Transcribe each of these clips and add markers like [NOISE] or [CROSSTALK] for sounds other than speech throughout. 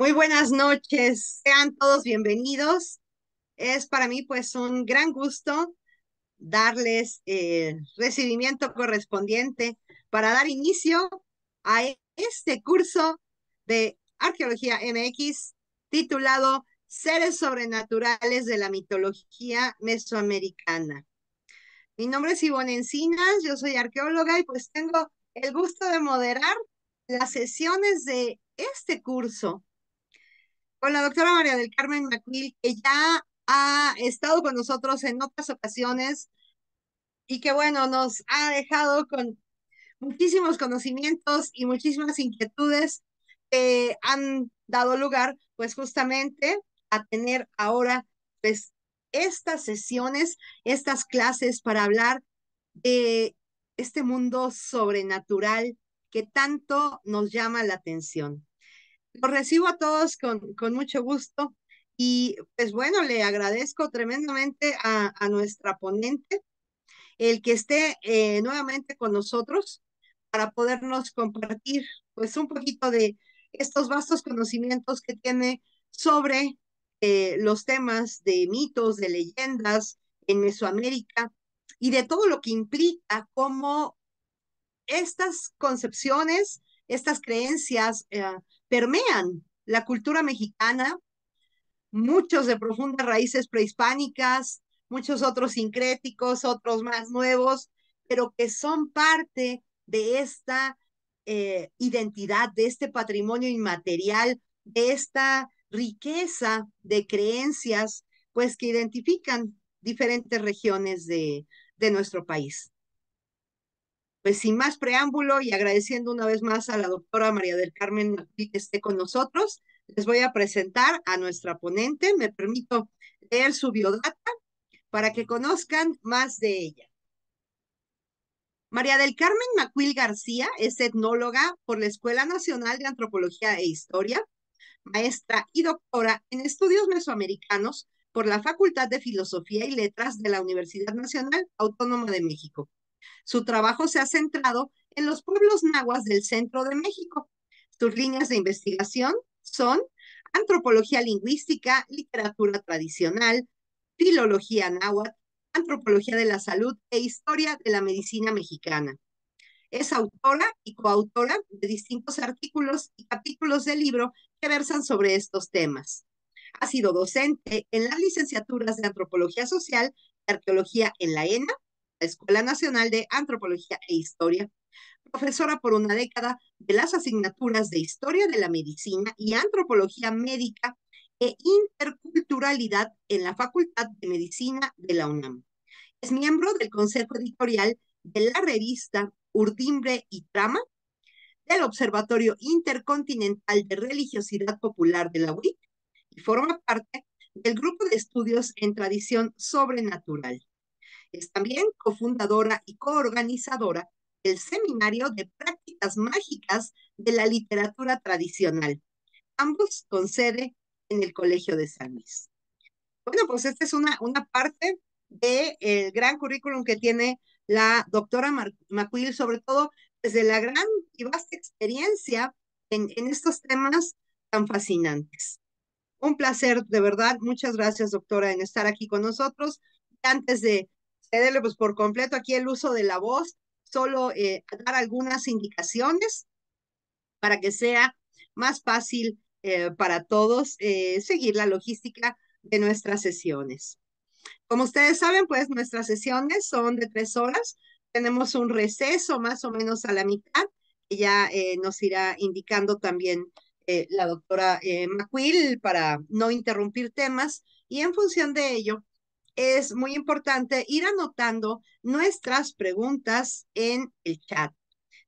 Muy buenas noches, sean todos bienvenidos. Es para mí pues un gran gusto darles el eh, recibimiento correspondiente para dar inicio a este curso de Arqueología MX titulado Seres sobrenaturales de la mitología mesoamericana. Mi nombre es Ivonne Encinas, yo soy arqueóloga y pues tengo el gusto de moderar las sesiones de este curso con la doctora María del Carmen Macuil, que ya ha estado con nosotros en otras ocasiones y que bueno, nos ha dejado con muchísimos conocimientos y muchísimas inquietudes que han dado lugar pues justamente a tener ahora pues estas sesiones, estas clases para hablar de este mundo sobrenatural que tanto nos llama la atención. Los recibo a todos con, mucho gusto y pues bueno, le agradezco tremendamente a, nuestra ponente el que esté eh, nuevamente con nosotros para podernos compartir pues un poquito de estos vastos conocimientos que tiene sobre eh, los temas de mitos, de leyendas en Mesoamérica y de todo lo que implica cómo estas concepciones, estas creencias eh, permean la cultura mexicana, muchos de profundas raíces prehispánicas, muchos otros sincréticos, otros más nuevos, pero que son parte de esta eh, identidad, de este patrimonio inmaterial, de esta riqueza de creencias, pues que identifican diferentes regiones de nuestro país pues sin más preámbulo y agradeciendo una vez más a la doctora María del Carmen que esté con nosotros, les voy a presentar a nuestra ponente. Me permito leer su biodata para que conozcan más de ella. María del Carmen Macuil García es etnóloga por la Escuela Nacional de Antropología e Historia, maestra y doctora en estudios mesoamericanos por la Facultad de Filosofía y Letras de la Universidad Nacional Autónoma de México. Su trabajo se ha centrado en los pueblos nahuas del centro de México. Sus líneas de investigación son antropología lingüística, literatura tradicional, filología náhuatl, antropología de la salud e historia de la medicina mexicana. Es autora y coautora de distintos artículos y capítulos de libro que versan sobre estos temas. Ha sido docente en las licenciaturas de antropología social y arqueología en la ENA Escuela Nacional de Antropología e Historia, profesora por una década de las asignaturas de Historia de la Medicina y Antropología Médica e Interculturalidad en la Facultad de Medicina de la UNAM. Es miembro del Consejo Editorial de la revista Urdimbre y Trama, del Observatorio Intercontinental de Religiosidad Popular de la UIC y forma parte del Grupo de Estudios en Tradición Sobrenatural. Es también cofundadora y coorganizadora del Seminario de Prácticas Mágicas de la Literatura Tradicional, ambos con sede en el Colegio de San Luis. Bueno, pues esta es una, una parte del el gran currículum que tiene la doctora Macuil, sobre todo desde la gran y vasta experiencia en, en estos temas tan fascinantes. Un placer, de verdad. Muchas gracias, doctora, en estar aquí con nosotros. Antes de cederle pues, por completo aquí el uso de la voz, solo eh, dar algunas indicaciones para que sea más fácil eh, para todos eh, seguir la logística de nuestras sesiones. Como ustedes saben, pues nuestras sesiones son de tres horas. Tenemos un receso más o menos a la mitad, que ya nos irá indicando también la doctora McQuill para no interrumpir temas y en función de ello es muy importante ir anotando nuestras preguntas en el chat.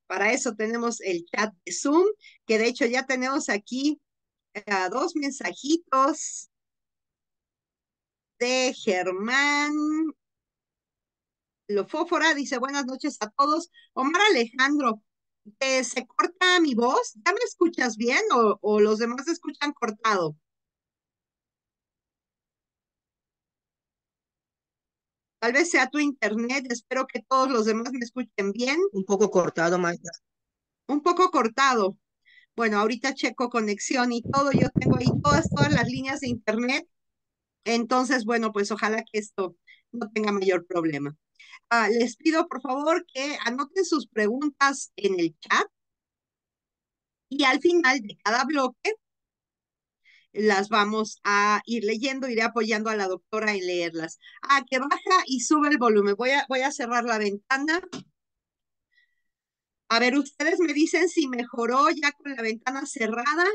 Para eso tenemos el chat de Zoom, que de hecho ya tenemos aquí ah, dos mensajitos de Germán Lofófora. Dice buenas noches a todos. Omar Alejandro, eh, ¿se corta mi voz? ¿Ya me escuchas bien o, los demás escuchan cortado? Tal vez sea tu internet, espero que todos los demás me escuchen bien. Un poco cortado, Magda. Un poco cortado. Bueno, ahorita checo conexión y todo, yo tengo ahí todas, todas las líneas de internet. Entonces, bueno, pues ojalá que esto no tenga mayor problema. Ah, les pido por favor que anoten sus preguntas en el chat y al final de cada bloque las vamos a ir leyendo, iré apoyando a la doctora en leerlas. Ah, que baja y sube el volumen. Voy a, voy a cerrar la ventana. A ver, ustedes me dicen si mejoró ya con la ventana cerrada.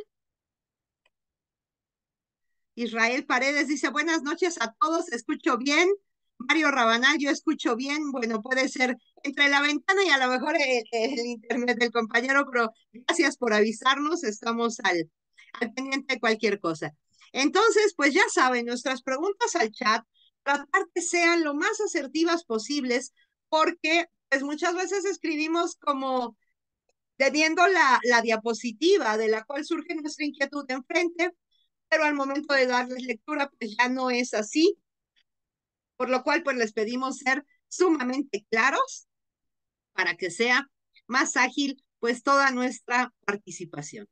Israel Paredes dice, buenas noches a todos, escucho bien. Mario Rabanal, yo escucho bien. Bueno, puede ser entre la ventana y a lo mejor el, eh, eh, el internet del compañero, pero gracias por avisarnos. Estamos al, al de cualquier cosa. Entonces, pues ya saben, nuestras preguntas al chat, tratar que sean lo más asertivas posibles, porque pues muchas veces escribimos como teniendo la, la diapositiva de la cual surge nuestra inquietud de enfrente, pero al momento de darles lectura, pues ya no es así. Por lo cual, pues les pedimos ser sumamente claros para que sea más ágil, pues toda nuestra participación.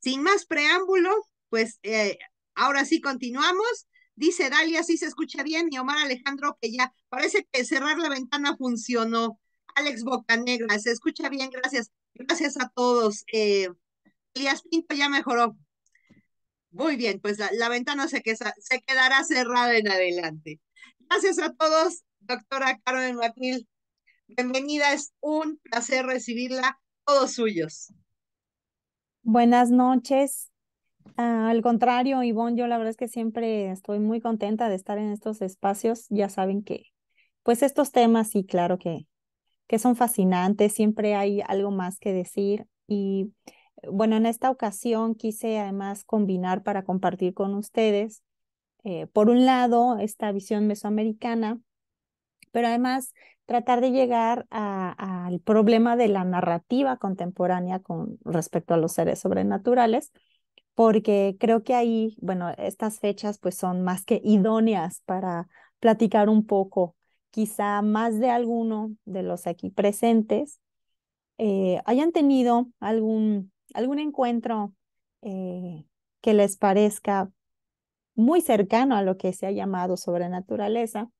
Sin más preámbulo, pues eh, ahora sí continuamos. Dice Dalia, sí se escucha bien, y Omar Alejandro, que ya parece que cerrar la ventana funcionó. Alex Bocanegra, se escucha bien, gracias. Gracias a todos. Eh, Elías Pinto ya mejoró. Muy bien, pues la, ventana se, se quedará cerrada en adelante. Gracias a todos, doctora Carmen Matil. Bienvenida, es un placer recibirla, todos suyos. Buenas noches. Ah, al contrario, Ivonne, yo la verdad es que siempre estoy muy contenta de estar en estos espacios. Ya saben que, pues estos temas, sí, claro que, que son fascinantes, siempre hay algo más que decir. Y bueno, en esta ocasión quise además combinar para compartir con ustedes, eh, por un lado, esta visión mesoamericana, pero además tratar de llegar al problema de la narrativa contemporánea con respecto a los seres sobrenaturales, porque creo que ahí, bueno, estas fechas pues son más que idóneas para platicar un poco, quizá más de alguno de los aquí presentes eh, hayan tenido algún, algún encuentro eh, que les parezca muy cercano a lo que se ha llamado sobrenaturaleza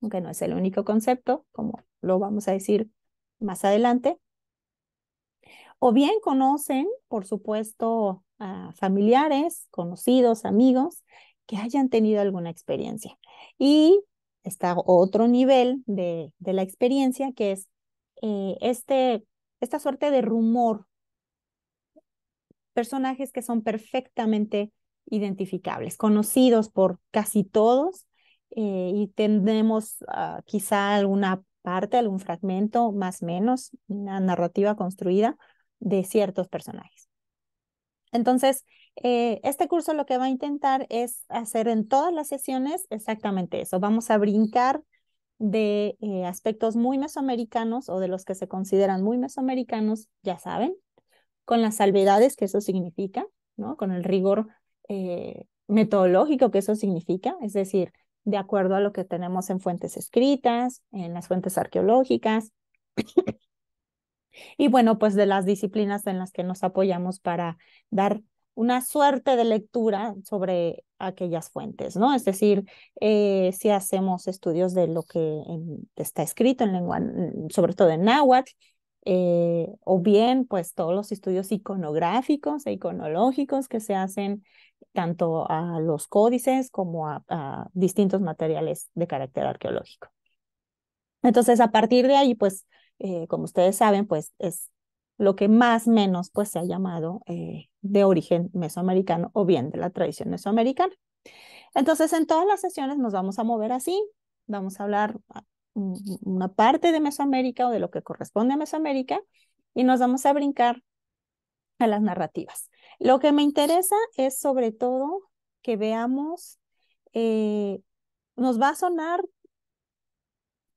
aunque no es el único concepto, como lo vamos a decir más adelante. O bien conocen, por supuesto, a familiares, conocidos, amigos que hayan tenido alguna experiencia. Y está otro nivel de, la experiencia que es eh, este, esta suerte de rumor. Personajes que son perfectamente identificables, conocidos por casi todos, eh, y tenemos ah, quizá alguna parte, algún fragmento, más o menos, una narrativa construida de ciertos personajes. Entonces, eh, este curso lo que va a intentar es hacer en todas las sesiones exactamente eso. Vamos a brincar de eh, aspectos muy mesoamericanos o de los que se consideran muy mesoamericanos, ya saben, con las salvedades que eso significa, ¿no? con el rigor metodológico que eso significa, es decir, de acuerdo a lo que tenemos en fuentes escritas, en las fuentes arqueológicas. y bueno, pues de las disciplinas en las que nos apoyamos para dar una suerte de lectura sobre aquellas fuentes, ¿no? Es decir, eh, si hacemos estudios de lo que está escrito en lengua, sobre todo en náhuatl, eh, o bien pues todos los estudios iconográficos e iconológicos que se hacen tanto a los códices como a, distintos materiales de carácter arqueológico. Entonces, a partir de ahí, pues, eh, como ustedes saben, pues es lo que más menos pues se ha llamado eh, de origen mesoamericano o bien de la tradición mesoamericana. Entonces, en todas las sesiones nos vamos a mover así, vamos a hablar una parte de Mesoamérica o de lo que corresponde a Mesoamérica y nos vamos a brincar a las narrativas. Lo que me interesa es sobre todo que veamos, eh, nos va a sonar,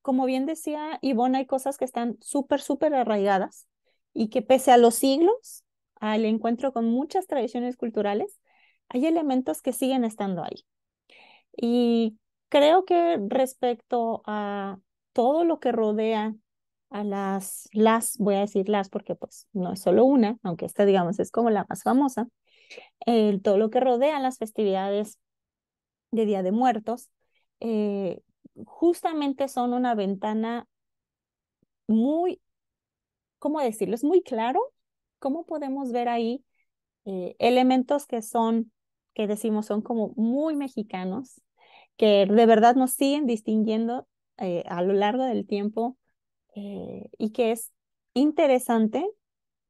como bien decía Ivonne, hay cosas que están súper, súper arraigadas y que pese a los siglos, al encuentro con muchas tradiciones culturales, hay elementos que siguen estando ahí. Y creo que respecto a todo lo que rodea a las, las, voy a decir las porque pues no es solo una, aunque esta digamos es como la más famosa, todo lo que rodea las festividades de Día de Muertos, eh, justamente son una ventana muy, ¿cómo decirlo? Es muy claro cómo podemos ver ahí eh, elementos que son, que decimos son como muy mexicanos, que de verdad nos siguen distinguiendo eh, a lo largo del tiempo eh, y que es interesante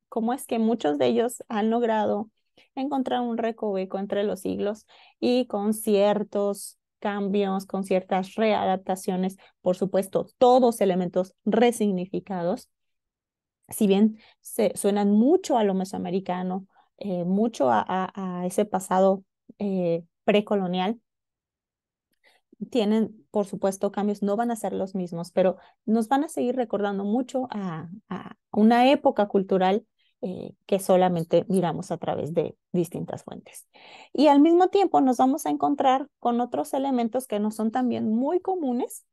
cómo es que muchos de ellos han logrado encontrar un recoveco entre los siglos y con ciertos cambios, con ciertas readaptaciones, por supuesto, todos elementos resignificados. Si bien se suenan mucho a lo mesoamericano, eh, mucho a, ese pasado precolonial, tienen, por supuesto, cambios, no van a ser los mismos, pero nos van a seguir recordando mucho a, una época cultural eh, que solamente miramos a través de distintas fuentes. Y al mismo tiempo nos vamos a encontrar con otros elementos que no son también muy comunes,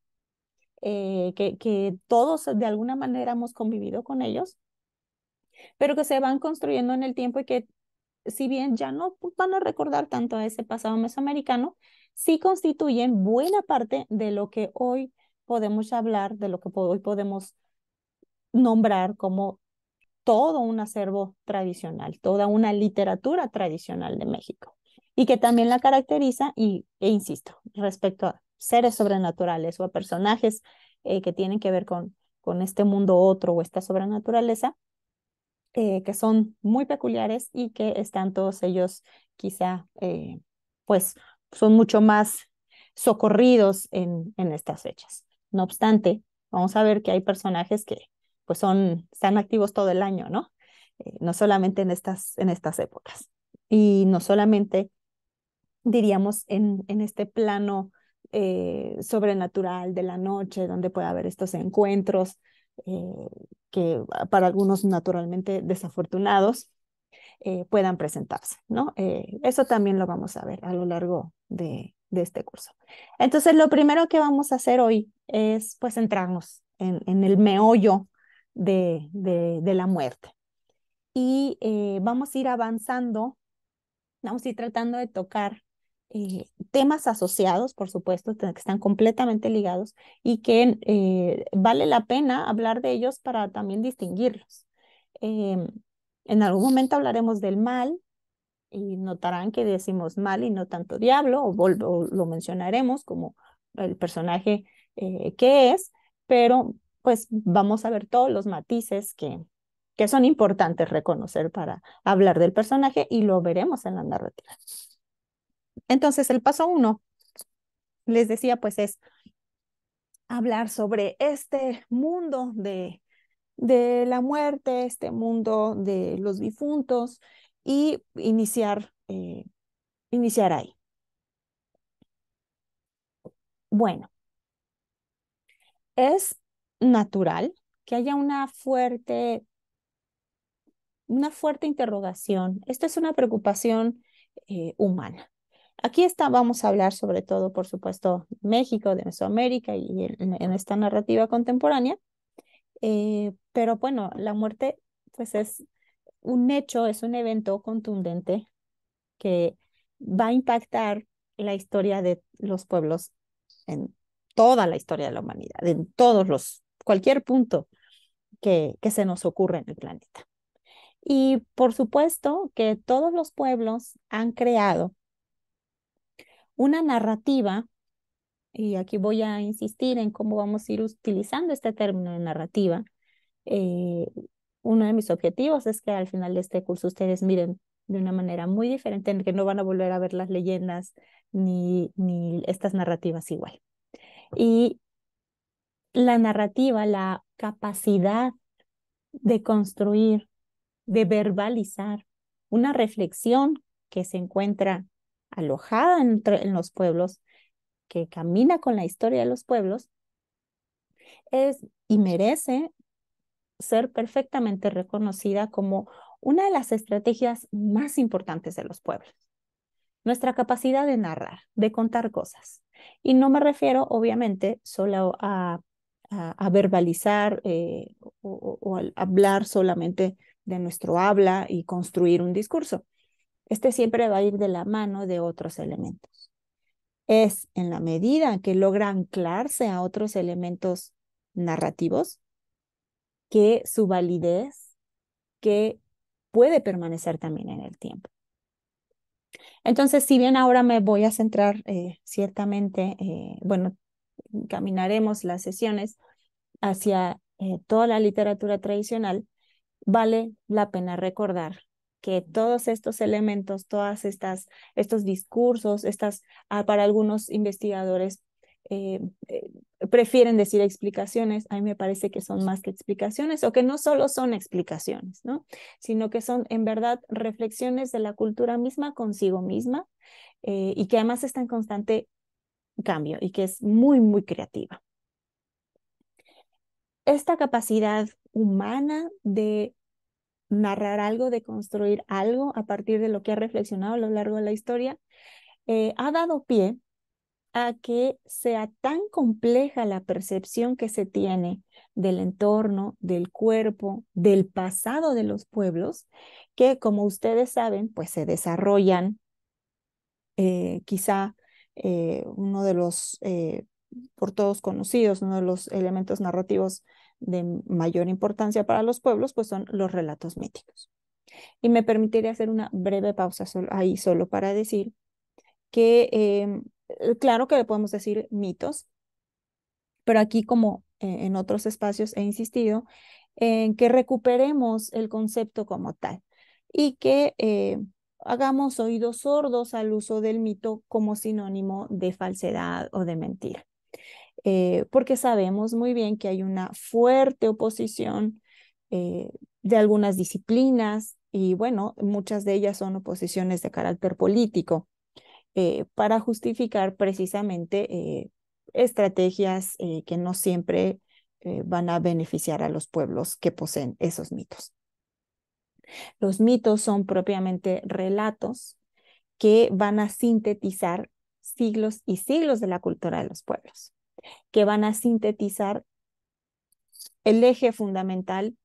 eh, que todos de alguna manera hemos convivido con ellos, pero que se van construyendo en el tiempo y que si bien ya no van a recordar tanto a ese pasado mesoamericano, sí constituyen buena parte de lo que hoy podemos hablar, de lo que hoy podemos nombrar como todo un acervo tradicional, toda una literatura tradicional de México y que también la caracteriza y, e insisto, respecto a seres sobrenaturales o a personajes eh, que tienen que ver con, con este mundo otro o esta sobrenaturaleza, eh, que son muy peculiares y que están todos ellos quizá eh, pues son mucho más socorridos en, estas fechas. No obstante, vamos a ver que hay personajes que pues son, están activos todo el año, ¿no? Eh, no solamente en estas, en estas épocas. Y no solamente, diríamos, en, este plano eh, sobrenatural de la noche, donde puede haber estos encuentros, eh, que ah, para algunos naturalmente desafortunados, eh, puedan presentarse, ¿no? Eh, eso también lo vamos a ver a lo largo de, este curso. Entonces, lo primero que vamos a hacer hoy es, pues, centrarnos en, el meollo de, la muerte. Y eh, vamos a ir avanzando, vamos a ir tratando de tocar temas asociados, por supuesto, que están completamente ligados y que vale la pena hablar de ellos para también distinguirlos. Eh, en algún momento hablaremos del mal y notarán que decimos mal y no tanto diablo, o, lo mencionaremos como el personaje eh, que es, pero pues vamos a ver todos los matices que, que son importantes reconocer para hablar del personaje y lo veremos en la narrativa. Entonces, el paso uno, les decía, pues es hablar sobre este mundo de de la muerte, este mundo de los difuntos y iniciar, eh, iniciar ahí. Bueno, es natural que haya una fuerte, una fuerte interrogación. Esto es una preocupación eh, humana. Aquí está, vamos a hablar sobre todo, por supuesto, México, de Mesoamérica y en esta narrativa contemporánea, eh, pero bueno, la muerte pues es un hecho, es un evento contundente que va a impactar la historia de los pueblos en toda la historia de la humanidad, en todos los, cualquier punto que, que se nos ocurre en el planeta. Y por supuesto que todos los pueblos han creado una narrativa y aquí voy a insistir en cómo vamos a ir utilizando este término de narrativa. Eh, uno de mis objetivos es que al final de este curso ustedes miren de una manera muy diferente en que no van a volver a ver las leyendas ni, ni estas narrativas igual. Y la narrativa, la capacidad de construir, de verbalizar una reflexión que se encuentra alojada entre, en los pueblos, que camina con la historia de los pueblos, es y merece ser perfectamente reconocida como una de las estrategias más importantes de los pueblos. Nuestra capacidad de narrar, de contar cosas. Y no me refiero, obviamente, solo a, verbalizar eh, o, hablar solamente de nuestro habla y construir un discurso. Este siempre va a ir de la mano de otros elementos es en la medida que logra anclarse a otros elementos narrativos, que su validez, que puede permanecer también en el tiempo. Entonces, si bien ahora me voy a centrar eh, ciertamente, eh, bueno, caminaremos las sesiones hacia eh, toda la literatura tradicional, vale la pena recordar que todos estos elementos, todas estas, estos discursos, estas, ah, para algunos investigadores eh, eh, prefieren decir explicaciones, a mí me parece que son más que explicaciones o que no solo son explicaciones, ¿no? sino que son en verdad reflexiones de la cultura misma consigo misma eh, y que además está en constante cambio y que es muy, muy creativa. Esta capacidad humana de narrar algo, de construir algo a partir de lo que ha reflexionado a lo largo de la historia, eh, ha dado pie a que sea tan compleja la percepción que se tiene del entorno, del cuerpo, del pasado de los pueblos, que como ustedes saben, pues se desarrollan eh, quizá eh, uno de los, por todos conocidos, uno de los elementos narrativos de mayor importancia para los pueblos, pues son los relatos míticos. Y me permitiré hacer una breve pausa ahí solo para decir que, em, eh, claro que le podemos decir mitos, pero aquí como eh, en otros espacios he insistido en que recuperemos el concepto como tal y que eh, hagamos oídos sordos al uso del mito como sinónimo de falsedad o de mentira. Eh, porque sabemos muy bien que hay una fuerte oposición eh, de algunas disciplinas y bueno, muchas de ellas son oposiciones de carácter político eh, para justificar precisamente estrategias que no siempre van a beneficiar a los pueblos que poseen esos mitos. Los mitos son propiamente relatos que van a sintetizar siglos y siglos de la cultura de los pueblos que van a sintetizar el eje fundamental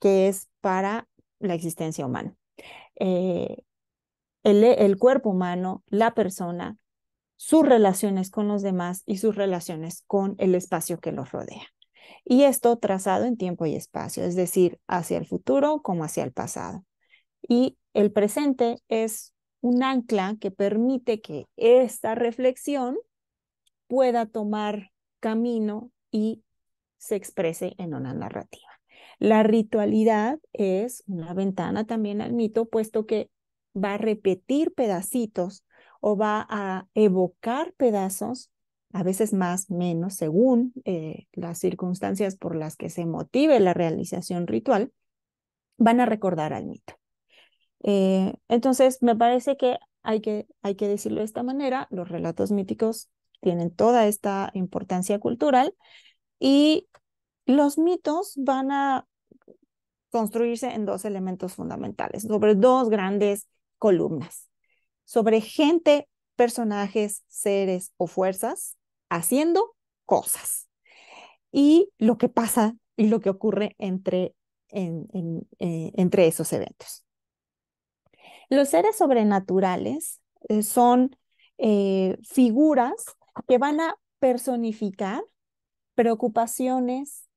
que es para la existencia humana. Eh, el, el cuerpo humano, la persona, sus relaciones con los demás y sus relaciones con el espacio que los rodea. Y esto trazado en tiempo y espacio, es decir, hacia el futuro como hacia el pasado. Y el presente es un ancla que permite que esta reflexión pueda tomar camino y se exprese en una narrativa. La ritualidad es una ventana también al mito, puesto que va a repetir pedacitos o va a evocar pedazos, a veces más, menos, según eh, las circunstancias por las que se motive la realización ritual, van a recordar al mito. Eh, entonces, me parece que hay, que hay que decirlo de esta manera, los relatos míticos tienen toda esta importancia cultural y los mitos van a construirse en dos elementos fundamentales, sobre dos grandes columnas, sobre gente, personajes, seres o fuerzas haciendo cosas y lo que pasa y lo que ocurre entre, eh, entre esos eventos. Los seres sobrenaturales eh, son eh, figuras que van a personificar preocupaciones,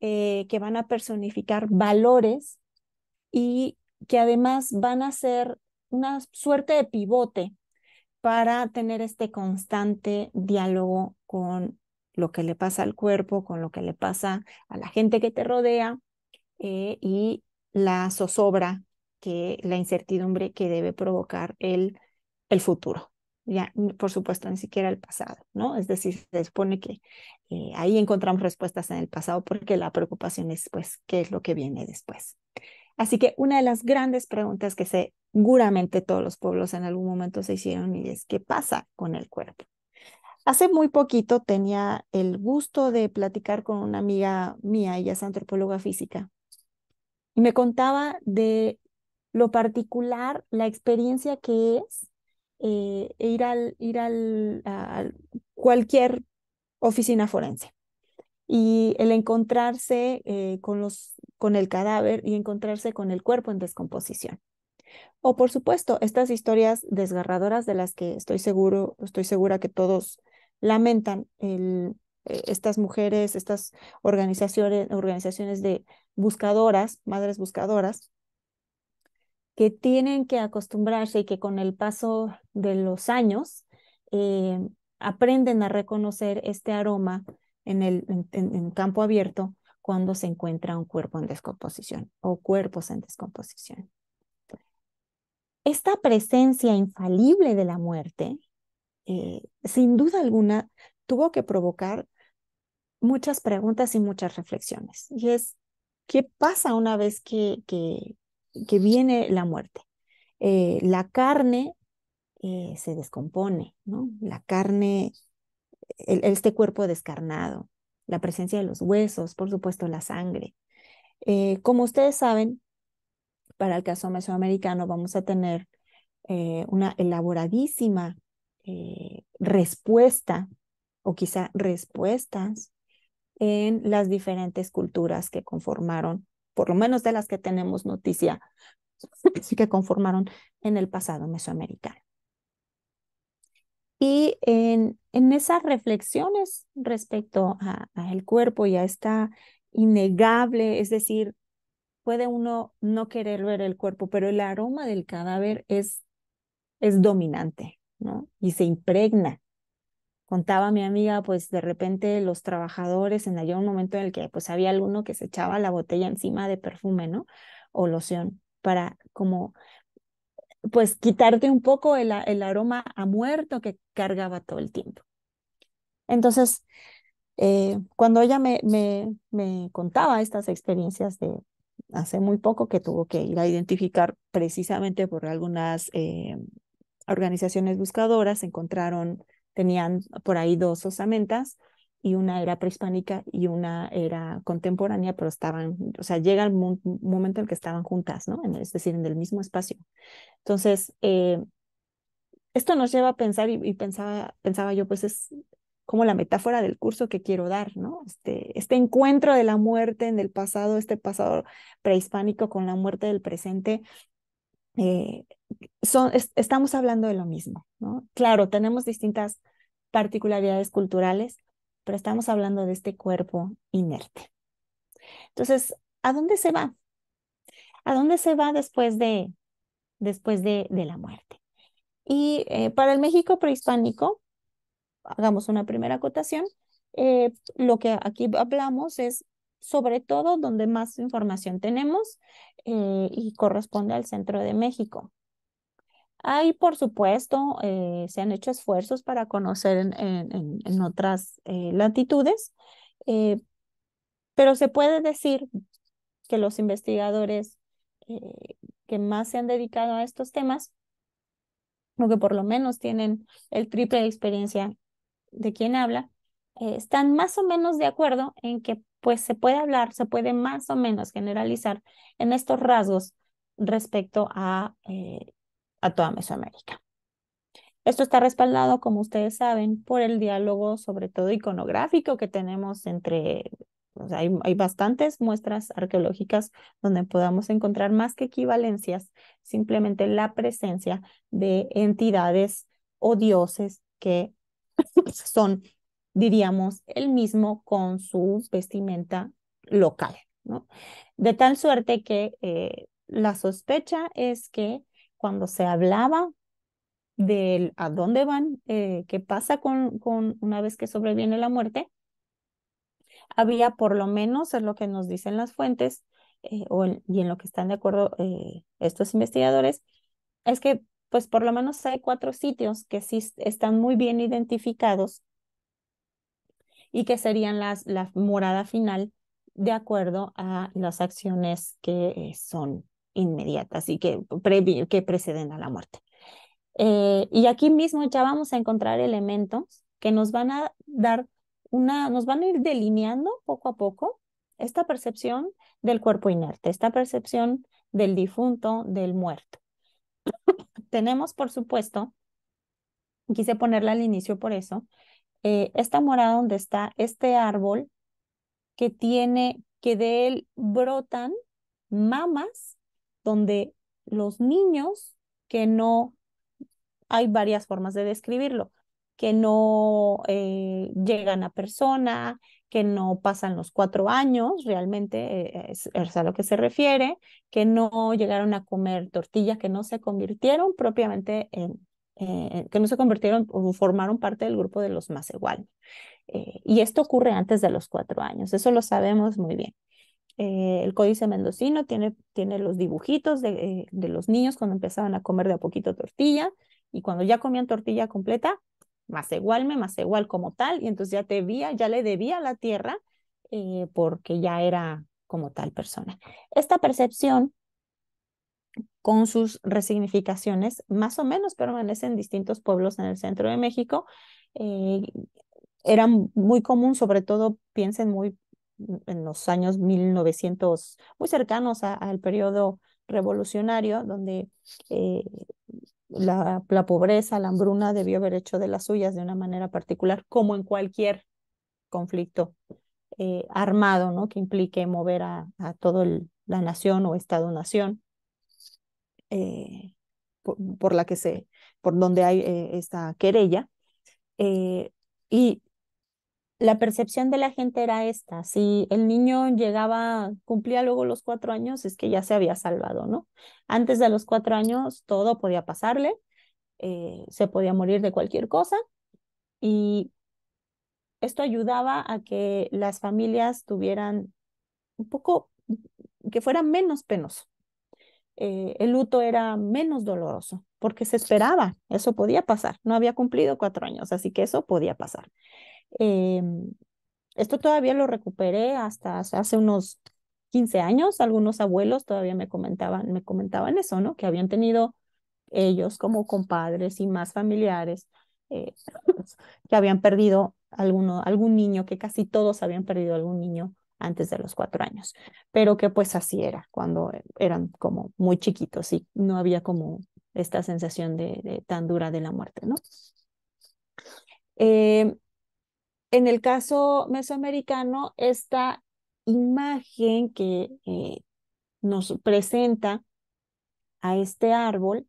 eh, que van a personificar valores y que además van a ser una suerte de pivote para tener este constante diálogo con lo que le pasa al cuerpo, con lo que le pasa a la gente que te rodea eh, y la zozobra, que, la incertidumbre que debe provocar el, el futuro por supuesto, ni siquiera el pasado, ¿no? Es decir, se supone que eh, ahí encontramos respuestas en el pasado porque la preocupación es, pues, ¿qué es lo que viene después? Así que una de las grandes preguntas que seguramente todos los pueblos en algún momento se hicieron y es, ¿qué pasa con el cuerpo? Hace muy poquito tenía el gusto de platicar con una amiga mía, ella es antropóloga física, y me contaba de lo particular, la experiencia que es eh, e ir, ir a cualquier oficina forense. Y el encontrarse eh, con, con el cadáver y encontrarse con el cuerpo en descomposición. O por supuesto, estas historias desgarradoras de las que estoy seguro, estoy segura que todos lamentan eh, estas mujeres, estas organizaciones, organizaciones de buscadoras, madres buscadoras, que tienen que acostumbrarse y que con el paso de los años eh, aprenden a reconocer este aroma en, el, en, campo abierto cuando se encuentra un cuerpo en descomposición o cuerpos en descomposición. Esta presencia infalible de la muerte, eh, sin duda alguna, tuvo que provocar muchas preguntas y muchas reflexiones. Y es, ¿qué pasa una vez que, que viene la muerte. Eh, la carne eh, se descompone, ¿no? La carne, este cuerpo descarnado, la presencia de los huesos, por supuesto la sangre. Eh, como ustedes saben, para el caso mesoamericano vamos a tener una elaboradísima respuesta o quizá respuestas en las diferentes culturas que conformaron por lo menos de las que tenemos noticia, sí [LAUGHS] que conformaron en el pasado mesoamericano. Y en, esas reflexiones respecto al cuerpo y a esta innegable, es decir, puede uno no querer ver el cuerpo, pero el aroma del cadáver es, es dominante, ¿no? Y se impregna contaba mi amiga, pues de repente los trabajadores, en allá un momento en el que pues había alguno que se echaba la botella encima de perfume, ¿no? O loción, para como, pues quitarte un poco el, aroma a muerto que cargaba todo el tiempo. Entonces, eh, cuando ella me, me, contaba estas experiencias de hace muy poco que tuvo que ir a identificar precisamente por algunas eh, organizaciones buscadoras, encontraron tenían por ahí dos osamentas y una era prehispánica y una era contemporánea, pero estaban, o sea, llega el momento en que estaban juntas, ¿no? es decir, en el mismo espacio. Entonces, eh, esto nos lleva a pensar y, pensaba, pensaba yo, pues es como la metáfora del curso que quiero dar, ¿no? Este, este encuentro de la muerte en el pasado, este pasado prehispánico con la muerte del presente, eh, estamos hablando de lo mismo, ¿no? Claro, tenemos distintas particularidades culturales, pero estamos hablando de este cuerpo inerte. Entonces, ¿a dónde se va? ¿A dónde se va después de, después de, de la muerte? Y eh, para el México prehispánico, hagamos una primera acotación, eh, lo que aquí hablamos es sobre todo donde más información tenemos eh, y corresponde al centro de México. Ahí, por supuesto, eh, se han hecho esfuerzos para conocer en, otras eh, latitudes, pero se puede decir que los investigadores que más se han dedicado a estos temas, o que por lo menos tienen el triple de experiencia de quien habla, están más o menos de acuerdo en que pues se puede hablar, se puede más o menos generalizar en estos rasgos respecto eh, a, toda Mesoamérica. Esto está respaldado, como ustedes saben, por el diálogo, sobre todo iconográfico, que tenemos entre... hay, hay bastantes muestras arqueológicas donde podamos encontrar más que equivalencias, simplemente la presencia de entidades o dioses que [LAUGHS] son diríamos, el mismo con su vestimenta local. ¿no? De tal suerte que eh, la sospecha es que cuando se hablaba del a dónde van, eh, qué pasa con, con una vez que sobreviene la muerte, había por lo menos, es lo que nos dicen las fuentes eh, o y en lo que están de acuerdo estos investigadores, es que pues por lo menos hay cuatro sitios que sí están muy bien identificados y que serían las, la morada final de acuerdo a las acciones que son inmediatas y que, preceden a la muerte. Eh, y aquí mismo ya vamos a encontrar elementos que nos van a dar una, nos van a ir delineando poco a poco esta percepción del cuerpo inerte, esta percepción del difunto, del muerto. [COUGHS] Tenemos, por supuesto, quise ponerla al inicio por eso, eh, esta morada donde está este árbol que tiene, que de él brotan mamas donde los niños que no, hay varias formas de describirlo, que no eh, llegan a persona, que no pasan los cuatro años, realmente eh, es, es, a lo que se refiere, que no llegaron a comer tortilla, que no se convirtieron propiamente en, eh, que no se convirtieron o formaron parte del grupo de los más igual. Eh, y esto ocurre antes de los cuatro años, eso lo sabemos muy bien. Eh, el códice mendocino tiene, tiene los dibujitos de, los niños cuando empezaban a comer de a poquito tortilla y cuando ya comían tortilla completa, más igual me, más igual como tal, y entonces ya te ya le debía a la tierra porque ya era como tal persona. Esta percepción con sus resignificaciones, más o menos permanecen distintos pueblos en el centro de México. Eh, eran muy común, sobre todo, piensen muy en los años 1900, muy cercanos al periodo revolucionario, donde eh, la, pobreza, la hambruna debió haber hecho de las suyas de una manera particular, como en cualquier conflicto eh, armado, ¿no? Que implique mover a, a toda la nación o Estado-nación. Eh, por, la que se, por donde hay eh, esta querella. Eh, y la percepción de la gente era esta, si el niño llegaba, cumplía luego los cuatro años, es que ya se había salvado, ¿no? Antes de los cuatro años todo podía pasarle, se podía morir de cualquier cosa y esto ayudaba a que las familias tuvieran un poco, que fuera menos penoso, eh, el luto era menos doloroso porque se esperaba, eso podía pasar, no había cumplido cuatro años, así que eso podía pasar. Em, esto todavía lo recuperé hasta hace unos 15 años, algunos abuelos todavía me comentaban, me comentaban eso, ¿no? Que habían tenido ellos como compadres y más familiares eh, [LAUGHS] que habían perdido alguno, algún niño, que casi todos habían perdido algún niño antes de los cuatro años, pero que pues así era cuando eran como muy chiquitos y no había como esta sensación de, tan dura de la muerte, ¿no? Eh, en el caso mesoamericano, esta imagen que eh, nos presenta a este árbol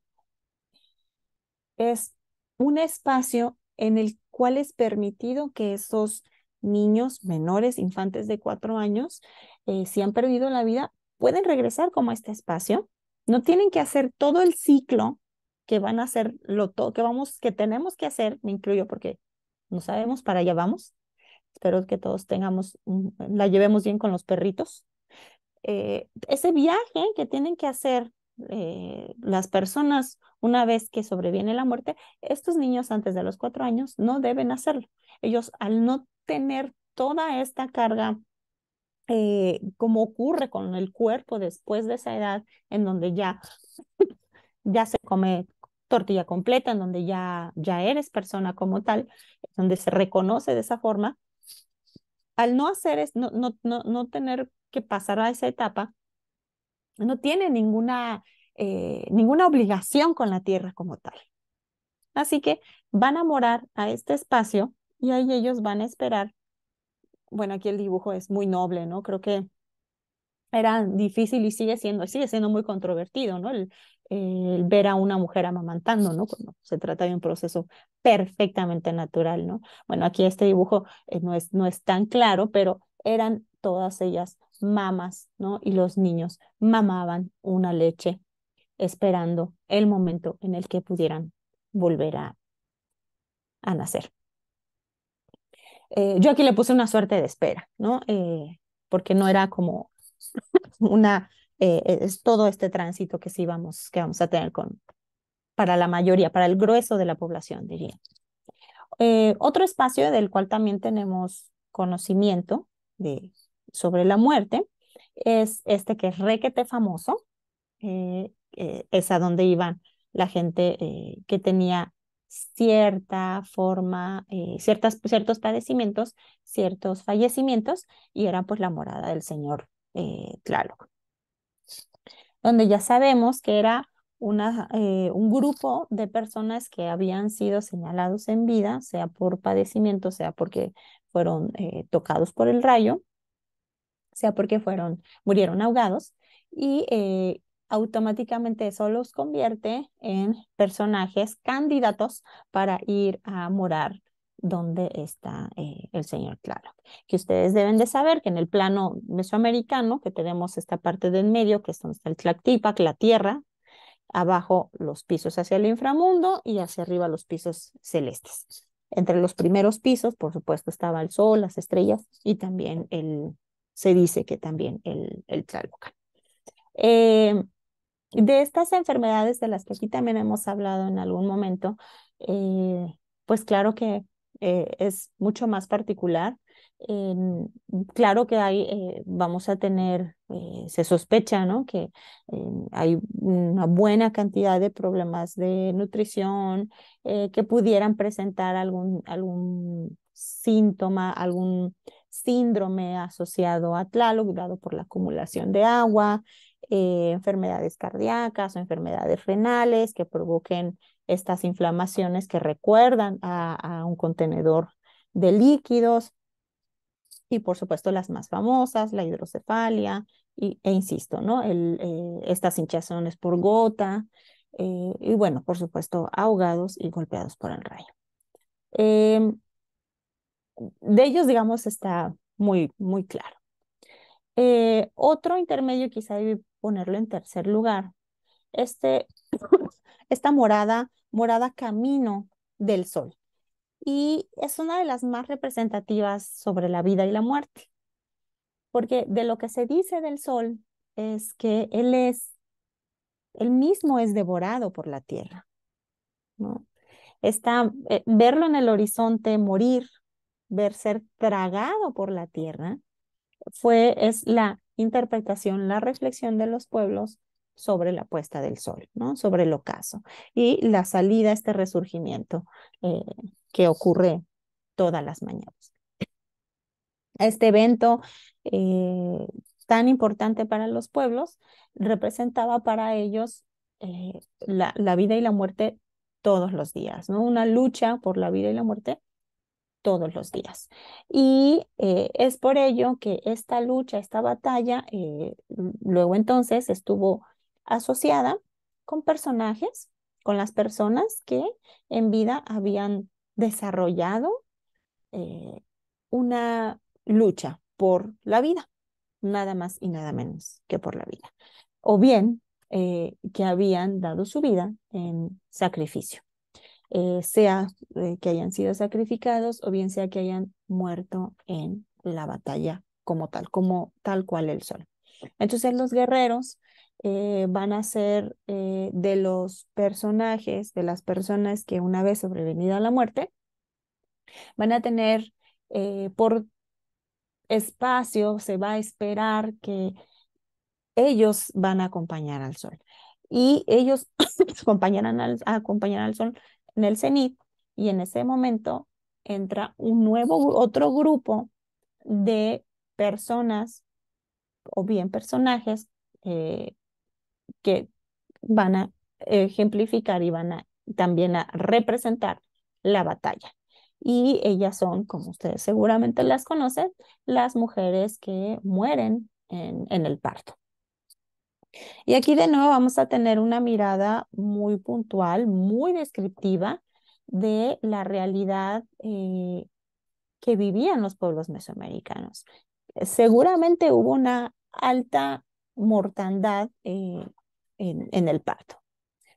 es un espacio en el cual es permitido que esos niños menores, infantes de cuatro años, eh, si han perdido la vida, pueden regresar como a este espacio. No tienen que hacer todo el ciclo que van a hacer, lo todo que, vamos, que tenemos que hacer, me incluyo porque no sabemos, para allá vamos. Espero que todos tengamos, la llevemos bien con los perritos. Eh, ese viaje que tienen que hacer eh, las personas una vez que sobreviene la muerte, estos niños antes de los cuatro años no deben hacerlo. Ellos al no tener toda esta carga, eh, como ocurre con el cuerpo después de esa edad, en donde ya, [LAUGHS] ya se come tortilla completa, en donde ya, ya eres persona como tal, donde se reconoce de esa forma, al no hacer es, no, no, tener que pasar a esa etapa, no tiene ninguna, eh, ninguna obligación con la tierra como tal. Así que van a morar a este espacio y ahí ellos van a esperar. Bueno, aquí el dibujo es muy noble, ¿no? Creo que era difícil y sigue siendo, sigue siendo muy controvertido, ¿no? El, ver a una mujer amamantando, ¿no? se trata de un proceso perfectamente natural, ¿no? Bueno, aquí este dibujo eh, no, es, no es tan claro, pero eran todas ellas mamas, ¿no? Y los niños mamaban una leche esperando el momento en el que pudieran volver a nacer. Eh, yo aquí le puse una suerte de espera, ¿no? Eh, porque no era como [LAUGHS] una, eh, e, es todo este tránsito que sí vamos, que vamos a tener con, para la mayoría, para el grueso de la población, diría. otro espacio del cual también tenemos conocimiento de, sobre la muerte es este que es requete famoso, es a donde iban la gente que tenía cierta forma, eh, ciertas, ciertos padecimientos, ciertos fallecimientos, y era pues la morada del señor claro eh, Tlaloc, donde ya sabemos que era una, eh, un grupo de personas que habían sido señalados en vida, sea por padecimiento, sea porque fueron tocados por el rayo, sea porque fueron, murieron ahogados, y automáticamente eso los convierte en personajes candidatos para ir a morar donde está eh, el señor Tlaloc, Que ustedes deben de saber que en el plano mesoamericano, que tenemos esta parte del medio, que es donde está el Tlactipac, la tierra, abajo los pisos hacia el inframundo y hacia arriba los pisos celestes. Entre los primeros pisos, por supuesto, estaba el sol, las estrellas y también el, se dice que también el, el eh, de estas enfermedades de las que aquí también hemos hablado en algún momento, eh, pues claro que eh, es mucho más particular. Em, claro que hay, eh, vamos a tener, se sospecha, ¿no? Que em, hay una buena cantidad de problemas de nutrición que pudieran presentar algún, algún síntoma, algún síndrome asociado a Tlaloc, dado por la acumulación de agua, eh, enfermedades cardíacas o enfermedades renales que provoquen estas inflamaciones que recuerdan a, un contenedor de líquidos y por supuesto las más famosas, la hidrocefalia y, e insisto, ¿no? El, eh, estas hinchazones por gota eh, y bueno, por supuesto ahogados y golpeados por el rayo. Em, de ellos, digamos, está muy, muy claro. otro intermedio quizá ponerlo en tercer lugar. Este, [COUGHS] esta morada, morada camino del sol. Y es una de las más representativas sobre la vida y la muerte. Porque de lo que se dice del sol es que él es, él mismo es devorado por la tierra. Está, eh, verlo en el horizonte morir, ver ser tragado por la tierra, fue, es la interpretación la reflexión de los pueblos sobre la puesta del sol, ¿no? sobre el ocaso y la salida, este resurgimiento eh, que ocurre todas las mañanas. Este evento eh, tan importante para los pueblos representaba para ellos eh, la, la, vida y la muerte todos los días, ¿no? una lucha por la vida y la muerte todos los días. Y eh, es por ello que esta lucha, esta batalla, eh, luego entonces estuvo asociada con personajes, con las personas que en vida habían desarrollado eh, una lucha por la vida, nada más y nada menos que por la vida, o bien que habían dado su vida en sacrificio. Eh, sea eh, que hayan sido sacrificados o bien sea que hayan muerto en la batalla como tal, como tal cual el sol. Entonces los guerreros eh, van a ser de los personajes, de las personas que una vez sobrevenida la muerte, van a tener por espacio, se va a esperar que ellos van a acompañar al sol y ellos [COUGHS] acompañarán al, acompañarán al sol en el CENIT y en ese momento entra un nuevo, otro grupo de personas o bien personajes eh, que van a ejemplificar y van a también a representar la batalla. Y ellas son, como ustedes seguramente las conocen, las mujeres que mueren en, en el parto. Y aquí de nuevo vamos a tener una mirada muy puntual, muy descriptiva de la realidad eh, que vivían los pueblos mesoamericanos. Seguramente hubo una alta mortandad eh, en, en el parto.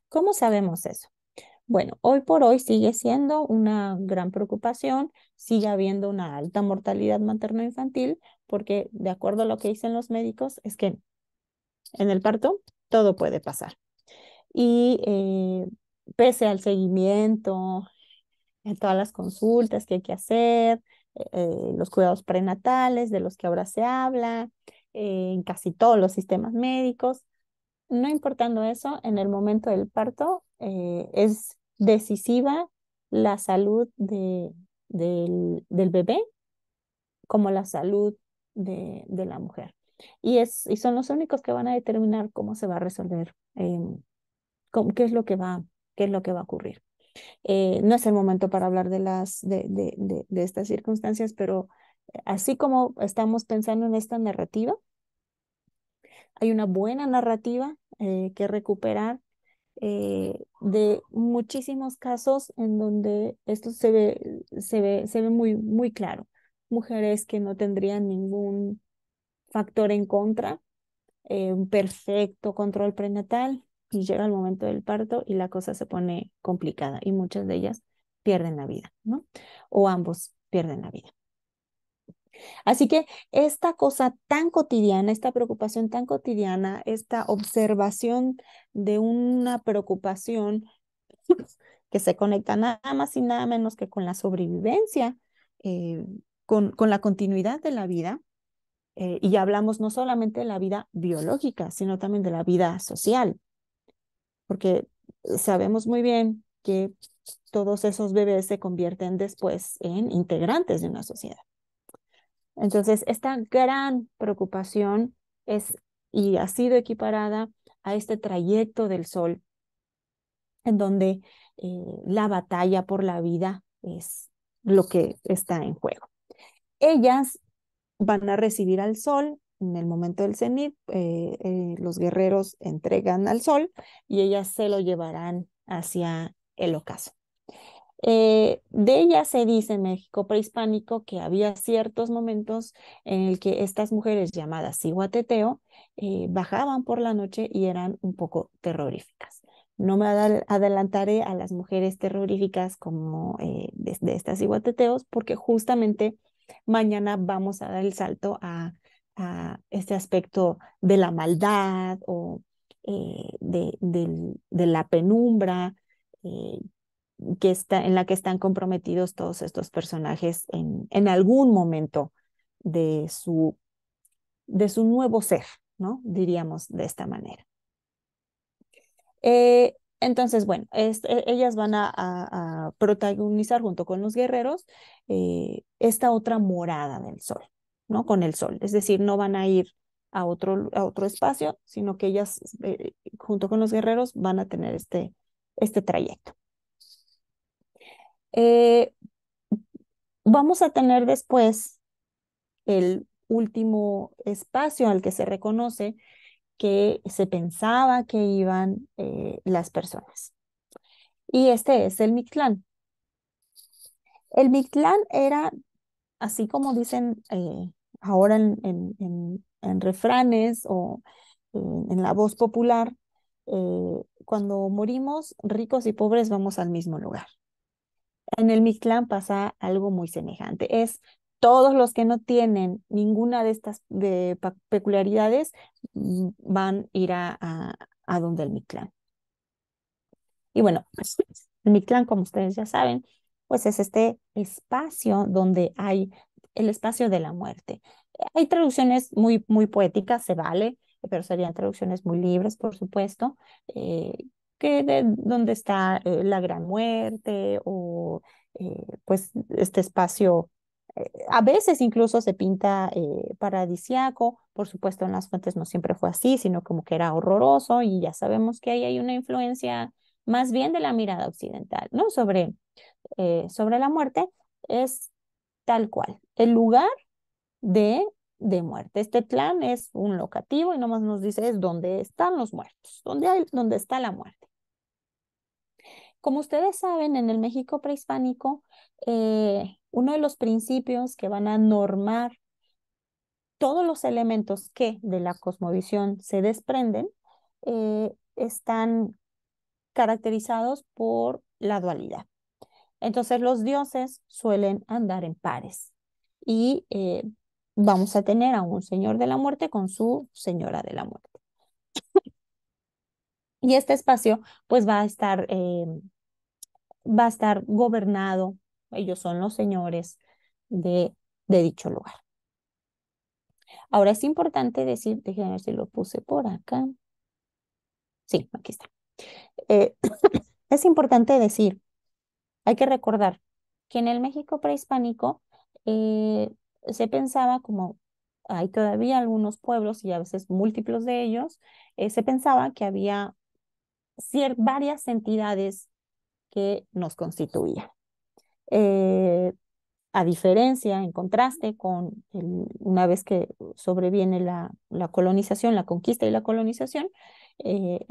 ¿Cómo sabemos eso? Bueno, hoy por hoy sigue siendo una gran preocupación, sigue habiendo una alta mortalidad materno-infantil, porque de acuerdo a lo que dicen los médicos, es que en el parto, todo puede pasar. Y eh, pese al seguimiento, en todas las consultas que hay que hacer, eh, eh, los cuidados prenatales de los que ahora se habla, en casi todos los sistemas médicos, no importando eso, en el momento del parto es decisiva la salud del, bebé como la salud de, la mujer y, es, y son los únicos que van a determinar cómo se va a resolver, em, cómo, qué, es lo que va, qué es lo que va a ocurrir. Eh, no es el momento para hablar de, las, de, de, de, de estas circunstancias, pero eh, así como estamos pensando en esta narrativa, hay una buena narrativa eh, que recuperar de muchísimos casos en donde esto se ve, se ve, se ve muy, muy claro. Mujeres que no tendrían ningún factor en contra, eh, un perfecto control prenatal y llega el momento del parto y la cosa se pone complicada y muchas de ellas pierden la vida, ¿no? O ambos pierden la vida. Así que esta cosa tan cotidiana, esta preocupación tan cotidiana, esta observación de una preocupación [COUGHS] que se conecta nada más y nada menos que con la sobrevivencia, eh, con la continuidad de la vida, eh, y hablamos no solamente de la vida biológica, sino también de la vida social, porque eh, sabemos muy bien que todos esos bebés se convierten después en integrantes de una sociedad. Entonces, esta gran preocupación es y ha sido equiparada a este trayecto del sol, en donde eh, la batalla por la vida es lo que está en juego. Ellas van a recibir al sol en el momento del cenit, eh, eh, los guerreros entregan al sol y ellas se lo llevarán hacia el ocaso. Eh, de ella se dice en México prehispánico que había ciertos momentos en el que estas mujeres llamadas Iguateteo bajaban por la noche y eran un poco terroríficas. No me adelantaré a las mujeres terroríficas como de, de, estas Iguateteos porque justamente mañana vamos a dar el salto a, este aspecto de la maldad o eh, de, la penumbra eh, que está, en la que están comprometidos todos estos personajes en, algún momento de su, de su nuevo ser, ¿no? Diríamos de esta manera. Eh, entonces, bueno, e, ellas van a, protagonizar junto con los guerreros eh, esta otra morada del sol, ¿no? Con el sol. Es decir, no van a ir a otro, a otro espacio, sino que ellas, eh, junto con los guerreros, van a tener este, este trayecto. Eh, vamos a tener después el último espacio al que se reconoce que se pensaba que iban eh, las personas. Y este es el Mictlán. El Mictlán era, así como dicen eh, ahora en, en, refranes o eh, en, la voz popular, cuando morimos, ricos y pobres vamos al mismo lugar. En el Mictlán pasa algo muy semejante. Es todos los que no tienen ninguna de estas peculiaridades mm, van a ir a, donde el Mictlán. Y bueno, pues, el Mictlán, como ustedes ya saben, pues es este espacio donde hay el espacio de la muerte. Hay traducciones muy, muy poéticas, se vale, pero serían traducciones muy libres, por supuesto, eh, que de donde está eh, la gran muerte o eh, pues este espacio a veces incluso se pinta eh, paradisiaco, por supuesto en las fuentes no siempre fue así, sino como que era horroroso y ya sabemos que ahí hay una influencia más bien de la mirada occidental, ¿no? Sobre, eh, sobre la muerte es tal cual, el lugar de, de muerte. Este clan es un locativo y nomás nos dice es dónde están los muertos, dónde, hay, dónde está la muerte. Como ustedes saben, en el México prehispánico, eh, uno de los principios que van a normar todos los elementos que de la cosmovisión se desprenden eh, están caracterizados por la dualidad. Entonces los dioses suelen andar en pares y eh, vamos a tener a un señor de la muerte con su señora de la muerte. y este espacio pues va a estar, eh, va a estar gobernado ellos son los señores de, de dicho lugar. Ahora es importante decir, déjenme ver si lo puse por acá. Sí, aquí está. Eh, [COUGHS] es importante decir, hay que recordar que en el México prehispánico eh, se pensaba como hay todavía algunos pueblos y a veces múltiplos de ellos, eh, se pensaba que había varias entidades que nos constituían. Eh, a diferencia, en contraste con una vez que sobreviene la, colonización, la conquista y la colonización, eh,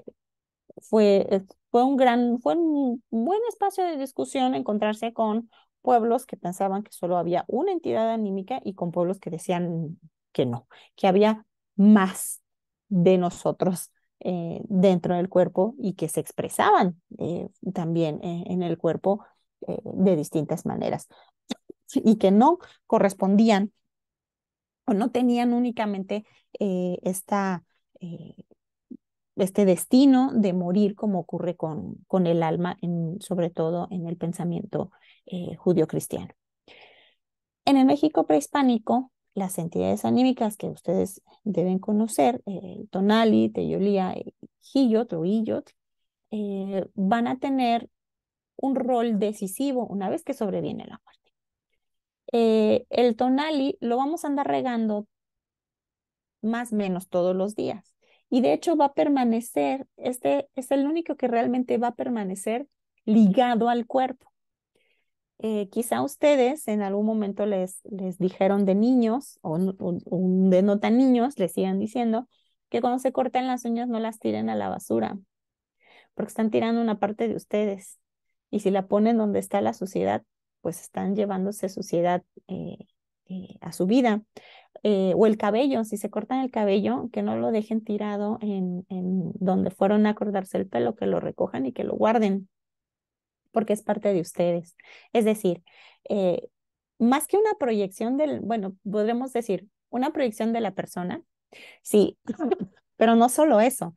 fue, eh, fue, un gran, fue un buen espacio de discusión encontrarse con pueblos que pensaban que solo había una entidad anímica y con pueblos que decían que no, que había más de nosotros dentro del cuerpo y que se expresaban también en el cuerpo eh, de distintas maneras y que no correspondían o no tenían únicamente eh, esta, eh, este destino de morir como ocurre con, con el alma, en, sobre todo en el pensamiento eh, judío-cristiano. En el México prehispánico, las entidades anímicas que ustedes deben conocer, Tonali, Teyolía, o eh, van a tener un rol decisivo una vez que sobreviene la muerte. Eh, el tonali lo vamos a andar regando más o menos todos los días. Y de hecho va a permanecer, este es el único que realmente va a permanecer ligado al cuerpo. Eh, quizá ustedes en algún momento les, les dijeron de niños o, de no tan niños, les sigan diciendo que cuando se cortan las uñas no las tiren a la basura, porque están tirando una parte de ustedes. Y si la ponen donde está la suciedad, pues están llevándose suciedad eh, eh, a su vida. Eh, o el cabello, si se cortan el cabello, que no lo dejen tirado en, en donde fueron a acordarse el pelo, que lo recojan y que lo guarden, porque es parte de ustedes. Es decir, más que una proyección del, bueno, podremos decir, una proyección de la persona, sí, [LAUGHS] pero no solo eso,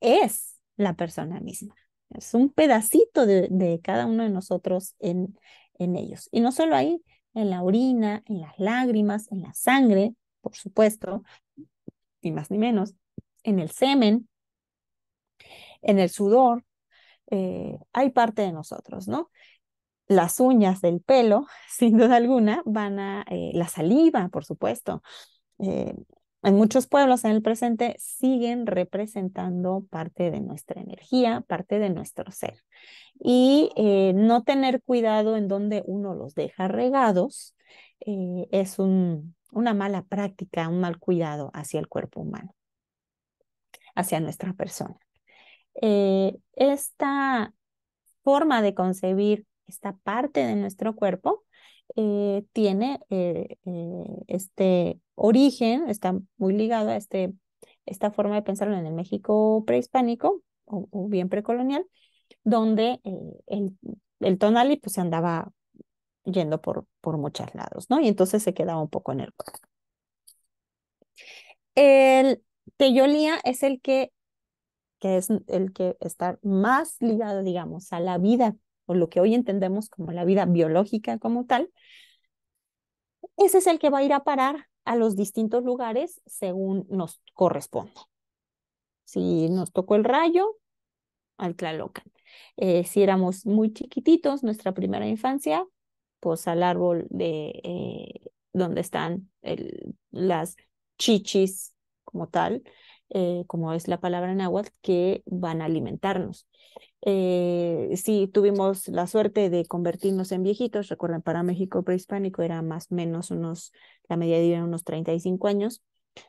es la persona misma. Es un pedacito de, cada uno de nosotros en, en ellos. Y no solo ahí, en la orina, en las lágrimas, en la sangre, por supuesto, ni más ni menos, en el semen, en el sudor, eh, hay parte de nosotros, ¿no? Las uñas del pelo, [LAUGHS] sin duda alguna, van a, eh, la saliva, por supuesto, eh, en muchos pueblos en el presente siguen representando parte de nuestra energía, parte de nuestro ser. Y eh, no tener cuidado en donde uno los deja regados eh, es una mala práctica, un mal cuidado hacia el cuerpo humano, hacia nuestra persona. Eh, esta forma de concebir esta parte de nuestro cuerpo eh, tiene eh, eh, este origen, está muy ligado a este, esta forma de pensarlo en el México prehispánico o, bien precolonial, donde el, el, tonali pues andaba yendo por, por muchos lados, ¿no? Y entonces se quedaba un poco en el cuerpo. El teyolía es el que, que es el que está más ligado, digamos, a la vida o lo que hoy entendemos como la vida biológica como tal, ese es el que va a ir a parar a los distintos lugares según nos corresponde. Si nos tocó el rayo, al Tlalocan. Eh, si éramos muy chiquititos, nuestra primera infancia, pues al árbol de eh, donde están el, las chichis como tal, eh, como es la palabra en agua que van a alimentarnos. Si eh, sí, tuvimos la suerte de convertirnos en viejitos. Recuerden, para México prehispánico era más o menos unos, la media de vida unos 35 años.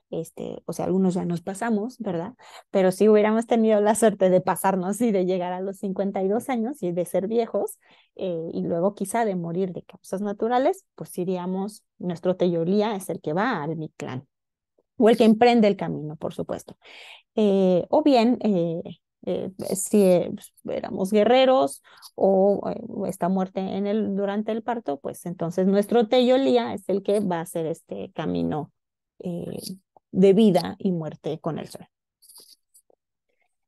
Este, o sea, algunos ya nos pasamos, ¿verdad? Pero si hubiéramos tenido la suerte de pasarnos y de llegar a los 52 años y de ser viejos eh, y luego quizá de morir de causas naturales, pues iríamos, nuestro teyolía es el que va al Mictlán o el que emprende el camino, por supuesto. Eh, o bien, eh, eh, eh, si eh, pues, éramos guerreros o esta muerte en el, durante el parto, pues entonces nuestro teyolía es el que va a hacer este camino de vida y muerte con el sol.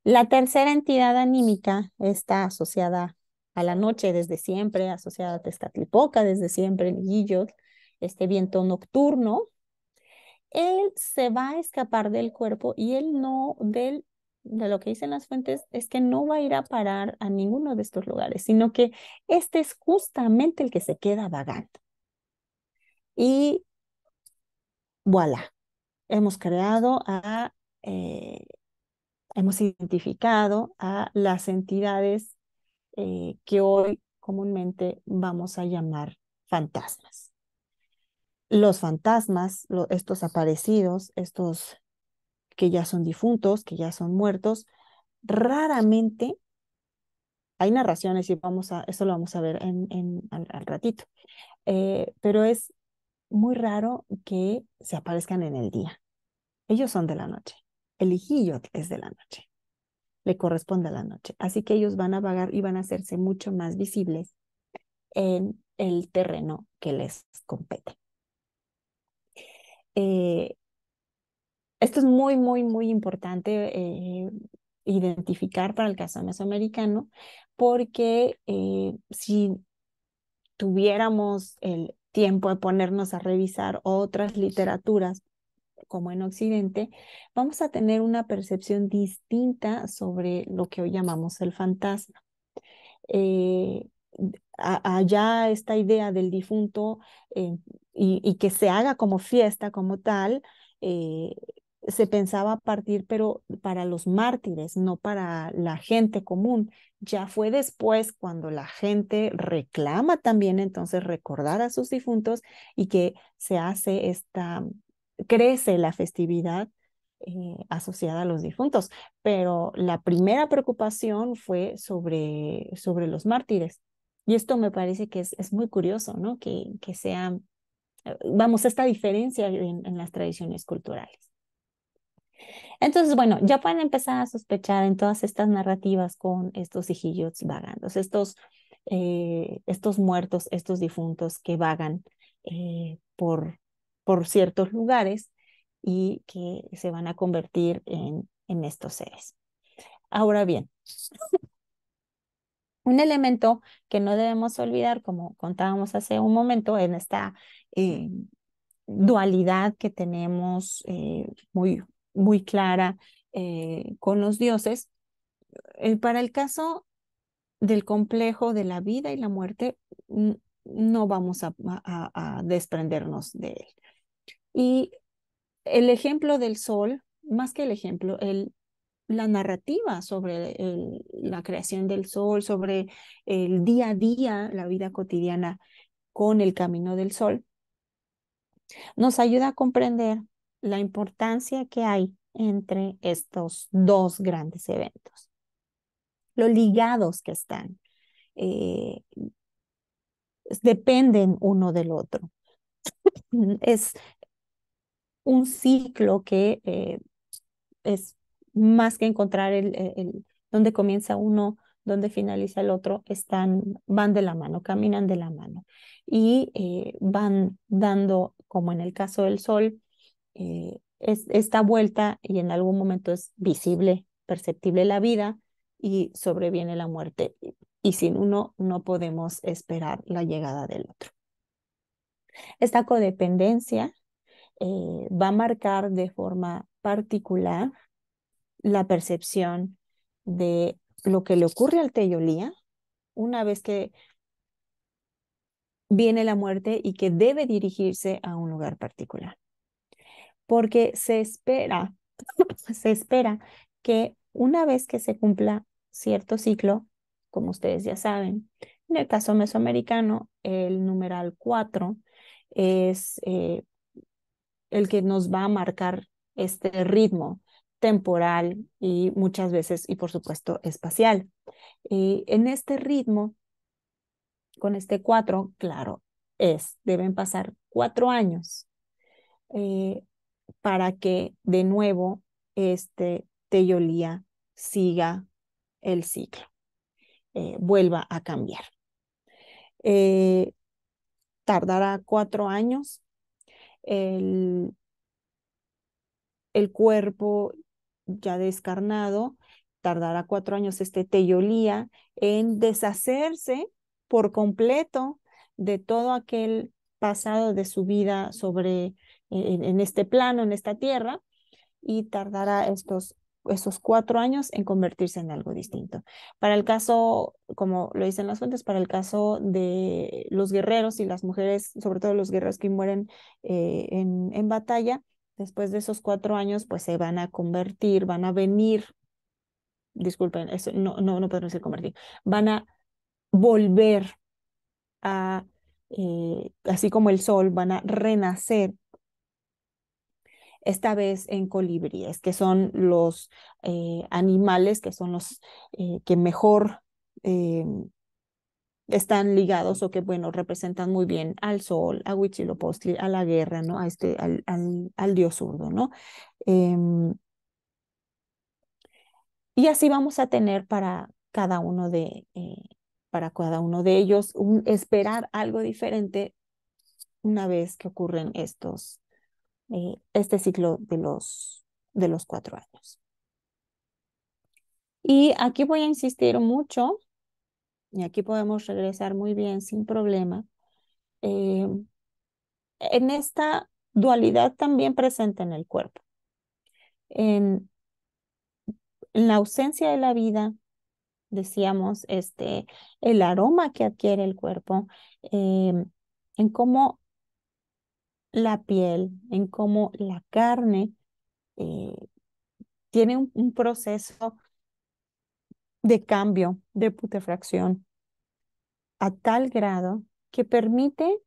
La tercera entidad anímica está asociada a la noche desde siempre, asociada a Tezcatlipoca desde siempre, Guillot, este viento nocturno. Él se va a escapar del cuerpo y él no, del de lo que dicen las fuentes es que no va a ir a parar a ninguno de estos lugares, sino que este es justamente el que se queda vagando. Y voilà, hemos creado a, eh, hemos identificado a las entidades eh, que hoy comúnmente vamos a llamar fantasmas. Los fantasmas, estos aparecidos, estos que ya son difuntos, que ya son muertos. Raramente hay narraciones y vamos a, eso lo vamos a ver en, en, al, ratito, eh, pero es muy raro que se aparezcan en el día. Ellos son de la noche. El hijillo es de la noche. Le corresponde a la noche. Así que ellos van a vagar y van a hacerse mucho más visibles en el terreno que les compete. Eh, esto es muy, muy, muy importante eh, identificar para el caso mesoamericano, porque eh, si tuviéramos el tiempo de ponernos a revisar otras literaturas como en Occidente, vamos a tener una percepción distinta sobre lo que hoy llamamos el fantasma. Eh, allá esta idea del difunto y, que se haga como fiesta como tal, se pensaba partir, pero para los mártires, no para la gente común. Ya fue después cuando la gente reclama también entonces recordar a sus difuntos y que se hace esta, crece la festividad eh, asociada a los difuntos. Pero la primera preocupación fue sobre, sobre los mártires. Y esto me parece que es, muy curioso, ¿no? Que, que sea, eh, vamos, esta diferencia en las tradiciones culturales. Entonces, bueno, ya pueden empezar a sospechar en todas estas narrativas con estos hijillos vagando, estos, eh, estos muertos, estos difuntos que vagan eh, por, por ciertos lugares y que se van a convertir en, en estos seres. Ahora bien, [LAUGHS] un elemento que no debemos olvidar, como contábamos hace un momento, en esta eh, dualidad que tenemos muy muy clara eh, con los dioses. Eh, para el caso del complejo de la vida y la muerte, no vamos a, desprendernos de él. Y el ejemplo del sol, más que el ejemplo, el, la narrativa sobre la creación del sol, sobre el día a día, la vida cotidiana con el camino del sol, nos ayuda a comprender la importancia que hay entre estos dos grandes eventos, los ligados que están. Eh, dependen uno del otro. [LAUGHS] es un ciclo que eh, es más que encontrar el, donde comienza uno, donde finaliza el otro, están, van de la mano, caminan de la mano y eh, van dando, como en el caso del sol, eh, es esta vuelta y en algún momento es visible, perceptible la vida y sobreviene la muerte. Y sin uno no podemos esperar la llegada del otro. Esta codependencia eh, va a marcar de forma particular la percepción de lo que le ocurre al teyolía una vez que viene la muerte y que debe dirigirse a un lugar particular porque se espera, [LAUGHS] se espera que una vez que se cumpla cierto ciclo, como ustedes ya saben, en el caso mesoamericano, el numeral 4 es eh, el que nos va a marcar este ritmo temporal y muchas veces, y por supuesto, espacial. Eh, en este ritmo, con este 4, claro, es, deben pasar cuatro años. Eh, para que de nuevo este teyolía siga el ciclo, eh, vuelva a cambiar. Eh, tardará cuatro años. El, el cuerpo ya descarnado tardará cuatro años este teyolía en deshacerse por completo de todo aquel pasado de su vida sobre en, este plano, en esta tierra, y tardará estos esos cuatro años en convertirse en algo distinto. Para el caso, como lo dicen las fuentes, para el caso de los guerreros y las mujeres, sobre todo los guerreros que mueren eh, en, en, batalla, después de esos cuatro años, pues se van a convertir, van a venir, disculpen, eso, no, no, no podemos decir convertir, van a volver a, eh, así como el sol, van a renacer esta vez en colibríes, que son los eh, animales que son los eh, que mejor eh, están ligados o que, bueno, representan muy bien al sol, a Huitzilopochtli, a la guerra, ¿no? A este, al, dios zurdo, ¿no? Em, y así vamos a tener para cada uno de, para cada uno de ellos, esperar algo diferente una vez que ocurren estos eh, este ciclo de los, de los cuatro años. Y aquí voy a insistir mucho, y aquí podemos regresar muy bien sin problema, eh, en esta dualidad también presente en el cuerpo. En, la ausencia de la vida, decíamos, este, el aroma que adquiere el cuerpo, eh, en cómo la piel, en cómo la carne eh, tiene un, proceso de cambio, de putrefacción a tal grado que permite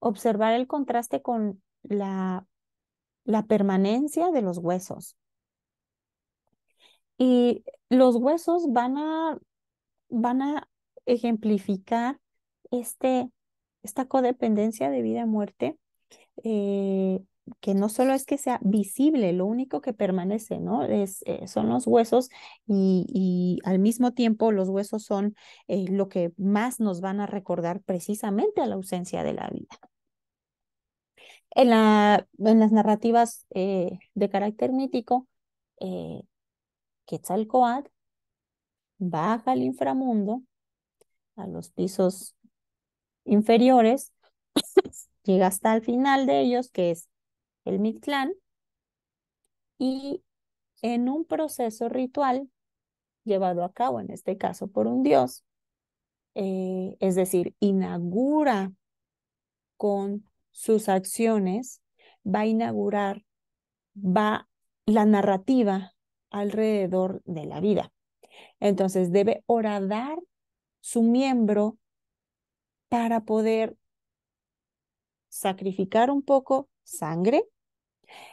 observar el contraste con la, la permanencia de los huesos. Y los huesos van a, van a ejemplificar este, esta codependencia de vida-muerte eh, que no solo es que sea visible, lo único que permanece, ¿no? Es, eh, son los huesos y, al mismo tiempo los huesos son eh, lo que más nos van a recordar precisamente a la ausencia de la vida. En, la, en las narrativas de carácter mítico, Quetzalcoatl baja al inframundo, a los pisos inferiores, llega hasta el final de ellos, que es el Mictlán, y en un proceso ritual llevado a cabo, en este caso por un dios, eh, es decir, inaugura con sus acciones, va a inaugurar, va la narrativa alrededor de la vida. Entonces debe horadar su miembro para poder sacrificar un poco sangre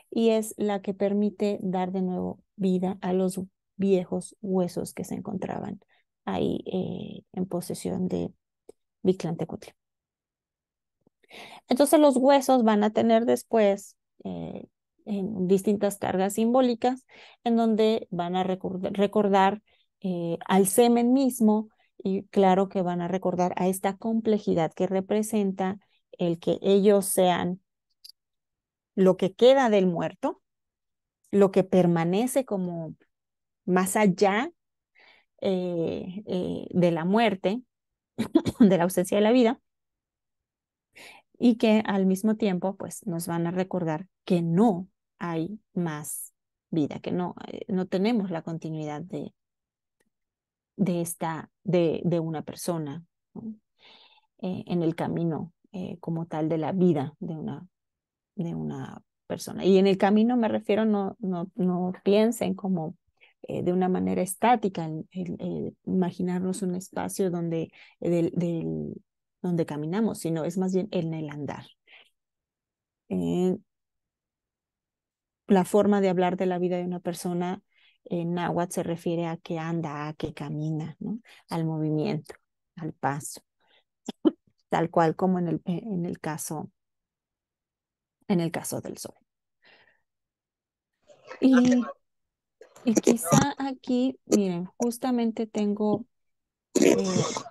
y es la que permite dar de nuevo vida a los viejos huesos que se encontraban ahí eh, en posesión de Viclantecutli. Entonces los huesos van a tener después eh, distintas cargas simbólicas en donde van a recordar, eh, al semen mismo y claro que van a recordar a esta complejidad que representa el que ellos sean lo que queda del muerto, lo que permanece como más allá eh, eh, de la muerte, [CLEARS THROAT] de la ausencia de la vida, y que al mismo tiempo pues nos van a recordar que no hay más vida, que no, eh, no tenemos la continuidad de, de esta, de, una persona en el camino eh, como tal de la vida de una, de una persona. Y en el camino me refiero, no, no, no piensen como eh, de una manera estática, en imaginarnos un espacio donde, eh, del, donde caminamos, sino es más bien en el andar. la forma de hablar de la vida de una persona en náhuatl se refiere a que anda, a que camina, ¿no? al movimiento, al paso tal cual como en el, eh, en el caso, en el caso del sol. Y, quizá aquí, miren, justamente tengo, eh,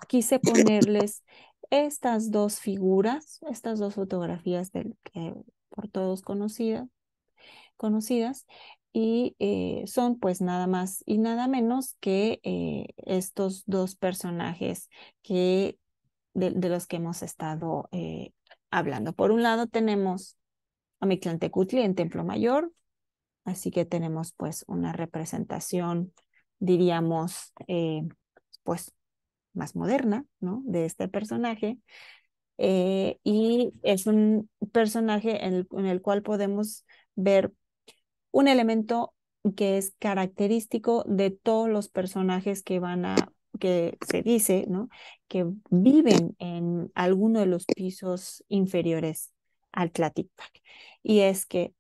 quise ponerles estas dos figuras, estas dos fotografías del, que por todos conocidas, y eh, son pues nada más y nada menos que estos dos personajes que de, los que hemos estado eh, hablando. Por un lado tenemos a Mictlantecutli en Templo Mayor, así que tenemos pues una representación, diríamos, eh, pues más moderna, ¿no? De este personaje. Eh, y es un personaje en el cual podemos ver un elemento que es característico de todos los personajes que van a que se dice, ¿no? Que viven en alguno de los pisos inferiores al Tlatipac Y es que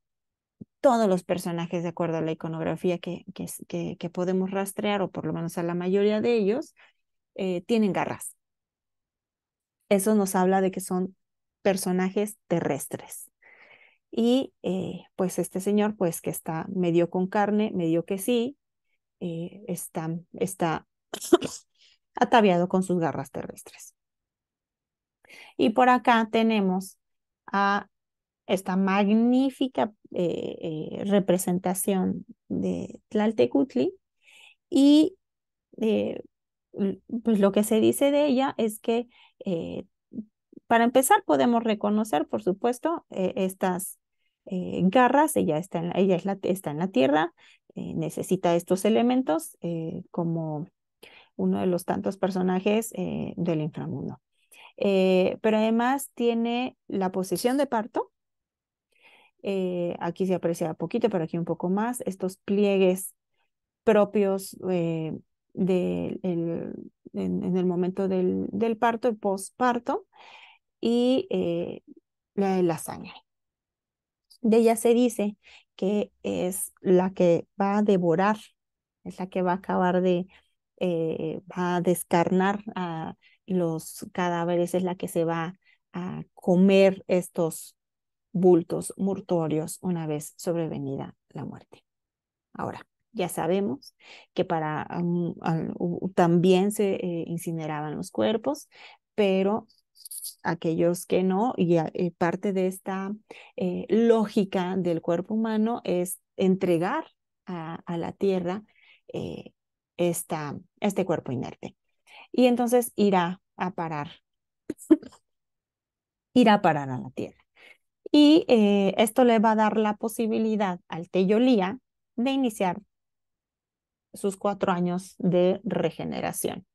todos los personajes, de acuerdo a la iconografía que, que, podemos rastrear, o por lo menos a la mayoría de ellos, eh, tienen garras. Eso nos habla de que son personajes terrestres. Y eh, pues este señor, pues que está medio con carne, medio que sí, eh, está, está [COUGHS] ataviado con sus garras terrestres. Y por acá tenemos a esta magnífica eh, eh, representación de Tlaltecutli y eh, pues lo que se dice de ella es que para empezar podemos reconocer por supuesto estas garras, ella, está ella está en la tierra, necesita estos elementos como uno de los tantos personajes eh, del inframundo. Eh, pero además tiene la posición de parto. Eh, aquí se aprecia poquito, pero aquí un poco más. Estos pliegues propios de, en, el momento del, parto el posparto. Y la la sangre. De ella se dice que es la que va a devorar, es la que va a acabar de, eh, va a descarnar a los cadáveres, es la que se va a comer estos bultos mortuorios una vez sobrevenida la muerte. Ahora, ya sabemos que para también se eh, incineraban los cuerpos, pero aquellos que no, y eh, parte de esta lógica del cuerpo humano es entregar a, la tierra esta, este cuerpo inerte. Y entonces irá a parar, [COUGHS] irá a parar a la Tierra. Y eh, esto le va a dar la posibilidad al Teyolía de iniciar sus cuatro años de regeneración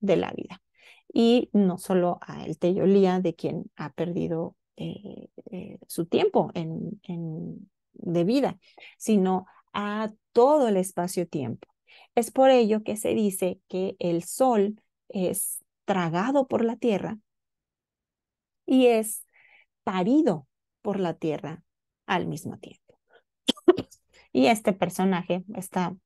de la vida. Y no solo al Teyolía, de quien ha perdido eh, eh, su tiempo en, de vida, sino a todo el espacio-tiempo. Es por ello que se dice que el sol es tragado por la tierra y es parido por la tierra al mismo tiempo. y este personaje, esta,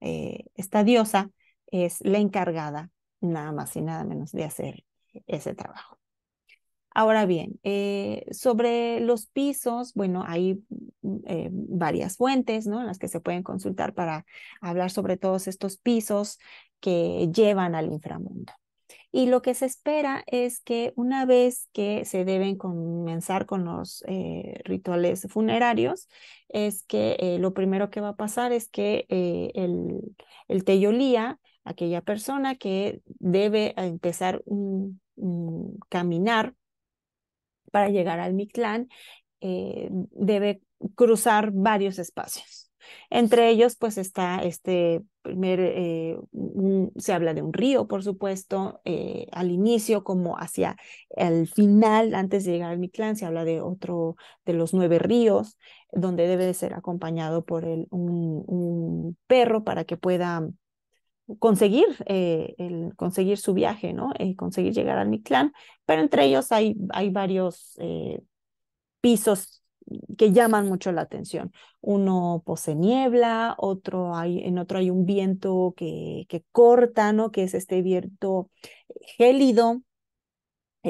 eh, diosa, es la encargada nada más y nada menos de hacer ese trabajo. Ahora bien, eh, sobre los pisos, bueno, hay mm, eh, varias fuentes, ¿no? En las que se pueden consultar para hablar sobre todos estos pisos que llevan al inframundo. Y lo que se espera es que una vez que se deben comenzar con los eh, rituales funerarios, es que lo primero que va a pasar es que el, el teyolía, aquella persona que debe empezar a caminar para llegar al Mictlán eh, debe cruzar varios espacios. Entre ellos, pues está este primer, eh, se habla de un río, por supuesto, eh, al inicio como hacia el final, antes de llegar al Mictlán, se habla de otro de los nueve ríos, donde debe ser acompañado por el, un perro para que pueda conseguir, eh, el, conseguir su viaje, ¿no? Eh, conseguir llegar al Mictlán, pero entre ellos hay, hay varios eh, pisos que llaman mucho la atención. Uno posee niebla, otro hay, en otro hay un viento que, que corta, ¿no? Que es este viento gélido,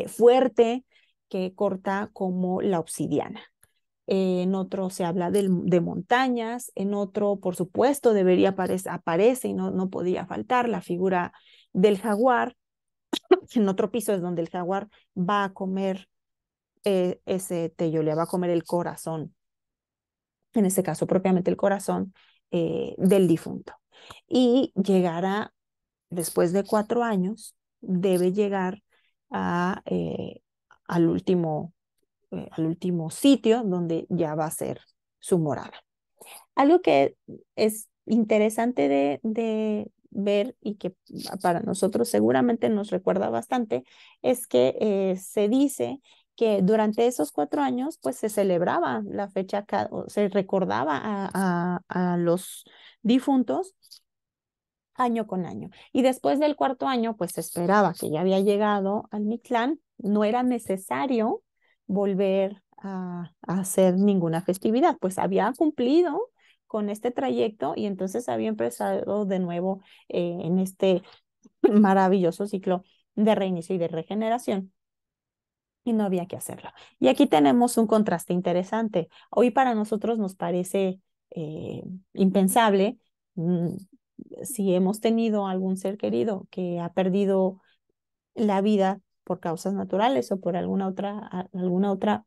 fuerte, que corta como la obsidiana en otro se habla de, montañas, en otro, por supuesto, debería aparecer, aparece y no, no podía faltar la figura del jaguar. [COUGHS] en otro piso es donde el jaguar va a comer eh, ese tello, le va a comer el corazón, en este caso propiamente el corazón eh, del difunto. Y llegará, después de cuatro años, debe llegar a, eh, al último eh, al último sitio donde ya va a ser su morada. Algo que es interesante de, ver y que para nosotros seguramente nos recuerda bastante es que eh, se dice que durante esos cuatro años pues se celebraba la fecha, se recordaba a, a los difuntos año con año. Y después del cuarto año, pues se esperaba que ya había llegado al Mictlán, no era necesario volver a, hacer ninguna festividad, pues había cumplido con este trayecto y entonces había empezado de nuevo eh, en este maravilloso ciclo de reinicio y de regeneración y no había que hacerlo. Y aquí tenemos un contraste interesante. Hoy para nosotros nos parece eh, impensable mm, si hemos tenido algún ser querido que ha perdido la vida por causas naturales o por alguna otra, alguna otra,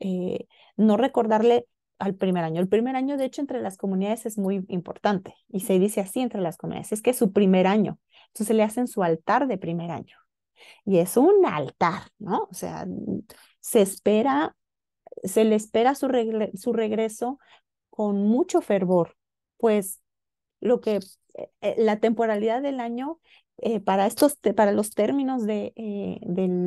eh, no recordarle al primer año. El primer año, de hecho, entre las comunidades es muy importante y se dice así entre las comunidades, es que es su primer año. Entonces le hacen su altar de primer año y es un altar, ¿no? O sea, se espera, se le espera su, regreso con mucho fervor, pues lo que eh, eh, la temporalidad del año eh, para, estos, para los términos de, eh,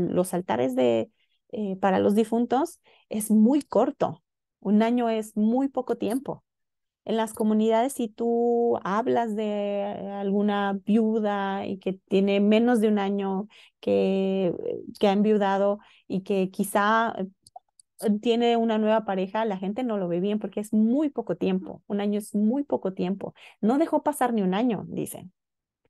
los altares de, eh, para los difuntos es muy corto. Un año es muy poco tiempo. En las comunidades, si tú hablas de alguna viuda y que tiene menos de un año que, que ha enviudado y que quizá tiene una nueva pareja, la gente no lo ve bien porque es muy poco tiempo. Un año es muy poco tiempo. No dejó pasar ni un año, dicen.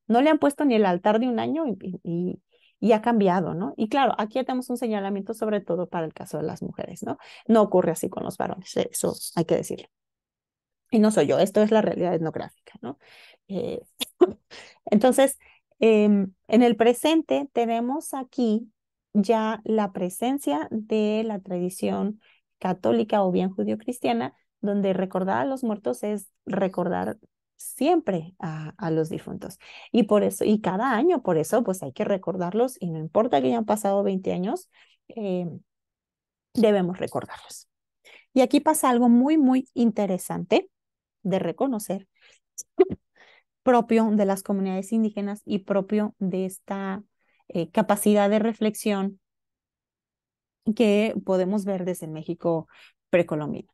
No le han puesto ni el altar de un año y, ha cambiado, ¿no? Y claro, aquí tenemos un señalamiento sobre todo para el caso de las mujeres, ¿no? No ocurre así con los varones, eh, eso hay que decirlo. Y no soy yo, esto es la realidad etnográfica, ¿no? Eh, [LAUGHS] entonces, em, en el presente tenemos aquí ya la presencia de la tradición católica o bien judío cristiana donde recordar a los muertos es recordar siempre a, los difuntos. Y por eso, y cada año, por eso, pues hay que recordarlos y no importa que hayan pasado 20 años, eh, debemos recordarlos. Y aquí pasa algo muy, muy interesante de reconocer, [LAUGHS] propio de las comunidades indígenas y propio de esta eh, capacidad de reflexión que podemos ver desde México precolombino.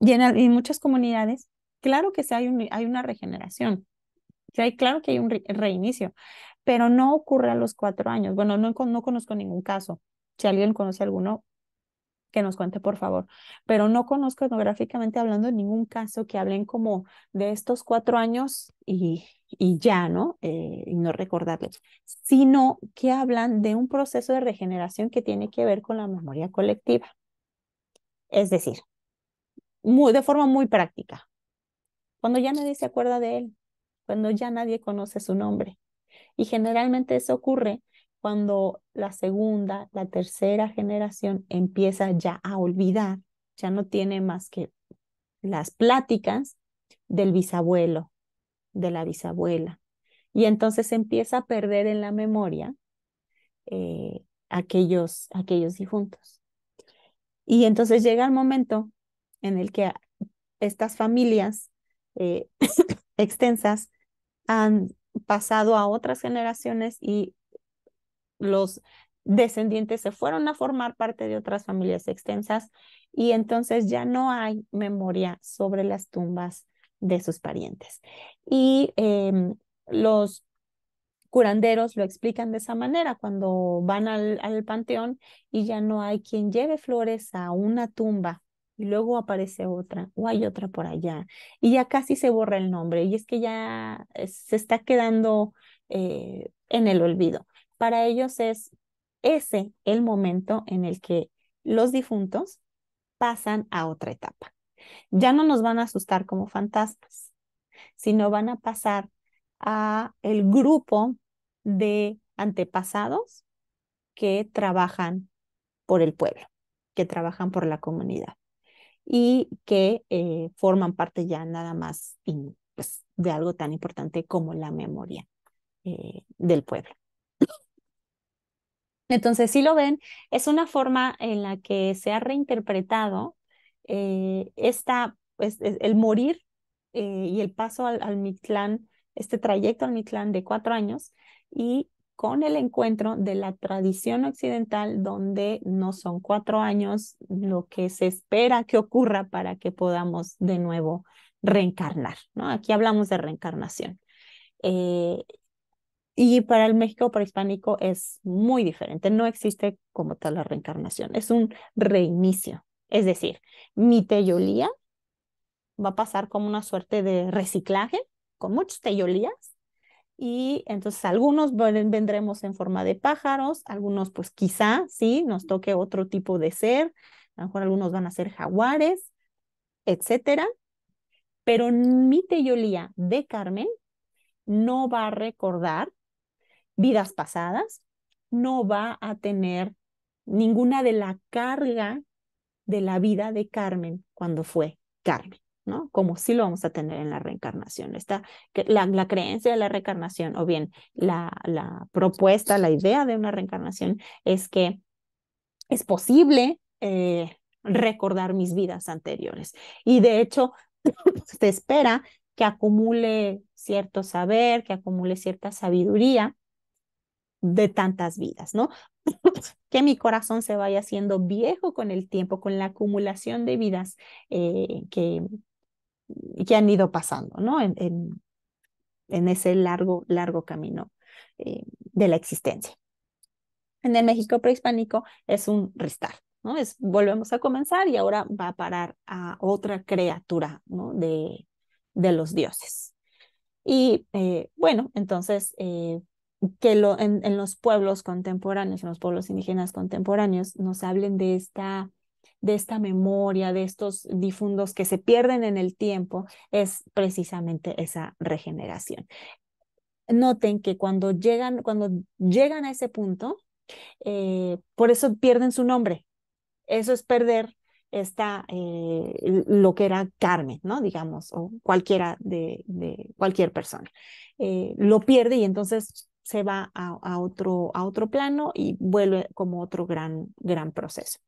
Y en muchas comunidades Claro que sí hay, una regeneración, claro que hay un reinicio, pero no ocurre a los cuatro años. Bueno, no, conozco ningún caso. Si alguien conoce alguno, que nos cuente, por favor. Pero no conozco etnográficamente hablando ningún caso que hablen como de estos cuatro años y, ya, ¿no? Eh, y no recordarles. sino que hablan de un proceso de regeneración que tiene que ver con la memoria colectiva. Es decir, de forma muy práctica cuando ya nadie se acuerda de él, cuando ya nadie conoce su nombre. Y generalmente eso ocurre cuando la segunda, la tercera generación empieza ya a olvidar, ya no tiene más que las pláticas del bisabuelo, de la bisabuela. Y entonces empieza a perder en la memoria eh, aquellos, aquellos difuntos. Y entonces llega el momento en el que estas familias eh, [COUGHS] extensas han pasado a otras generaciones y los descendientes se fueron a formar parte de otras familias extensas y entonces ya no hay memoria sobre las tumbas de sus parientes. Y em, los curanderos lo explican de esa manera cuando van al panteón y ya no hay quien lleve flores a una tumba y luego aparece otra o hay otra por allá y ya casi se borra el nombre y es que ya eh, se está quedando eh, en el olvido. Para ellos es ese el momento en el que los difuntos pasan a otra etapa. Ya no nos van a asustar como fantasmas, sino van a pasar a el grupo de antepasados que trabajan por el pueblo, que trabajan por la comunidad y que eh, forman parte ya nada más pues, de algo tan importante como la memoria eh, del pueblo. Entonces, si lo ven, es una forma en la que se ha reinterpretado eh, esta, pues, e, el morir y el paso al, al Mictlán, este trayecto al Mictlán de cuatro años, y con el encuentro de la tradición occidental donde no son cuatro años lo que se espera que ocurra para que podamos de nuevo reencarnar. ¿no? Aquí hablamos de reencarnación. Eh, y para el México prehispánico es muy diferente. No existe como tal la reencarnación. Es un reinicio. Es decir, mi teyolía va a pasar como una suerte de reciclaje con muchos teyolías y entonces algunos vendremos en forma de pájaros, algunos pues quizá, sí, nos toque otro tipo de ser, a lo mejor algunos van a ser jaguares, etcétera. Pero mi teyolía de Carmen no va a recordar vidas pasadas, no va a tener ninguna de la carga de la vida de Carmen cuando fue Carmen. ¿no? Como si lo vamos a tener en la reencarnación. Está la, creencia de la reencarnación o bien la, propuesta, la idea de una reencarnación es que es posible eh, recordar mis vidas anteriores. Y de hecho, [CLEARS THROAT] se espera que acumule cierto saber, que acumule cierta sabiduría de tantas vidas, ¿no? [CLEARS THROAT] que mi corazón se vaya haciendo viejo con el tiempo, con la acumulación de vidas eh, que, que han ido pasando, ¿no? En, ese largo, largo camino eh, de la existencia. En el México prehispánico es un restart, ¿no? Es volvemos a comenzar y ahora va a parar a otra criatura, ¿no? De, los dioses. Y eh, bueno, entonces, eh, que lo, en, en, los pueblos contemporáneos, en los pueblos indígenas contemporáneos, nos hablen de esta de esta memoria, de estos difundos que se pierden en el tiempo, es precisamente esa regeneración. Noten que cuando llegan, cuando llegan a ese punto, eh, por eso pierden su nombre. Eso es perder esta, eh, lo que era Carmen, ¿no? Digamos, o cualquiera de, cualquier persona. Eh, lo pierde y entonces se va a, a, otro, a otro plano y vuelve como otro gran, gran proceso.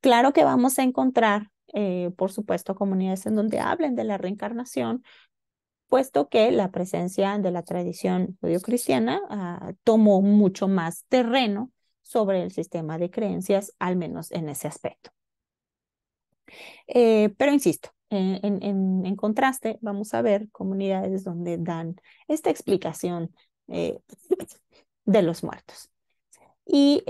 Claro que vamos a encontrar, eh, por supuesto, comunidades en donde hablen de la reencarnación, puesto que la presencia de la tradición judio-cristiana ah, tomó mucho más terreno sobre el sistema de creencias, al menos en ese aspecto. Eh, pero insisto, eh, en, contraste, vamos a ver comunidades donde dan esta explicación de los muertos. Y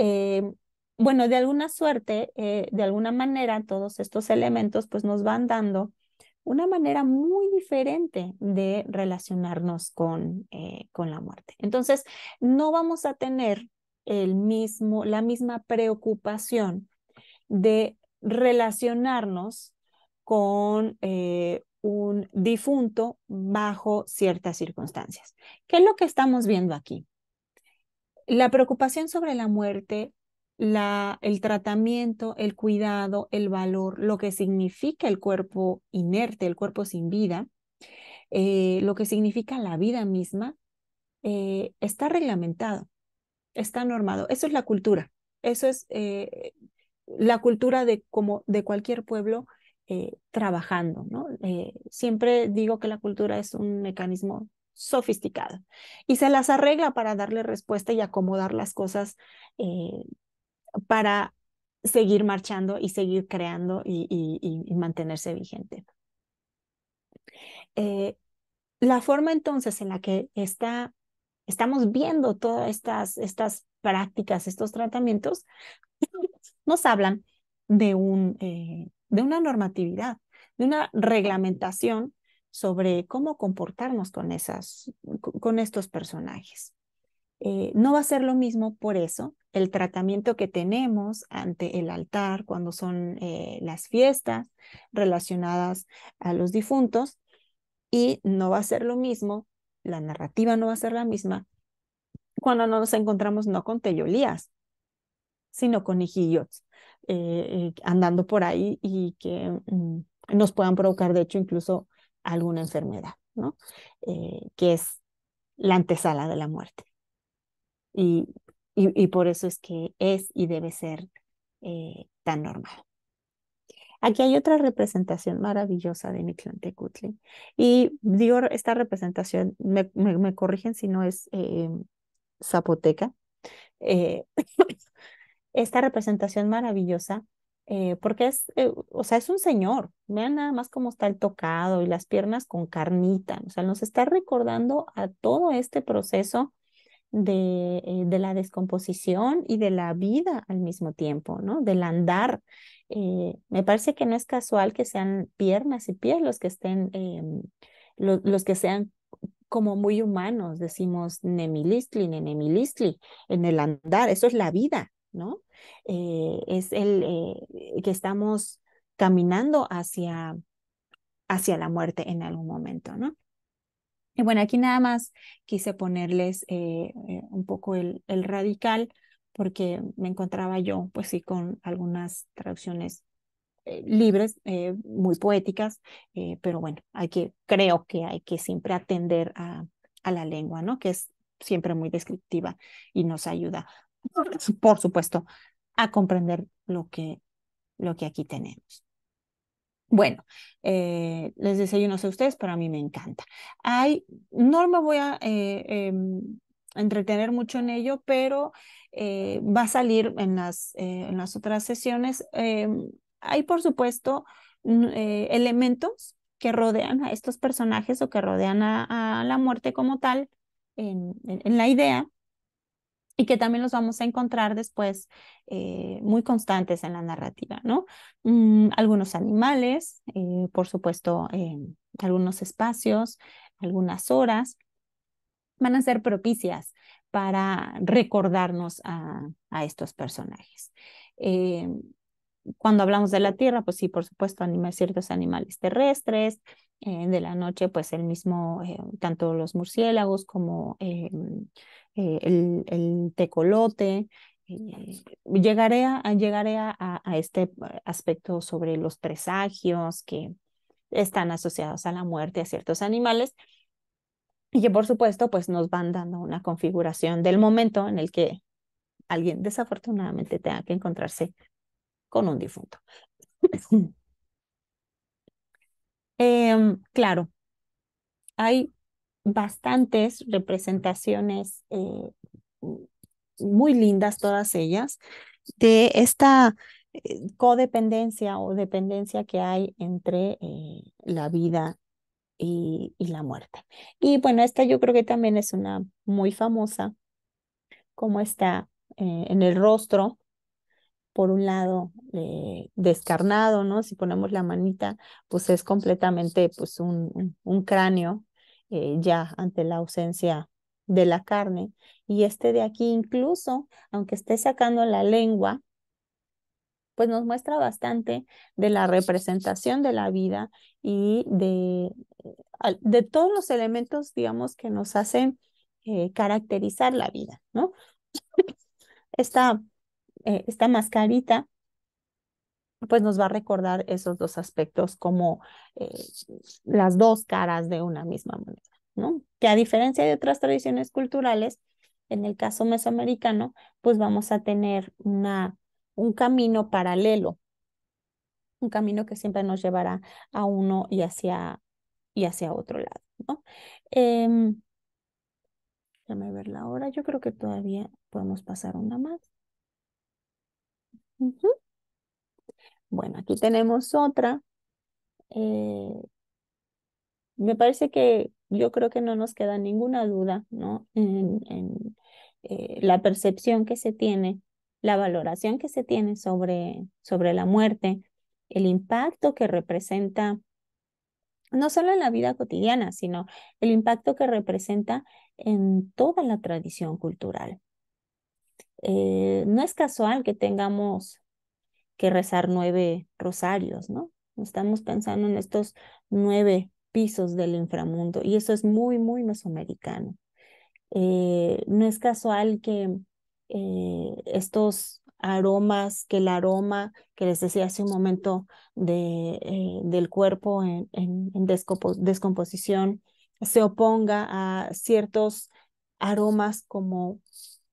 bueno, de alguna suerte, eh, de alguna manera, todos estos elementos pues nos van dando una manera muy diferente de relacionarnos con, eh, con la muerte. Entonces, no vamos a tener el mismo, la misma preocupación de relacionarnos con eh, un difunto bajo ciertas circunstancias. ¿Qué es lo que estamos viendo aquí? La preocupación sobre la muerte el tratamiento, el cuidado, el valor, lo que significa el cuerpo inerte, el cuerpo sin vida, eh, lo que significa la vida misma, eh, está reglamentado, está normado. Eso es la cultura, eso es eh, la cultura de, como de cualquier pueblo trabajando. ¿no? siempre digo que la cultura es un mecanismo sofisticado y se las arregla para darle respuesta y acomodar las cosas para seguir marchando y seguir creando y, mantenerse vigente. Eh, la forma entonces en la que está, estamos viendo todas estas, estas prácticas, estos tratamientos, [CLEARS THROAT] nos hablan de, un, eh, de una normatividad, de una reglamentación sobre cómo comportarnos con, esas, con estos personajes. Eh, no va a ser lo mismo por eso el tratamiento que tenemos ante el altar cuando son eh, las fiestas relacionadas a los difuntos y no va a ser lo mismo, la narrativa no va a ser la misma cuando nos encontramos no con teyolías, sino con hijillos eh, andando por ahí y que mm, nos puedan provocar de hecho incluso alguna enfermedad, ¿no? que es la antesala de la muerte. Y, por eso es que es y debe ser eh, tan normal. Aquí hay otra representación maravillosa de Mictlantecutli. Y digo, esta representación, me, me, corrigen si no es eh, zapoteca. Eh, [LAUGHS] esta representación maravillosa, porque es, o sea, es un señor. Vean nada más cómo está el tocado y las piernas con carnita. O sea, nos está recordando a todo este proceso de, eh, de, la descomposición y de la vida al mismo tiempo, ¿no? Del andar. Eh, me parece que no es casual que sean piernas y pies los que estén, em, los que sean como muy humanos, decimos nemilistli, nemilistli, en el andar, eso es la vida, ¿no? Eh, es el que estamos caminando hacia hacia la muerte en algún momento, ¿no? Y bueno, aquí nada más quise ponerles eh, eh, un poco el, radical porque me encontraba yo, pues sí, con algunas traducciones eh, libres, muy poéticas, pero bueno, hay creo que hay que siempre atender a, la lengua, ¿no? Que es siempre muy descriptiva y nos ayuda, por supuesto, a comprender lo que, lo que aquí tenemos. Bueno, eh, les no a ustedes, pero a mí me encanta. Hay, no me voy a eh, em, entretener mucho en ello, pero eh, va a salir en las, eh, otras sesiones. Em, hay, por supuesto, elementos que rodean a estos personajes o que rodean a, la muerte como tal en la idea y que también los vamos a encontrar después eh, muy constantes en la narrativa, ¿no? Mm, algunos animales, eh, por supuesto, algunos espacios, algunas horas, van a ser propicias para recordarnos a, estos personajes. Eh, cuando hablamos de la tierra, pues sí, por supuesto, ciertos animales terrestres, eh, de la noche, pues el mismo, eh, tanto los murciélagos como eh, mm, el, tecolote. llegaré a, llegaré a, este aspecto sobre los presagios que están asociados a la muerte a ciertos animales y que por supuesto pues nos van dando una configuración del momento en el que alguien desafortunadamente tenga que encontrarse con un difunto. [LAUGHS] Em, claro, hay bastantes representaciones eh, muy lindas, todas ellas, de esta eh, codependencia o dependencia que hay entre eh, la vida y, la muerte. Y bueno, esta yo creo que también es una muy famosa, como está en el rostro por un lado eh, descarnado, ¿no? Si ponemos la manita, pues es completamente pues un, cráneo eh, ya ante la ausencia de la carne. Y este de aquí incluso, aunque esté sacando la lengua, pues nos muestra bastante de la representación de la vida y de, de todos los elementos, digamos, que nos hacen eh, caracterizar la vida, ¿no? Esta eh, esta mascarita, pues nos va a recordar esos dos aspectos como eh, las dos caras de una misma moneda, ¿no? Que a diferencia de otras tradiciones culturales, en el caso mesoamericano, pues vamos a tener una, un camino paralelo, un camino que siempre nos llevará a uno y hacia, y hacia otro lado, ¿no? Em, déjame ver la hora, yo creo que todavía podemos pasar una más. Bueno, aquí tenemos otra. Eh, me parece que yo creo que no nos queda ninguna duda, ¿no? En, eh, la percepción que se tiene, la valoración que se tiene sobre, sobre la muerte, el impacto que representa, no solo en la vida cotidiana, sino el impacto que representa en toda la tradición cultural. Eh, no es casual que tengamos que rezar nueve rosarios, ¿no? Estamos pensando en estos nueve pisos del inframundo y eso es muy, muy mesoamericano. Eh, no es casual que eh, estos aromas, que el aroma que les decía hace un momento de, del cuerpo en, descomposición se oponga a ciertos aromas como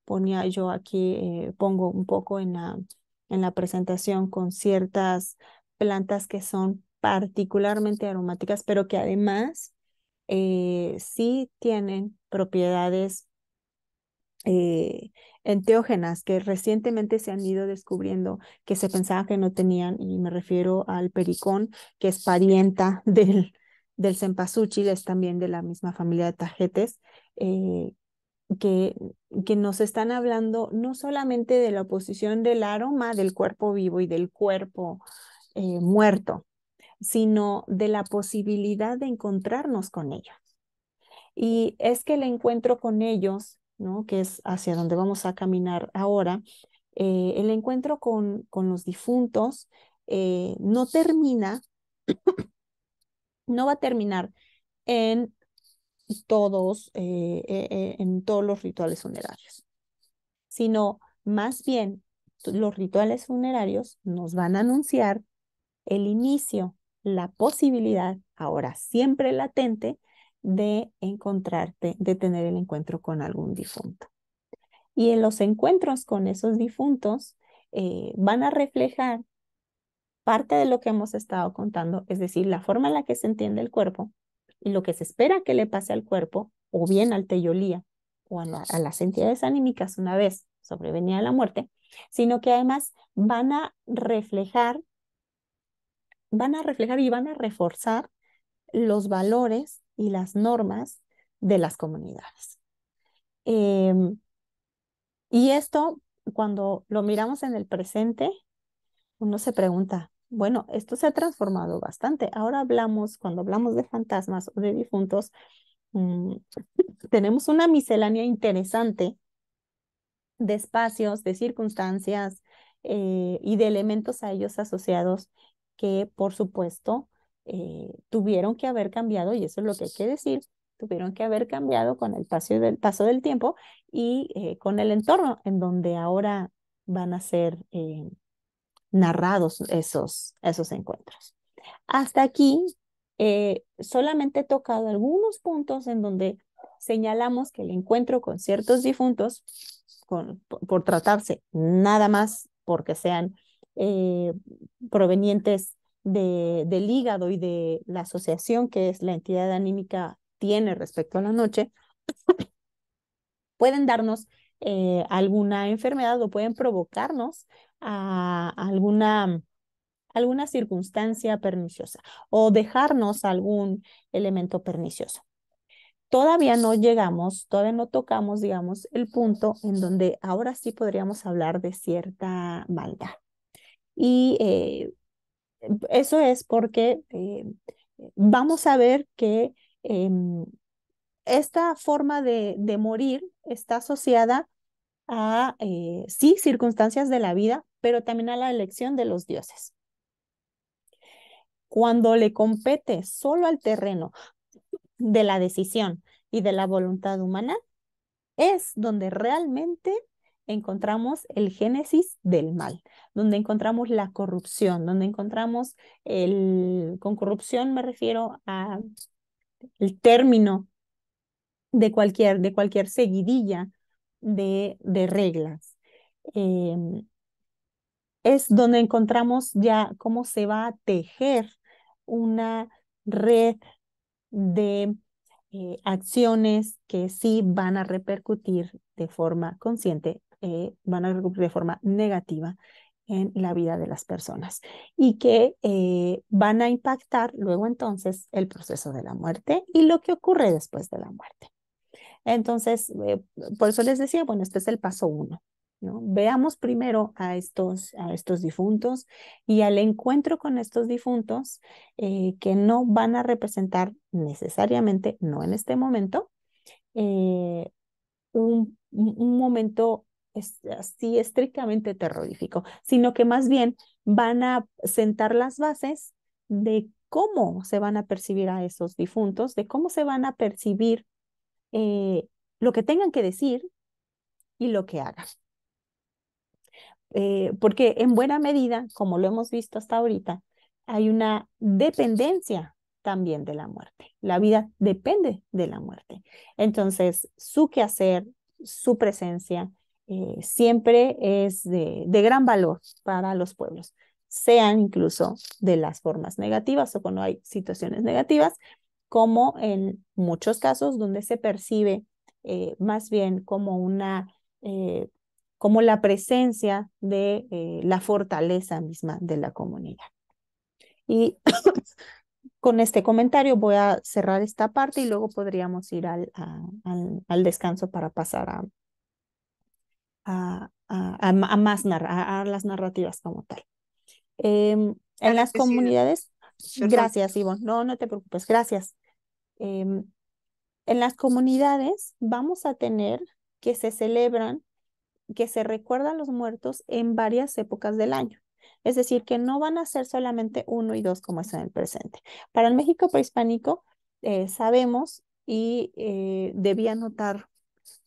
ponía yo aquí, eh, pongo un poco en la, en la presentación con ciertas plantas que son particularmente aromáticas, pero que además eh, sí tienen propiedades eh, enteógenas que recientemente se han ido descubriendo que se pensaba que no tenían, y me refiero al pericón, que es parienta [LAUGHS] del, del cempasúchil, es también de la misma familia de tajetes, que, que nos están hablando no solamente de la oposición del aroma del cuerpo vivo y del cuerpo eh, muerto, sino de la posibilidad de encontrarnos con ellos. Y es que el encuentro con ellos, ¿no? que es hacia donde vamos a caminar ahora, eh, el encuentro con, con los difuntos eh, no termina, [COUGHS] no va a terminar en todos, eh, eh, eh, en todos los rituales funerarios, sino más bien los rituales funerarios nos van a anunciar el inicio, la posibilidad, ahora siempre latente, de encontrarte, de tener el encuentro con algún difunto. Y en los encuentros con esos difuntos van a reflejar parte de lo que hemos estado contando, es decir, la forma en la que se entiende el cuerpo, y lo que se espera que le pase al cuerpo, o bien al teyolía o a, las entidades anímicas una vez sobrevenida la muerte, sino que además van a reflejar, van a reflejar y van a reforzar los valores y las normas de las comunidades. Em, y esto, cuando lo miramos en el presente, uno se pregunta, bueno, esto se ha transformado bastante. Ahora hablamos, cuando hablamos de fantasmas o de difuntos, mm, [LAUGHS] tenemos una miscelánea interesante de espacios, de circunstancias eh, y de elementos a ellos asociados que, por supuesto, eh, tuvieron que haber cambiado, y eso es lo que hay que decir, tuvieron que haber cambiado con el paso del, paso del tiempo y eh, con el entorno en donde ahora van a ser narrados esos, esos encuentros. Hasta aquí, eh, solamente he tocado algunos puntos en donde señalamos que el encuentro con ciertos difuntos, por, tratarse nada más porque sean eh, provenientes de, del hígado y de la asociación que es la entidad anímica tiene respecto a la noche, pueden darnos eh, alguna enfermedad o pueden provocarnos a alguna, alguna circunstancia perniciosa o dejarnos algún elemento pernicioso. Todavía no llegamos, todavía no tocamos, digamos, el punto en donde ahora sí podríamos hablar de cierta maldad. Y eh, eso es porque eh, vamos a ver que em, esta forma de, morir está asociada a, eh, sí, circunstancias de la vida, pero también a la elección de los dioses. Cuando le compete solo al terreno de la decisión y de la voluntad humana, es donde realmente encontramos el génesis del mal, donde encontramos la corrupción, donde encontramos el, con corrupción me refiero a el término de cualquier, de cualquier seguidilla de, de reglas. Eh, es donde encontramos ya cómo se va a tejer una red de eh, acciones que sí van a repercutir de forma consciente, eh, van a repercutir de forma negativa en la vida de las personas y que eh, van a impactar luego entonces el proceso de la muerte y lo que ocurre después de la muerte. Entonces, por eso les decía, bueno, este es el paso uno, Veamos primero a estos, a estos difuntos y al encuentro con estos difuntos eh, que no van a representar necesariamente, no en este momento, eh, un, momento así estrictamente terrorífico, sino que más bien van a sentar las bases de cómo se van a percibir a esos difuntos, de cómo se van a percibir eh, lo que tengan que decir y lo que hagan. Eh, porque en buena medida, como lo hemos visto hasta ahorita, hay una dependencia también de la muerte. La vida depende de la muerte. Entonces, su quehacer, su presencia, eh, siempre es de, gran valor para los pueblos, sean incluso de las formas negativas o cuando hay situaciones negativas, como en muchos casos donde se percibe eh, más bien como una como la presencia de eh, la fortaleza misma de la comunidad. Y [COUGHS] con este comentario voy a cerrar esta parte y luego podríamos ir al, al, descanso para pasar a, a, a, más a, las narrativas como tal. Em, en las comunidades, gracias Ivonne, no, no te preocupes, gracias. Em, en las comunidades vamos a tener que se celebran que se recuerdan los muertos en varias épocas del año. Es decir, que no van a ser solamente uno y dos como es en el presente. Para el México prehispánico eh, sabemos y eh, debía anotar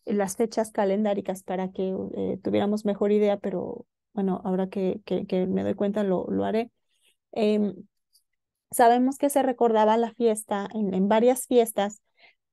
las fechas calendáricas para que eh, tuviéramos mejor idea, pero bueno, ahora que, que, me doy cuenta lo, haré. Em, sabemos que se recordaba la fiesta en, varias fiestas,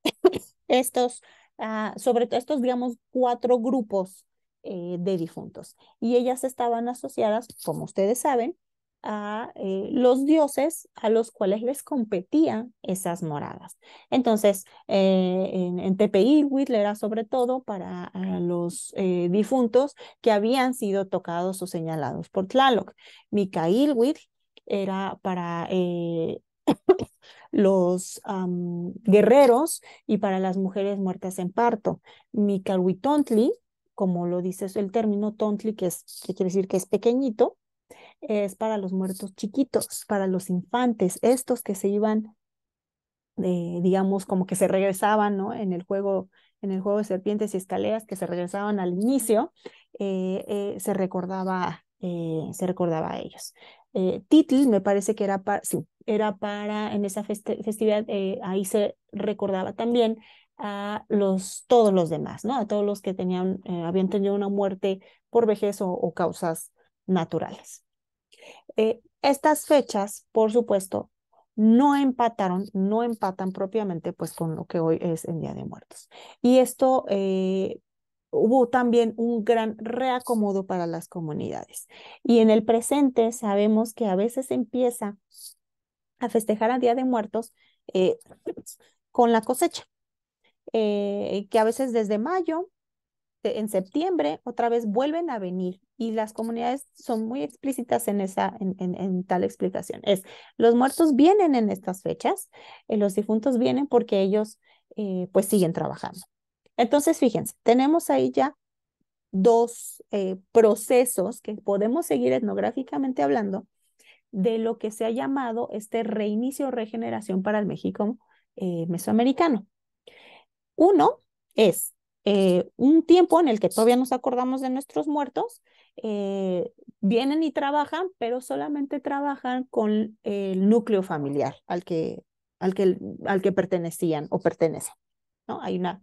[COUGHS] estos, ah, sobre todo estos, digamos, cuatro grupos eh, de difuntos. Y ellas estaban asociadas, como ustedes saben, a eh, los dioses a los cuales les competían esas moradas. Entonces, eh, en, Tepe era sobre todo para los difuntos que habían sido tocados o señalados por Tlaloc. Micailhuitl era para [COUGHS] los guerreros y para las mujeres muertas en parto. Micahuitontli como lo dice el término tontli, que, es, quiere decir que es pequeñito, es para los muertos chiquitos, para los infantes, estos que se iban, eh, digamos, como que se regresaban, ¿no? En el juego, en el juego de serpientes y escaleras, que se regresaban al inicio, eh, eh, se recordaba, se recordaba a ellos. Titl me parece que era para, sí, era para en esa festividad ahí se recordaba también a los, todos los demás, ¿no? A todos los que tenían, eh, habían tenido una muerte por vejez o, causas naturales. Eh, estas fechas, por supuesto, no empataron, no empatan propiamente pues con lo que hoy es el Día de Muertos. Y esto eh, hubo también un gran reacomodo para las comunidades. Y en el presente sabemos que a veces empieza a festejar a Día de Muertos con la cosecha, eh, que a veces desde mayo, eh, en septiembre, otra vez vuelven a venir y las comunidades son muy explícitas en, esa, en, tal explicación. Es, los muertos vienen en estas fechas, eh, los difuntos vienen porque ellos pues siguen trabajando. Entonces, fíjense, tenemos ahí ya dos procesos que podemos seguir etnográficamente hablando de lo que se ha llamado este reinicio o regeneración para el México mesoamericano. Uno es eh, un tiempo en el que todavía nos acordamos de nuestros muertos, eh, vienen y trabajan, pero solamente trabajan con el núcleo familiar al que, al que, al que pertenecían o pertenecen. ¿no? Hay una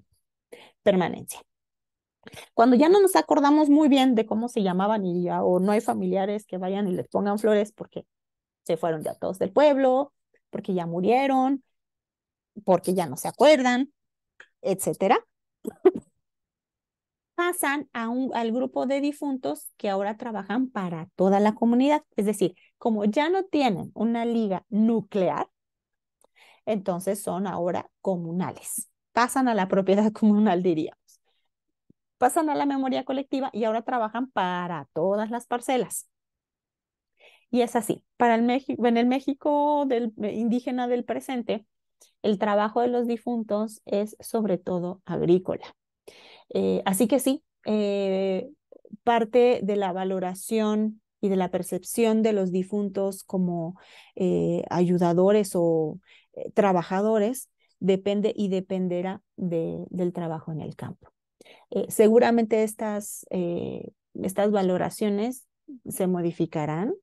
permanencia. Cuando ya no nos acordamos muy bien de cómo se llamaban y ya, o no hay familiares que vayan y les pongan flores porque se fueron ya todos del pueblo, porque ya murieron, porque ya no se acuerdan, etcétera, [LAUGHS] pasan a un, al grupo de difuntos que ahora trabajan para toda la comunidad. Es decir, como ya no tienen una liga nuclear, entonces son ahora comunales. Pasan a la propiedad [LAUGHS] comunal, diríamos. Pasan a la memoria colectiva y ahora trabajan para todas las parcelas. Y es así, para el México, en el México del, indígena del presente, el trabajo de los difuntos es sobre todo agrícola. Eh, así que sí, eh, parte de la valoración y de la percepción de los difuntos como eh, ayudadores o trabajadores depende y dependerá del trabajo en el campo. seguramente estas valoraciones se modificarán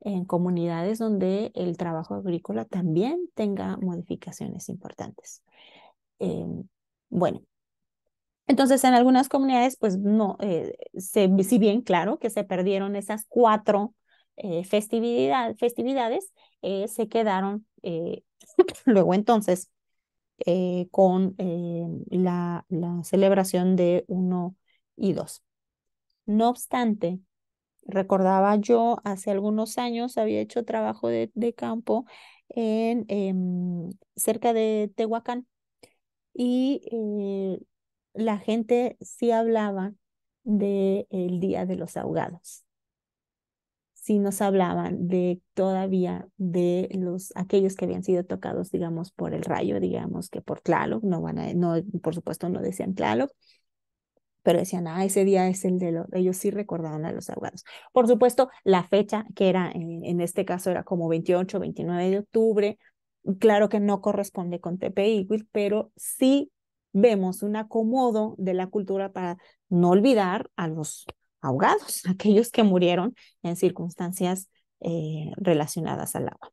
en comunidades donde el trabajo agrícola también tenga modificaciones importantes. Em, bueno, entonces en algunas comunidades, pues no, eh, se, si bien claro que se perdieron esas cuatro eh, festividad, festividades, eh, se quedaron [CLEARS THROAT] luego entonces con la celebración de uno y dos. No obstante, Recordaba yo, hace algunos años había hecho trabajo de, campo en, em, cerca de Tehuacán y eh, la gente sí hablaba del el Día de los Ahogados. Sí nos hablaban de todavía de los aquellos que habían sido tocados, digamos, por el rayo, digamos que por Tlaloc, no van a, no, por supuesto no decían Tlaloc, pero decían, ah, ese día es el de los, ellos sí recordaban a los ahogados. Por supuesto, la fecha, que era, eh, en este caso era como 28, 29 de octubre, claro que no corresponde con TPI, pero sí vemos un acomodo de la cultura para no olvidar a los ahogados, [LAUGHS] aquellos que murieron en circunstancias eh, relacionadas al agua.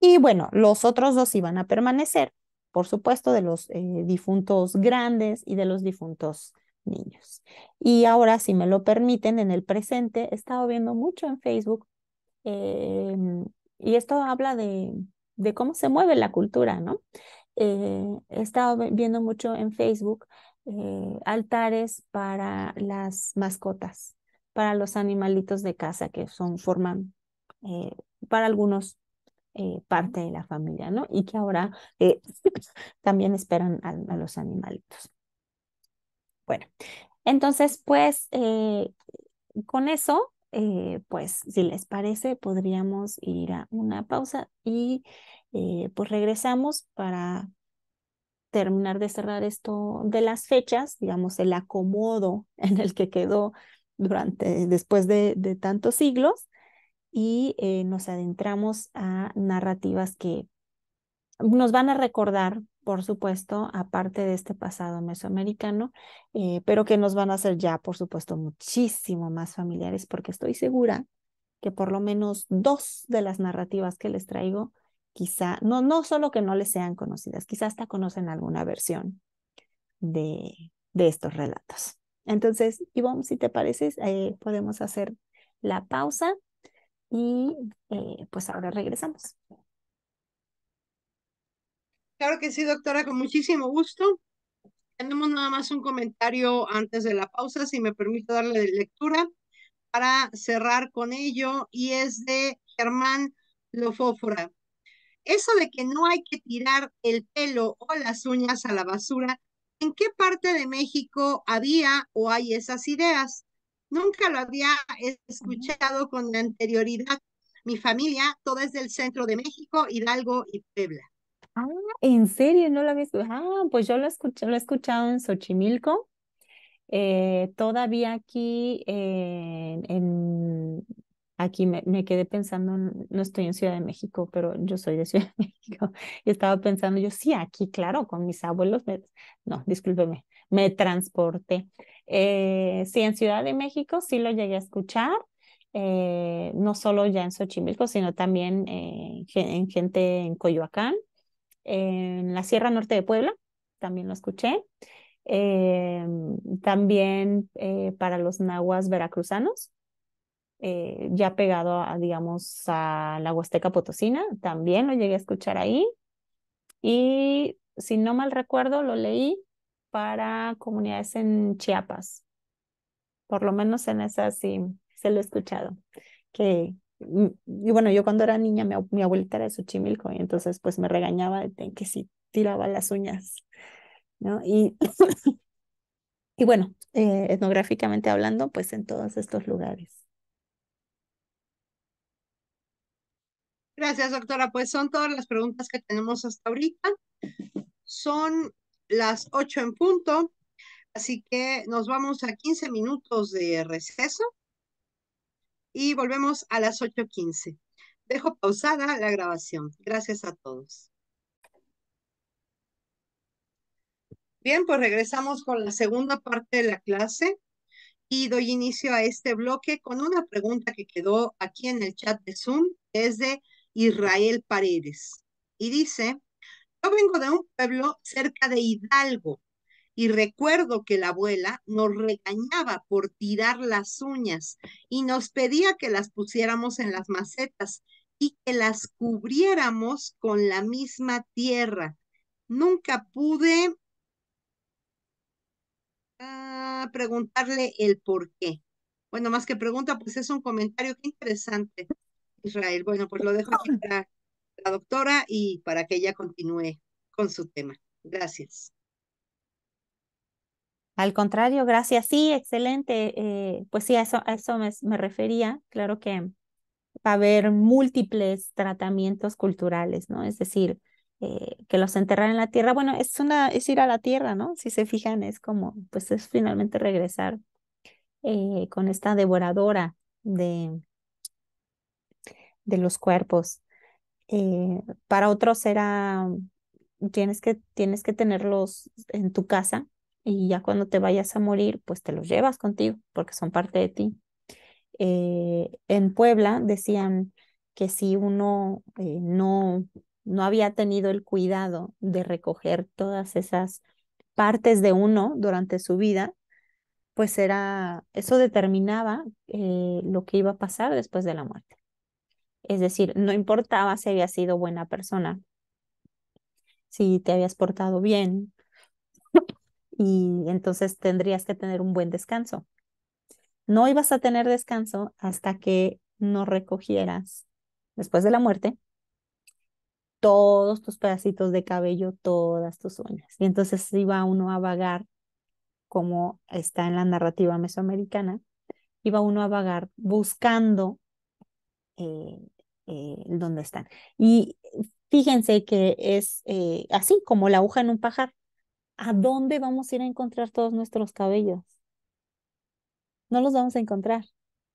Y bueno, los otros dos iban a permanecer por supuesto, de los eh, difuntos grandes y de los difuntos niños. Y ahora, si me lo permiten, en el presente he estado viendo mucho en Facebook em, y esto habla de, cómo se mueve la cultura, ¿no? Eh, he estado viendo mucho en Facebook eh, altares para las mascotas, para los animalitos de casa que son, forman para algunos eh, parte de la familia, ¿no? Y que ahora eh, [LAUGHS] también esperan a, los animalitos. Bueno, entonces, pues, eh, con eso, pues, si les parece, podríamos ir a una pausa y pues regresamos para terminar de cerrar esto de las fechas, digamos, el acomodo [LAUGHS] en el que quedó durante, después de tantos siglos y eh, nos adentramos a narrativas que nos van a recordar, por supuesto, aparte de este pasado mesoamericano, eh, pero que nos van a hacer ya, por supuesto, muchísimo más familiares, porque estoy segura que por lo menos dos de las narrativas que les traigo, quizá, no, no solo que no les sean conocidas, quizá hasta conocen alguna versión de, estos relatos. Entonces, Ivonne, si te pareces, eh, podemos hacer la pausa y eh, pues ahora regresamos. Claro que sí, doctora, con muchísimo gusto. Tenemos nada más un comentario antes de la pausa, si me permito darle lectura, para cerrar con ello, y es de Germán Lofófora. Eso de que no hay que tirar el pelo o las uñas a la basura, ¿en qué parte de México había o hay esas ideas? Nunca lo había escuchado con anterioridad. Mi familia, toda es del centro de México, Hidalgo y Puebla. Ah, en serio, no lo había escuchado. Ah, pues yo lo, lo he escuchado en Xochimilco. Eh, todavía aquí, aquí me, quedé pensando, no estoy en Ciudad de México, pero yo soy de [LAUGHS] Ciudad de México. Y estaba pensando, yo sí, aquí, claro, con mis abuelos. no, discúlpeme, me transporté. Eh, sí, en Ciudad de México sí lo llegué a escuchar, eh, no solo ya en Xochimilco, sino también eh, en gente en Coyoacán, en la Sierra Norte de Puebla, también lo escuché. también para los nahuas veracruzanos, ya pegado, a, digamos, a la Huasteca Potosina, también lo llegué a escuchar ahí. Y si no mal recuerdo, lo leí para comunidades en Chiapas. Por lo menos en esas sí se lo he escuchado. Que, mm, y bueno, yo cuando era niña, mi, abuelita era de Xochimilco, y entonces pues me regañaba de que si tiraba las uñas, ¿no? Y, [LAUGHS] y bueno, eh, etnográficamente hablando, pues en todos estos lugares. Gracias, doctora. Pues son todas las preguntas que tenemos hasta ahorita. Son las 8 en punto. Así que nos vamos a 15 minutos de receso y volvemos a las 8.15. Dejo pausada la grabación. Gracias a todos. Bien, pues regresamos con la segunda parte de la clase y doy inicio a este bloque con una pregunta que quedó aquí en el chat de Zoom. Es de Israel Paredes y dice, yo vengo de un pueblo cerca de Hidalgo y recuerdo que la abuela nos regañaba por tirar las uñas y nos pedía que las pusiéramos en las macetas y que las cubriéramos con la misma tierra. Nunca pude ah, preguntarle el por qué. Bueno, más que pregunta, pues es un comentario Qué interesante, Israel. Bueno, pues lo dejo aquí [CLEARS THROAT] la doctora y para que ella continúe con su tema. Gracias. Al contrario, gracias. Sí, excelente. Eh, pues sí, a eso, eso me, refería. Claro que va a haber múltiples tratamientos culturales, ¿no? Es decir, eh, que los enterrar en la tierra, bueno, es, una, es ir a la tierra, ¿no? Si se fijan, es como, pues es finalmente regresar eh, con esta devoradora de, de los cuerpos. Eh, para otros era, tienes que, tienes que tenerlos en tu casa y ya cuando te vayas a morir, pues te los llevas contigo porque son parte de ti. Eh, en Puebla decían que si uno eh, no, no había tenido el cuidado de recoger todas esas partes de uno durante su vida, pues era, eso determinaba lo que iba a pasar después de la muerte. Es decir, no importaba si había sido buena persona, si te habías portado bien. [LAUGHS] y entonces tendrías que tener un buen descanso. No ibas a tener descanso hasta que no recogieras, después de la muerte, todos tus pedacitos de cabello, todas tus uñas. Y entonces iba uno a vagar, como está en la narrativa mesoamericana, iba uno a vagar buscando eh, eh, dónde están. Y fíjense que es eh, así como la aguja en un pajar. ¿A dónde vamos a ir a encontrar todos nuestros cabellos? No los vamos a encontrar.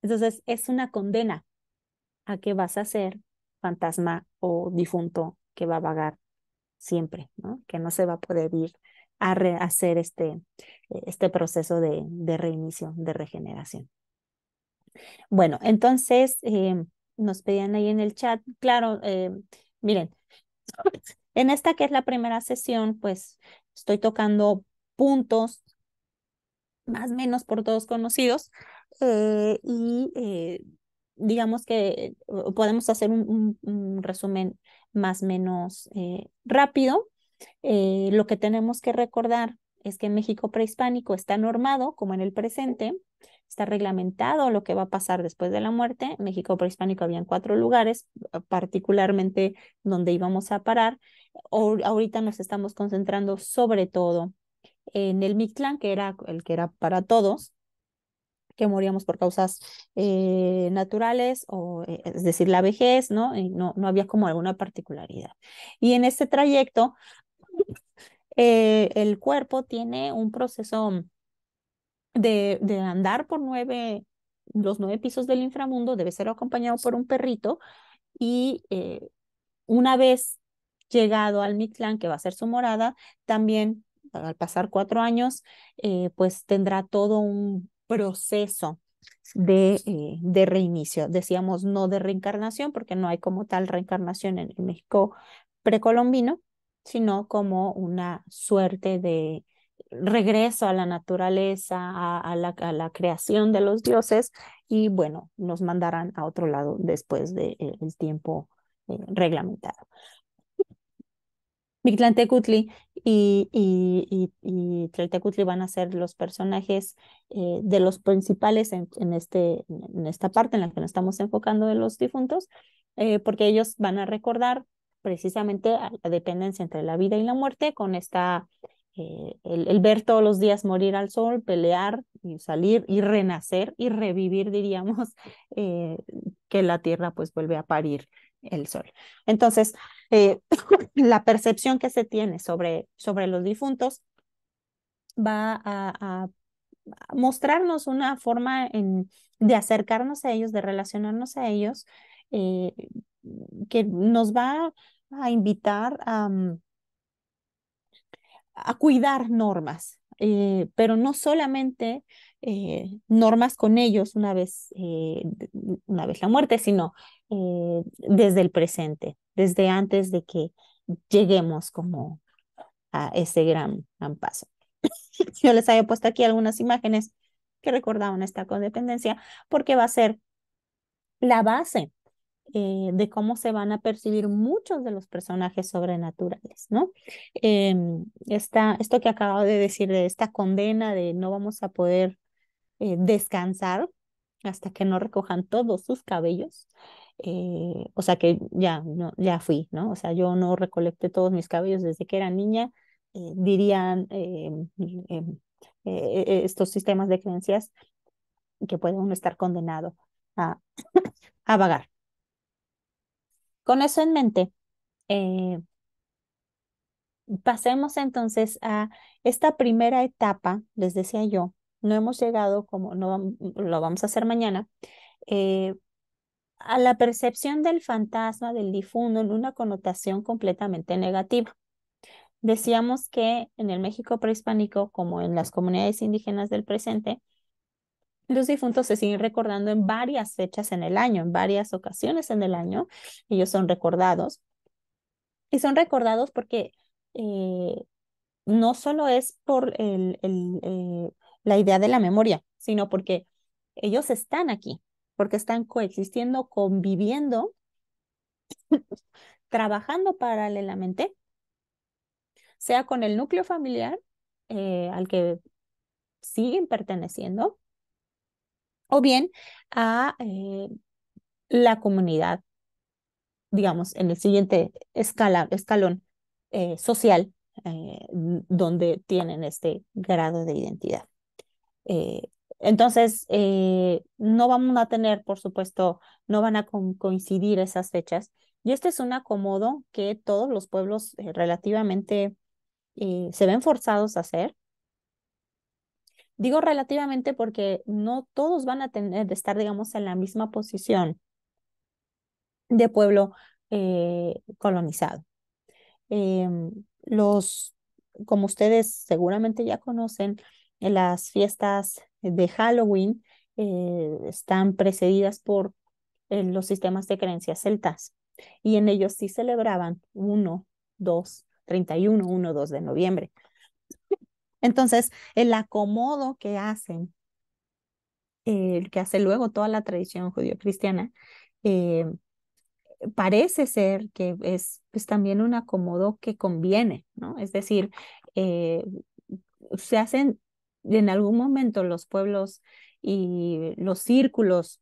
Entonces es una condena a que vas a ser fantasma o difunto que va a vagar siempre, Que no se va a poder ir a hacer este, este proceso de, de reinicio, de regeneración. Bueno, entonces, em, nos pedían ahí en el chat, claro, eh, miren, [LAUGHS] en esta que es la primera sesión, pues estoy tocando puntos más o menos por todos conocidos eh, y eh, digamos que podemos hacer un, resumen más o menos rápido. lo que tenemos que recordar es que México prehispánico está normado como en el presente, está reglamentado lo que va a pasar después de la muerte. En México prehispánico habían cuatro lugares, eh, particularmente donde íbamos a parar. O, ahorita nos estamos concentrando sobre todo en el Mictlán, que era el que era para todos, que moríamos por causas eh, naturales, o eh, es decir, la vejez, ¿no? ¿no? No había como alguna particularidad. Y en este trayecto, [LAUGHS] el cuerpo tiene un proceso de, andar por nueve, los nueve pisos del inframundo, debe ser acompañado por un perrito y eh, una vez llegado al Mictlán, que va a ser su morada, también al pasar cuatro años, eh, pues tendrá todo un proceso de, eh, de, reinicio. Decíamos no de reencarnación, porque no hay como tal reencarnación en el México precolombino, sino como una suerte de regreso a la naturaleza, a, la, a, la, creación de los dioses y bueno, nos mandarán a otro lado después del de, eh, el tiempo eh, reglamentado. Mictlantecutli y, y, y, y van a ser los personajes eh, de los principales en, este, en esta parte en la que nos estamos enfocando de los difuntos, porque ellos van a recordar precisamente la dependencia entre la vida y la muerte con esta eh, el, ver todos los días morir al sol, pelear y salir y renacer y revivir, diríamos, [LAUGHS] eh, que la tierra pues vuelve a parir el sol. Entonces, eh, [COUGHS] la percepción que se tiene sobre, sobre los difuntos va a, mostrarnos una forma en, de acercarnos a ellos, de relacionarnos a ellos, que nos va a invitar a a cuidar normas, eh, pero no solamente eh, normas con ellos una vez, eh, una vez la muerte, sino desde el presente, desde antes de que lleguemos como a ese gran, gran paso. [LAUGHS] Yo les había puesto aquí algunas imágenes que recordaban esta codependencia, porque va a ser la base eh, de cómo se van a percibir muchos de los personajes sobrenaturales, ¿no? Em, esto que acabo de decir de esta condena de no vamos a poder eh, descansar hasta que no recojan todos sus cabellos. Eh, o sea que ya, no, ya fui, ¿no? O sea, yo no recolecté todos mis cabellos desde que era niña, dirían em, estos sistemas de creencias que puede uno estar condenado a [COUGHS] vagar. Con eso en mente, eh, pasemos entonces a esta primera etapa, les decía yo, no hemos llegado, como no lo vamos a hacer mañana, eh, a la percepción del fantasma, del difunto, en una connotación completamente negativa. Decíamos que en el México prehispánico, como en las comunidades indígenas del presente, los difuntos se siguen recordando en varias fechas en el año, en varias ocasiones en el año. Ellos son recordados. Y son recordados porque eh, no solo es por el, el, eh, la idea de la memoria, sino porque ellos están aquí, porque están coexistiendo, conviviendo, trabajando paralelamente, sea con el núcleo familiar eh, al que siguen perteneciendo, o bien a eh, la comunidad, digamos, en el siguiente escala, escalón eh, social eh, donde tienen este grado de identidad. Entonces, no vamos a tener, por supuesto, no van a coincidir esas fechas. Y este es un acomodo que todos los pueblos relativamente se ven forzados a hacer Digo relativamente porque no todos van a tener de estar, digamos, en la misma posición de pueblo eh, colonizado. Em, los, como ustedes seguramente ya conocen, en eh, las fiestas de Halloween eh, están precedidas por los sistemas de creencias celtas y en ellos sí celebraban 1, 2, 31, 1, 2 de noviembre. Entonces, el acomodo que hacen, eh, el que hace luego toda la tradición judío-cristiana, eh, parece ser que es pues, también un acomodo que conviene, ¿no? Es decir, eh, se hacen en algún momento los pueblos y los círculos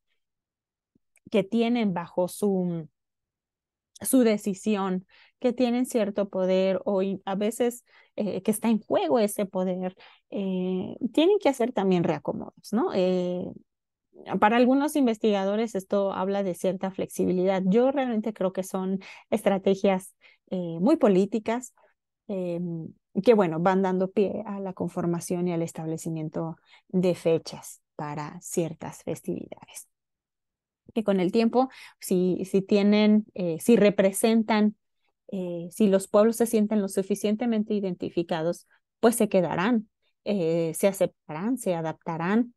que tienen bajo su su decisión, que tienen cierto poder o a veces eh, que está en juego ese poder, eh, tienen que hacer también reacomodos, ¿no? Eh, para algunos investigadores esto habla de cierta flexibilidad. Yo realmente creo que son estrategias muy políticas que, bueno, van dando pie a la conformación y al establecimiento de fechas para ciertas festividades que con el tiempo, si, si tienen, eh, si representan, eh, si los pueblos se sienten lo suficientemente identificados, pues se quedarán, eh, se aceptarán, se adaptarán,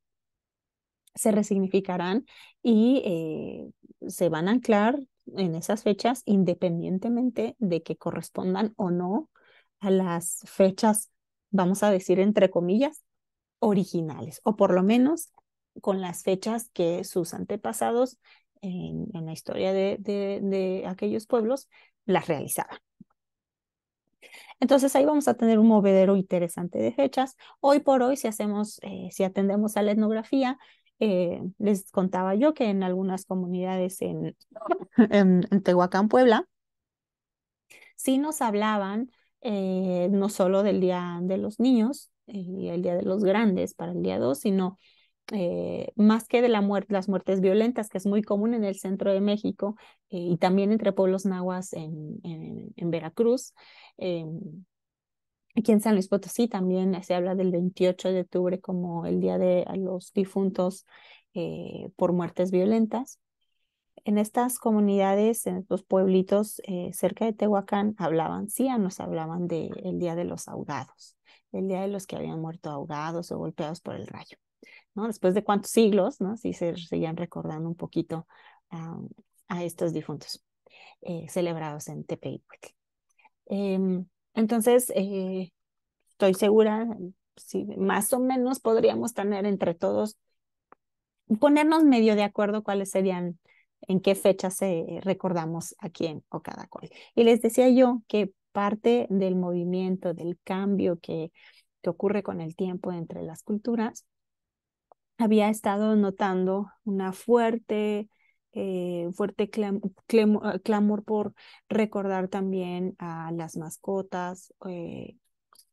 se resignificarán y se van a anclar en esas fechas independientemente de que correspondan o no a las fechas, vamos a decir, entre comillas, originales, o por lo menos con las fechas que sus antepasados en, la historia de, aquellos pueblos las realizaban. Entonces ahí vamos a tener un movedero interesante de fechas. Hoy por hoy, si hacemos, eh, si atendemos a la etnografía, eh, les contaba yo que en algunas comunidades en, [LAUGHS] Tehuacán, Puebla, sí nos hablaban eh, no solo del Día de los Niños y el Día de los Grandes para el Día 2, sino eh, más que de la las muertes violentas, que es muy común en el centro de México eh, y también entre pueblos nahuas en, en, Veracruz. Em, aquí en San Luis Potosí también se habla del 28 de octubre como el día de los difuntos eh, por muertes violentas. En estas comunidades, en estos pueblitos cerca de Tehuacán, hablaban, sí, nos hablaban del el día de los ahogados, el día de los que habían muerto ahogados o golpeados por el rayo. Después de cuántos siglos, ¿no? Si se seguían recordando un poquito ah, a estos difuntos eh, celebrados en Tepeyac. Em, entonces, eh, estoy segura, si más o menos podríamos tener entre todos, ponernos medio de acuerdo cuáles serían, en qué fecha se recordamos a quién o cada cual. Y les decía yo que parte del movimiento, del cambio que ocurre con el tiempo entre las culturas, había estado notando una fuerte, eh, fuerte ah, clamor por recordar también a las mascotas eh,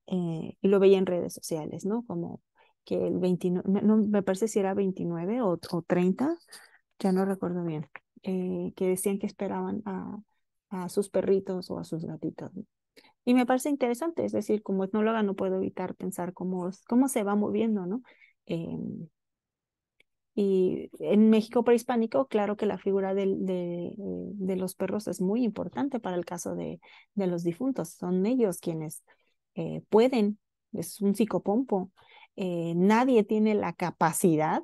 eh, y lo veía en redes sociales, ¿no? Como que el 29, no, me parece si era 29 o, o 30, ya no recuerdo bien, que decían que esperaban a, sus perritos o a sus gatitos. Y me parece interesante, es decir, como etnóloga no puedo evitar pensar cómo, cómo se va moviendo, ¿no? Em, y en México prehispánico, claro que la figura de, los perros es muy importante para el caso de, de los difuntos. Son ellos quienes eh, pueden, es un psicopompo. Eh, nadie tiene la capacidad,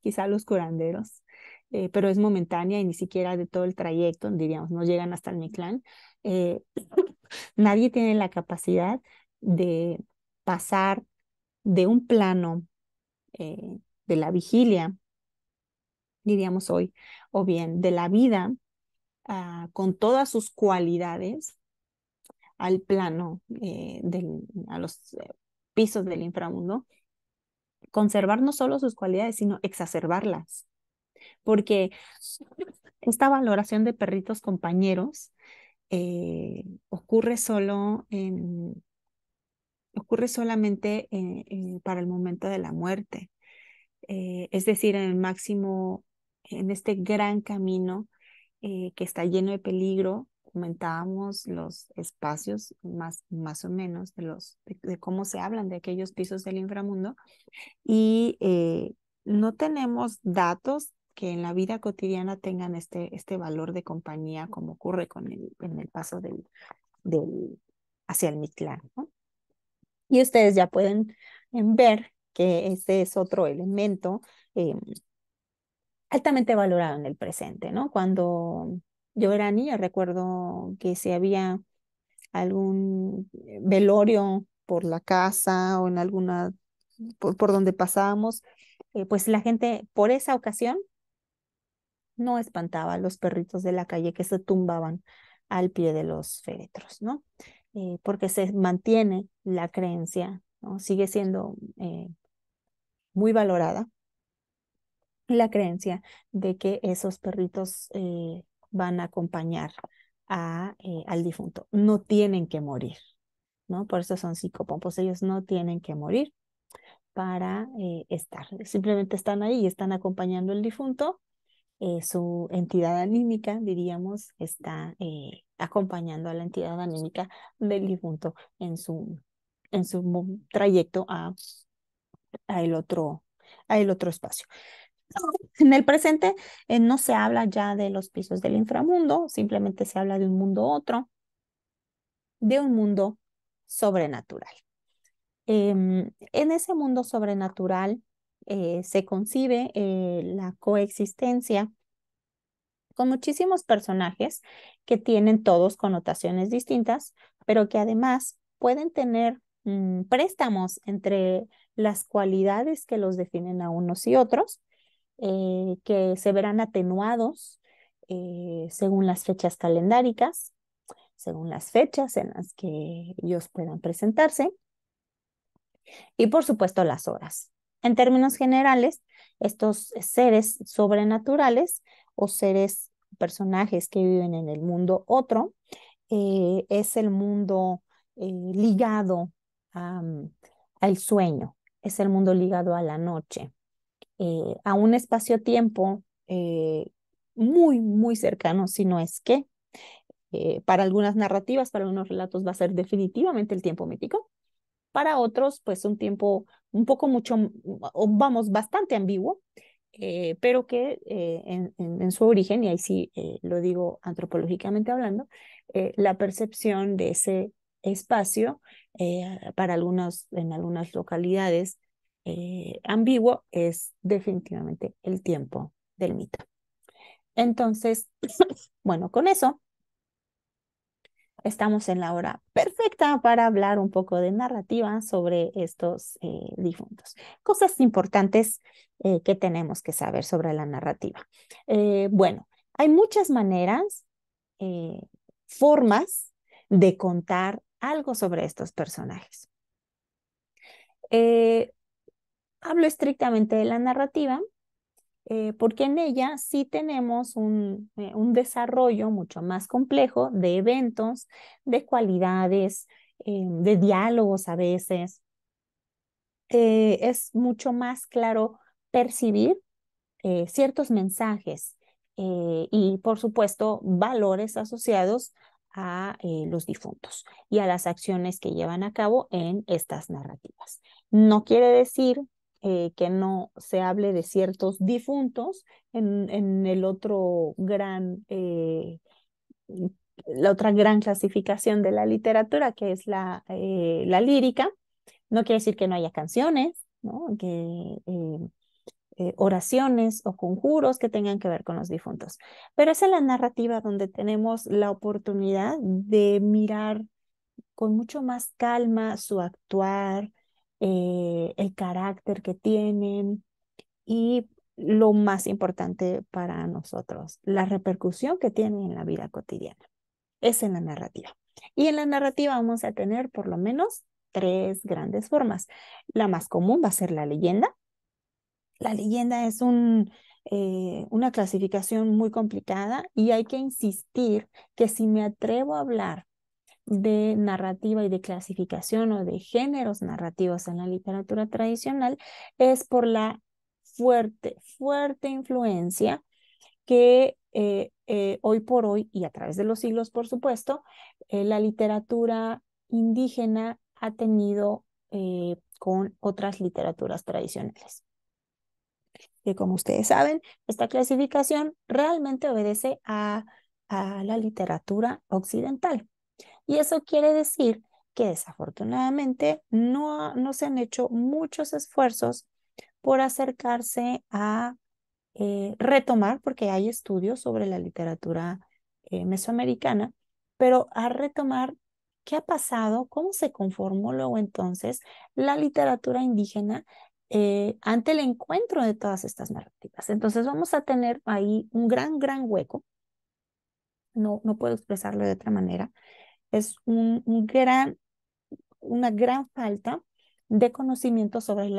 quizá los curanderos, eh, pero es momentánea y ni siquiera de todo el trayecto, diríamos, no llegan hasta el Mictlán. [COUGHS] nadie tiene la capacidad de pasar de un plano de la vigilia, diríamos hoy, o bien de la vida ah, con todas sus cualidades al plano, eh, a los eh, pisos del inframundo, conservar no solo sus cualidades, sino exacerbarlas. Porque esta valoración de perritos compañeros eh, ocurre solo ocurre solamente para el momento de la muerte. Eh, es decir, en el máximo, en este gran camino eh, que está lleno de peligro, comentábamos los espacios más, más o menos de, los, de, cómo se hablan de aquellos pisos del inframundo y eh, no tenemos datos que en la vida cotidiana tengan este, este valor de compañía como ocurre con el, en el paso del, del hacia el Mictlán. Y ustedes ya pueden ver que este es otro elemento em, altamente valorado en el presente, ¿no? Cuando yo era niña, recuerdo que si había algún eh, velorio por la casa o en alguna, por, donde pasábamos, eh, pues la gente por esa ocasión no espantaba a los perritos de la calle que se tumbaban al pie de los féretros, ¿no? Eh, porque se mantiene la creencia, ¿no? Sigue siendo muy valorada la creencia de que esos perritos eh, van a acompañar a, eh, al difunto. No tienen que morir, ¿no? Por eso son psicopompos. Ellos no tienen que morir para eh, estar. Simplemente están ahí y están acompañando al difunto. su entidad anímica, diríamos, está acompañando a la entidad anímica del difunto en su, en su trayecto a a el otro, el otro espacio. [LAUGHS] En el presente eh, no se habla ya de los pisos del inframundo, simplemente se habla de un mundo otro, de un mundo sobrenatural. Em, en ese mundo sobrenatural eh, se concibe eh, la coexistencia con muchísimos personajes que tienen todos connotaciones distintas, pero que además pueden tener Mm, préstamos entre las cualidades que los definen a unos y otros, eh, que se verán atenuados eh, según las fechas calendáricas, según las fechas en las que ellos puedan presentarse y por supuesto las horas. En términos generales, estos seres sobrenaturales o seres personajes que viven en el mundo otro eh, es el mundo ligado al sueño, es el mundo ligado a la noche, eh, a un espacio-tiempo eh, muy, muy cercano, si no es que eh, para algunas narrativas, para unos relatos va a ser definitivamente el tiempo mítico, para otros pues un tiempo un poco mucho, vamos, bastante ambiguo, pero que en, en, su origen, y ahí sí lo digo antropológicamente hablando, la percepción de ese espacio eh, para algunos, en algunas localidades eh, ambiguo es definitivamente el tiempo del mito. Entonces, [COUGHS] bueno, con eso estamos en la hora perfecta para hablar un poco de narrativa sobre estos eh, difuntos. Cosas importantes que tenemos que saber sobre la narrativa. bueno, hay muchas maneras, formas de contar algo sobre estos personajes. Eh, hablo estrictamente de la narrativa, eh, porque en ella sí tenemos un, eh, un, desarrollo mucho más complejo de eventos, de cualidades, de diálogos a veces. es mucho más claro percibir ciertos mensajes y, por supuesto, valores asociados a eh, los difuntos y a las acciones que llevan a cabo en estas narrativas. No quiere decir eh, que no se hable de ciertos difuntos en, el otro gran, eh, la otra gran clasificación de la literatura, que es la, la lírica. No quiere decir que no haya canciones, ¿no? que eh, oraciones o conjuros que tengan que ver con los difuntos. Pero es en la narrativa donde tenemos la oportunidad de mirar con mucho más calma su actuar, eh, el carácter que tienen y lo más importante para nosotros, la repercusión que tienen en la vida cotidiana. Es en la narrativa. Y en la narrativa vamos a tener por lo menos tres grandes formas. La más común va a ser la leyenda, la leyenda es eh, una clasificación muy complicada y hay que insistir que si me atrevo a hablar de narrativa y de clasificación o de géneros narrativos en la literatura tradicional es por la fuerte, fuerte influencia que eh, eh, hoy por hoy y a través de los siglos, por supuesto, la literatura indígena ha tenido con otras literaturas tradicionales que como ustedes saben, esta clasificación realmente obedece a, la literatura occidental. Y eso quiere decir que desafortunadamente no, se han hecho muchos esfuerzos por acercarse a eh, retomar, porque hay estudios sobre la literatura eh, mesoamericana, pero a retomar qué ha pasado, cómo se conformó luego entonces la literatura indígena eh, ante el encuentro de todas estas narrativas. Entonces vamos a tener ahí un gran, gran hueco. No, no puedo expresarlo de otra manera. Es un, gran, una gran falta de conocimiento sobre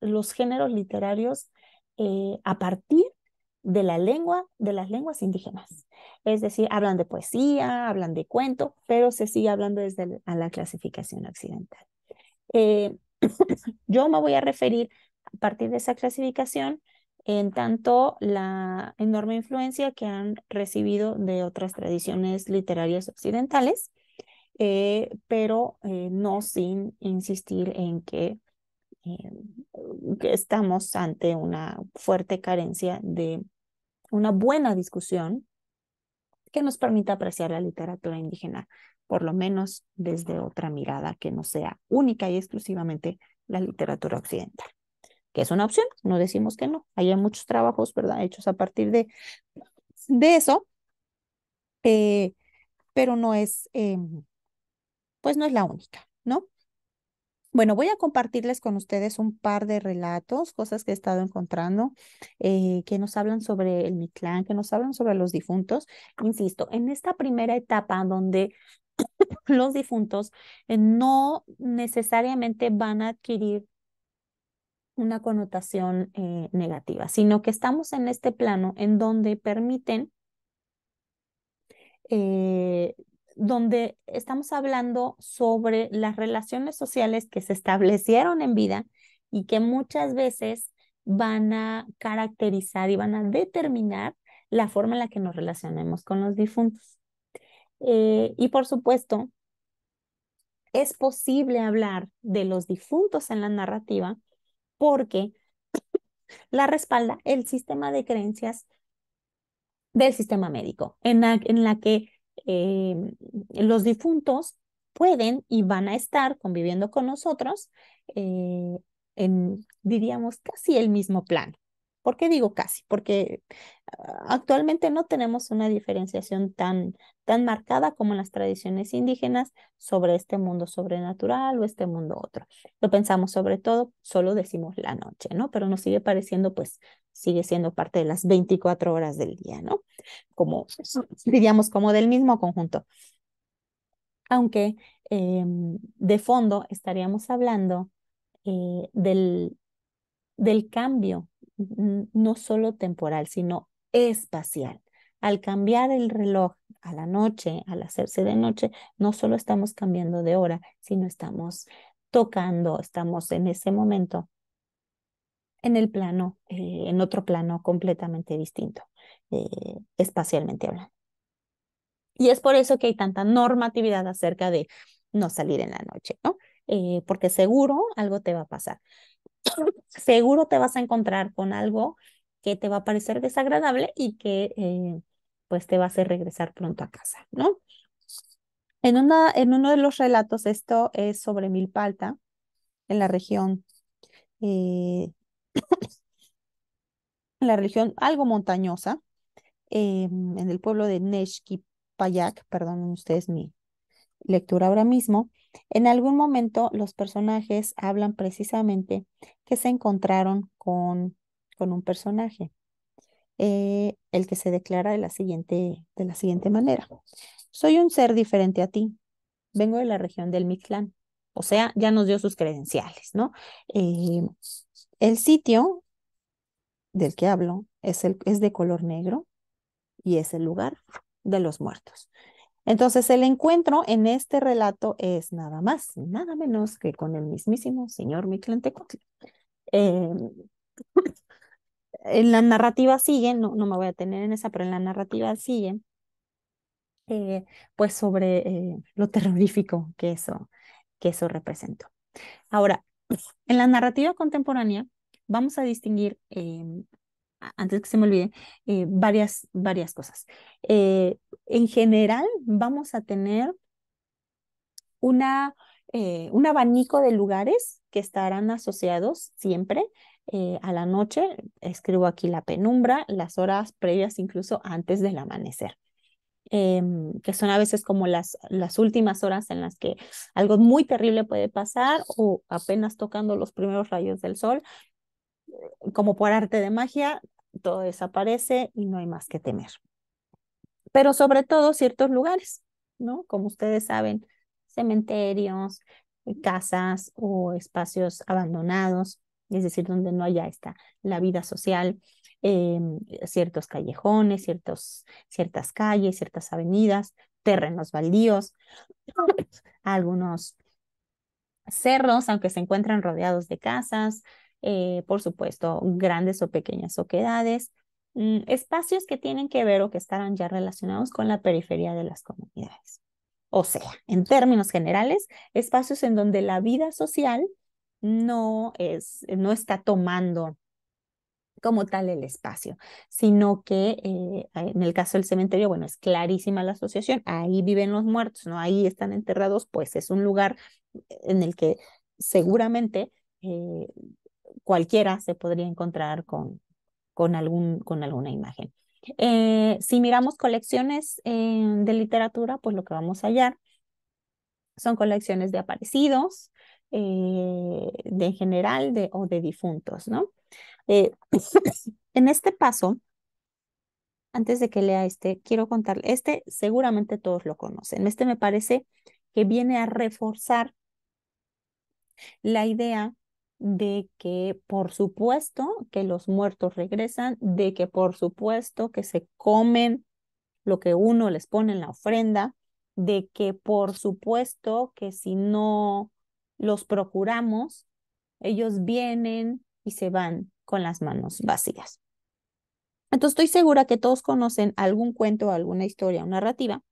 los géneros literarios eh, a partir de la lengua, de las lenguas indígenas. Es decir, hablan de poesía, hablan de cuento, pero se sigue hablando desde la, clasificación occidental. Eh, yo me voy a referir a partir de esa clasificación en tanto la enorme influencia que han recibido de otras tradiciones literarias occidentales, eh, pero eh, no sin insistir en eh, que estamos ante una fuerte carencia de una buena discusión que nos permita apreciar la literatura indígena por lo menos desde otra mirada que no sea única y exclusivamente la literatura occidental, que es una opción, no decimos que no. Hay muchos trabajos, ¿verdad?, hechos a partir de, de eso, eh, pero no es, em, pues no es la única, ¿no? Bueno, voy a compartirles con ustedes un par de relatos, cosas que he estado encontrando, eh, que nos hablan sobre el Mictlán, que nos hablan sobre los difuntos. Insisto, en esta primera etapa donde [LAUGHS] los difuntos eh, no necesariamente van a adquirir una connotación eh, negativa, sino que estamos en este plano en donde permiten, eh, donde estamos hablando sobre las relaciones sociales que se establecieron en vida y que muchas veces van a caracterizar y van a determinar la forma en la que nos relacionemos con los difuntos. Eh, y por supuesto, es posible hablar de los difuntos en la narrativa porque la respalda el sistema de creencias del sistema médico, en la, que eh, los difuntos pueden y van a estar conviviendo con nosotros eh, en, diríamos, casi el mismo plano. ¿Por qué digo casi? Porque ah, actualmente no tenemos una diferenciación tan, tan marcada como las tradiciones indígenas sobre este mundo sobrenatural o este mundo otro. Lo pensamos sobre todo, solo decimos la noche, ¿no? Pero nos sigue pareciendo, pues, sigue siendo parte de las 24 horas del día, ¿no? Como, diríamos, como del mismo conjunto. Aunque em, de fondo estaríamos hablando eh, del, del cambio, no solo temporal, sino espacial. Al cambiar el reloj a la noche, al hacerse de noche, no solo estamos cambiando de hora, sino estamos tocando, estamos en ese momento en el plano, eh, en otro plano completamente distinto, eh, espacialmente hablando. Y es por eso que hay tanta normatividad acerca de no salir en la noche, ¿no? Eh, porque seguro algo te va a pasar seguro te vas a encontrar con algo que te va a parecer desagradable y que eh, pues te va a hacer regresar pronto a casa, ¿no? En, una, en uno de los relatos, esto es sobre Milpalta, en la región, eh, en la región algo montañosa, eh, en el pueblo de Neshkipayak, perdón ustedes mi lectura ahora mismo, en algún momento los personajes hablan precisamente que se encontraron con, con un personaje, eh, el que se declara de la, siguiente, de la siguiente manera. Soy un ser diferente a ti. Vengo de la región del Mictlán. O sea, ya nos dio sus credenciales, ¿no? Eh, el sitio del que hablo es, el, es de color negro y es el lugar de los muertos. Entonces, el encuentro en este relato es nada más, nada menos que con el mismísimo señor Michel Eh, em, [LAUGHS] en la narrativa sigue, no, no me voy a tener en esa, pero en la narrativa sigue, eh, pues sobre eh, lo terrorífico que eso, que eso representó. Ahora, en la narrativa contemporánea vamos a distinguir em, antes que se me olvide, eh, varias, varias cosas. Eh, en general, vamos a tener una, eh, un abanico de lugares que estarán asociados siempre a la noche. Escribo aquí la penumbra, las horas previas incluso antes del amanecer. Em, que son a veces como las, las últimas horas en las que algo muy terrible puede pasar o apenas tocando los primeros rayos del sol como por arte de magia, todo desaparece y no hay más que temer. Pero sobre todo ciertos lugares, ¿no? Como ustedes saben, cementerios, eh, casas o espacios abandonados, es decir, donde no haya esta, la vida social, em, ciertos callejones, ciertos, ciertas calles, ciertas avenidas, terrenos baldíos, [CLEARS THROAT] algunos cerros, aunque se encuentran rodeados de casas, eh, por supuesto, grandes o pequeñas oquedades, mm, espacios que tienen que ver o que estarán ya relacionados con la periferia de las comunidades. O sea, en términos generales, espacios en donde la vida social no, es, no está tomando como tal el espacio, sino que eh, en el caso del cementerio, bueno, es clarísima la asociación, ahí viven los muertos, ¿no? Ahí están enterrados, pues es un lugar en el que seguramente eh, cualquiera se podría encontrar con, con, algún, con alguna imagen. Eh, si miramos colecciones eh, de literatura, pues lo que vamos a hallar son colecciones de aparecidos, eh, de en general de, o de difuntos, ¿no? [COUGHS] en este paso, antes de que lea este, quiero contarle, este seguramente todos lo conocen, este me parece que viene a reforzar la idea de que por supuesto que los muertos regresan, de que por supuesto que se comen lo que uno les pone en la ofrenda, de que por supuesto que si no los procuramos, ellos vienen y se van con las manos vacías. Entonces estoy segura que todos conocen algún cuento, alguna historia, o narrativa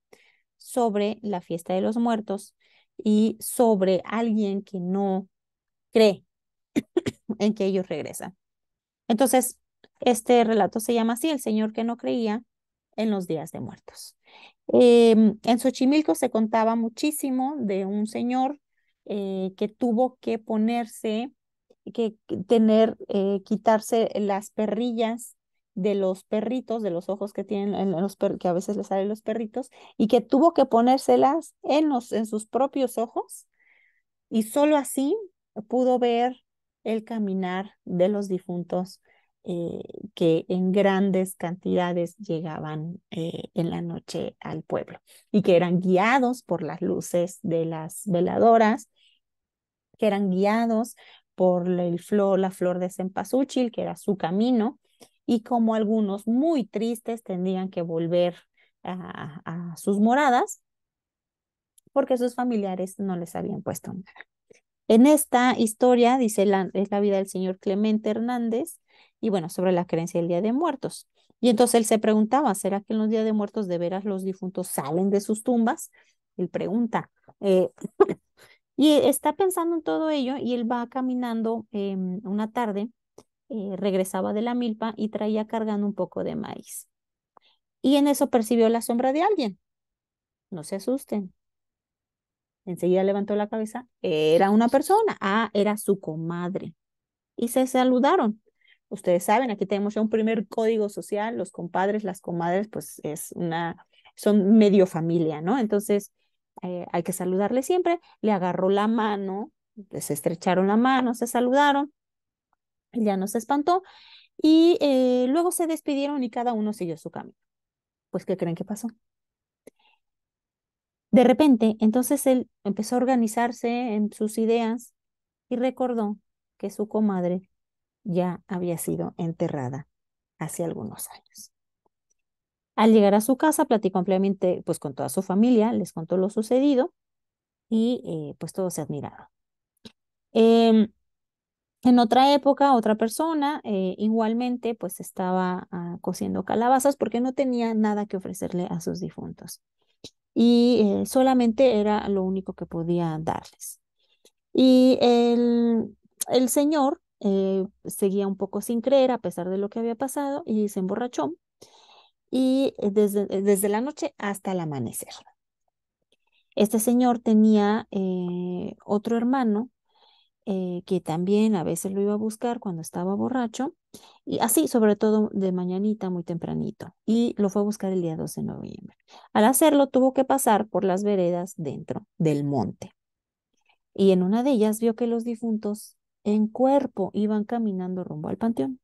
sobre la fiesta de los muertos y sobre alguien que no cree en que ellos regresan. Entonces, este relato se llama así, el Señor que no creía en los días de muertos. Em, en Xochimilco se contaba muchísimo de un señor eh, que tuvo que ponerse, que tener, eh, quitarse las perrillas de los perritos, de los ojos que tienen, en los que a veces le salen los perritos, y que tuvo que ponérselas en, los, en sus propios ojos, y solo así pudo ver el caminar de los difuntos eh, que en grandes cantidades llegaban eh, en la noche al pueblo y que eran guiados por las luces de las veladoras, que eran guiados por el flor, la flor de cempasúchil, que era su camino, y como algunos muy tristes tendrían que volver a, a sus moradas porque sus familiares no les habían puesto nada. En esta historia, dice, la, es la vida del señor Clemente Hernández y bueno, sobre la creencia del Día de Muertos. Y entonces él se preguntaba, ¿será que en los Días de Muertos de veras los difuntos salen de sus tumbas? Él pregunta. Eh, [COUGHS] y está pensando en todo ello y él va caminando em, una tarde, eh, regresaba de la milpa y traía cargando un poco de maíz. Y en eso percibió la sombra de alguien. No se asusten, Enseguida levantó la cabeza, era una persona, ah, era su comadre. Y se saludaron. Ustedes saben, aquí tenemos ya un primer código social, los compadres, las comadres, pues es una, son medio familia, ¿no? Entonces, eh, hay que saludarle siempre. Le agarró la mano, se estrecharon la mano, se saludaron, ya no se espantó y eh, luego se despidieron y cada uno siguió su camino. Pues, ¿qué creen que pasó? De repente, entonces él empezó a organizarse en sus ideas y recordó que su comadre ya había sido enterrada hace algunos años. Al llegar a su casa, platicó ampliamente pues, con toda su familia, les contó lo sucedido y eh, pues todos se admiraron. Em, en otra época, otra persona eh, igualmente pues estaba cosiendo ah, cociendo calabazas porque no tenía nada que ofrecerle a sus difuntos y eh, solamente era lo único que podía darles. Y el, el señor eh, seguía un poco sin creer a pesar de lo que había pasado y se emborrachó y eh, desde, desde la noche hasta el amanecer. Este señor tenía otro hermano eh, que también a veces lo iba a buscar cuando estaba borracho, y así, sobre todo de mañanita muy tempranito, y lo fue a buscar el día 12 de noviembre. Al hacerlo, tuvo que pasar por las veredas dentro del monte. Y en una de ellas vio que los difuntos en cuerpo iban caminando rumbo al panteón.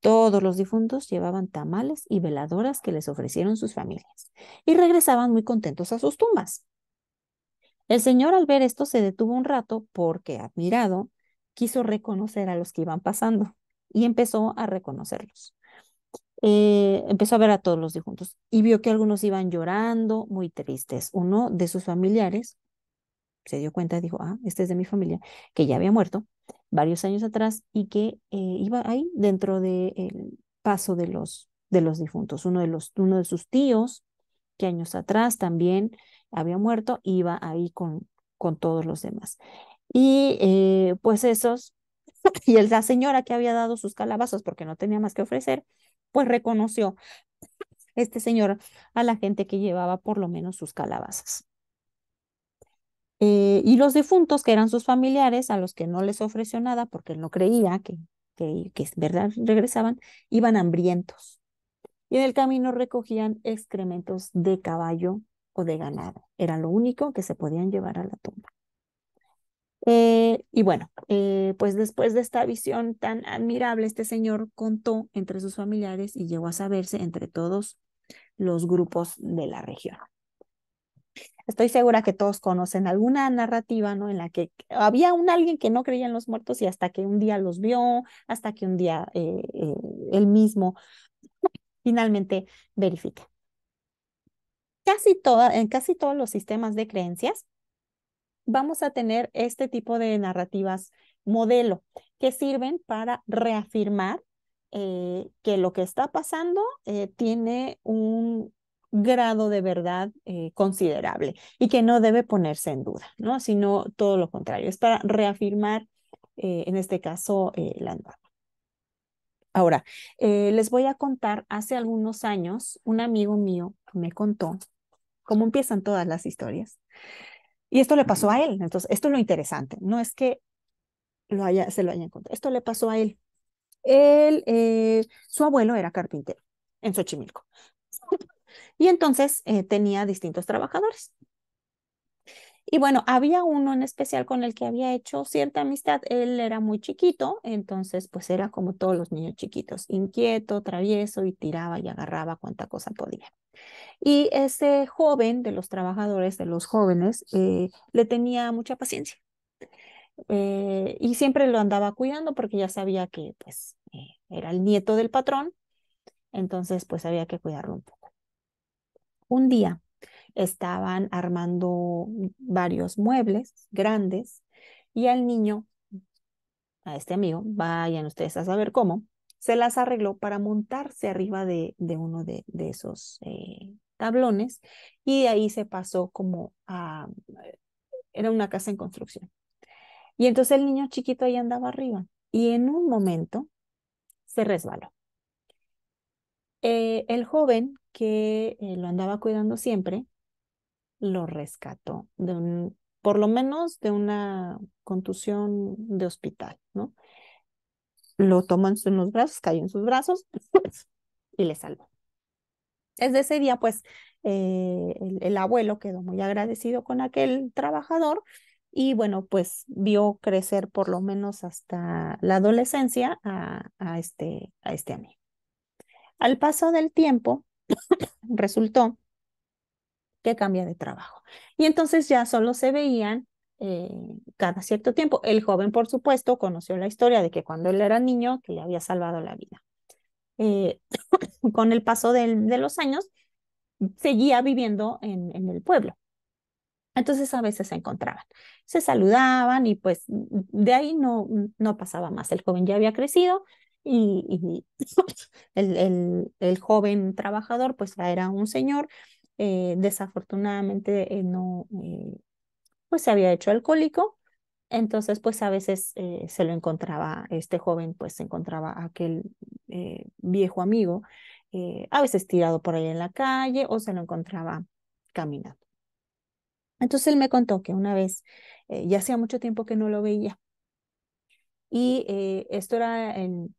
Todos los difuntos llevaban tamales y veladoras que les ofrecieron sus familias y regresaban muy contentos a sus tumbas. El señor al ver esto se detuvo un rato porque, admirado, quiso reconocer a los que iban pasando y empezó a reconocerlos. Eh, empezó a ver a todos los difuntos y vio que algunos iban llorando, muy tristes. Uno de sus familiares se dio cuenta, y dijo, ah, este es de mi familia, que ya había muerto varios años atrás y que eh, iba ahí dentro del paso de los, de los difuntos. Uno de, los, uno de sus tíos, que años atrás también había muerto, iba ahí con, con todos los demás. Y eh, pues esos, [LAUGHS] y la señora que había dado sus calabazas porque no tenía más que ofrecer, pues reconoció [LAUGHS] este señor a la gente que llevaba por lo menos sus calabazas. Eh, y los difuntos, que eran sus familiares, a los que no les ofreció nada porque no creía que, que, que verdad regresaban, iban hambrientos. Y en el camino recogían excrementos de caballo o de ganado. Era lo único que se podían llevar a la tumba. Eh, y bueno, eh, pues después de esta visión tan admirable, este señor contó entre sus familiares y llegó a saberse entre todos los grupos de la región. Estoy segura que todos conocen alguna narrativa, ¿no? En la que había un alguien que no creía en los muertos y hasta que un día los vio, hasta que un día eh, él mismo finalmente verifica casi toda, en casi todos los sistemas de creencias, vamos a tener este tipo de narrativas modelo que sirven para reafirmar eh, que lo que está pasando eh, tiene un grado de verdad eh, considerable y que no debe ponerse en duda, ¿no? sino todo lo contrario, es para reafirmar en este caso la norma. Ahora, les voy a contar, hace algunos años un amigo mío me contó como empiezan todas las historias. Y esto le pasó a él. Entonces, esto es lo interesante. No es que lo haya, se lo haya encontrado. Esto le pasó a él. él eh, su abuelo era carpintero en Xochimilco. [LAUGHS] Y entonces eh, tenía distintos trabajadores. Y bueno, había uno en especial con el que había hecho cierta amistad. Él era muy chiquito, entonces pues era como todos los niños chiquitos, inquieto, travieso y tiraba y agarraba cuanta cosa podía. Y ese joven de los trabajadores, de los jóvenes, eh, le tenía mucha paciencia. Eh, y siempre lo andaba cuidando porque ya sabía que pues eh, era el nieto del patrón, entonces pues había que cuidarlo un poco. Un día estaban armando varios muebles grandes y al niño, a este amigo, vayan ustedes a saber cómo, se las arregló para montarse arriba de, uno de, esos eh, tablones y de ahí se pasó como a... Era una casa en construcción. Y entonces el niño chiquito ahí andaba arriba y en un momento se resbaló. Eh, el joven que eh, lo andaba cuidando siempre lo rescató de por lo menos de una contusión de hospital, ¿no? Lo tomó en sus brazos, cayó en sus brazos [LAUGHS] y le salvó. de ese día, pues, eh, el, abuelo quedó muy agradecido con aquel trabajador y bueno, pues vio crecer por lo menos hasta la adolescencia a, a este, a este amigo. Al paso del tiempo, [CLEARS THROAT] resultó que cambia de trabajo. Y entonces ya solo se veían eh, cada cierto tiempo. El joven, por supuesto, conoció la historia de que cuando él era niño, que le había salvado la vida. Eh, [COUGHS] con el paso de, los años, seguía viviendo en, el pueblo. Entonces a veces se encontraban, se saludaban y pues de ahí no, no pasaba más. El joven ya había crecido y, [COUGHS] el, el, joven trabajador pues ya era un señor eh, desafortunadamente eh, no, eh, pues se había hecho alcohólico, entonces pues a veces se lo encontraba, este joven pues se encontraba aquel viejo amigo, a veces tirado por ahí en la calle o se lo encontraba caminando. Entonces él me contó que una vez, ya hacía mucho tiempo que no lo veía, y esto era en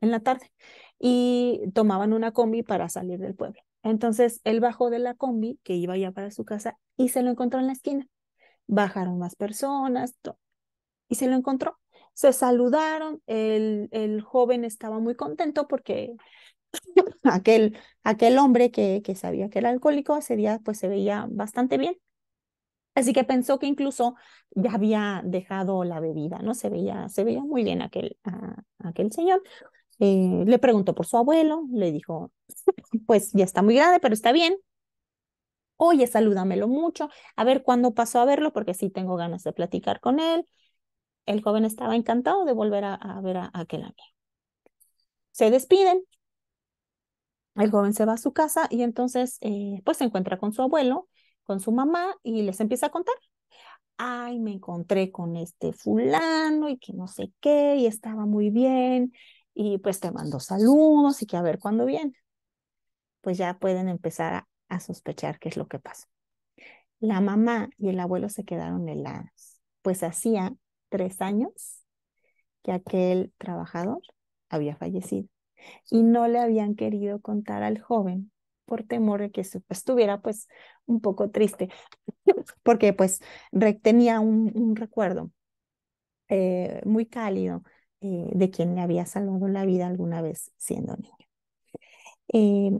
la tarde, y tomaban una combi para salir del pueblo. Entonces él bajó de la combi que iba ya para su casa y se lo encontró en la esquina. Bajaron más personas y se lo encontró. Se saludaron, el, joven estaba muy contento porque [COUGHS] aquel, aquel hombre que, que sabía que era alcohólico ese día pues se veía bastante bien. Así que pensó que incluso ya había dejado la bebida, ¿no? Se veía, se veía muy bien aquel, aquel señor. Eh, le preguntó por su abuelo, le dijo, [LAUGHS] pues ya está muy grande, pero está bien. Oye, salúdamelo mucho, a ver cuándo pasó a verlo, porque sí tengo ganas de platicar con él. El joven estaba encantado de volver a, ver a, aquel amigo. Se despiden, el joven se va a su casa y entonces eh, pues se encuentra con su abuelo, con su mamá y les empieza a contar. Ay, me encontré con este fulano y que no sé qué y estaba muy bien y pues te mando saludos y que a ver cuándo viene. Pues ya pueden empezar a, sospechar qué es lo que pasó. La mamá y el abuelo se quedaron helados, pues hacía tres años que aquel trabajador había fallecido y no le habían querido contar al joven por temor de que pues, estuviera pues un poco triste, [LAUGHS] porque pues tenía un, recuerdo eh, muy cálido eh, de quien le había salvado la vida alguna vez siendo niño. Eh,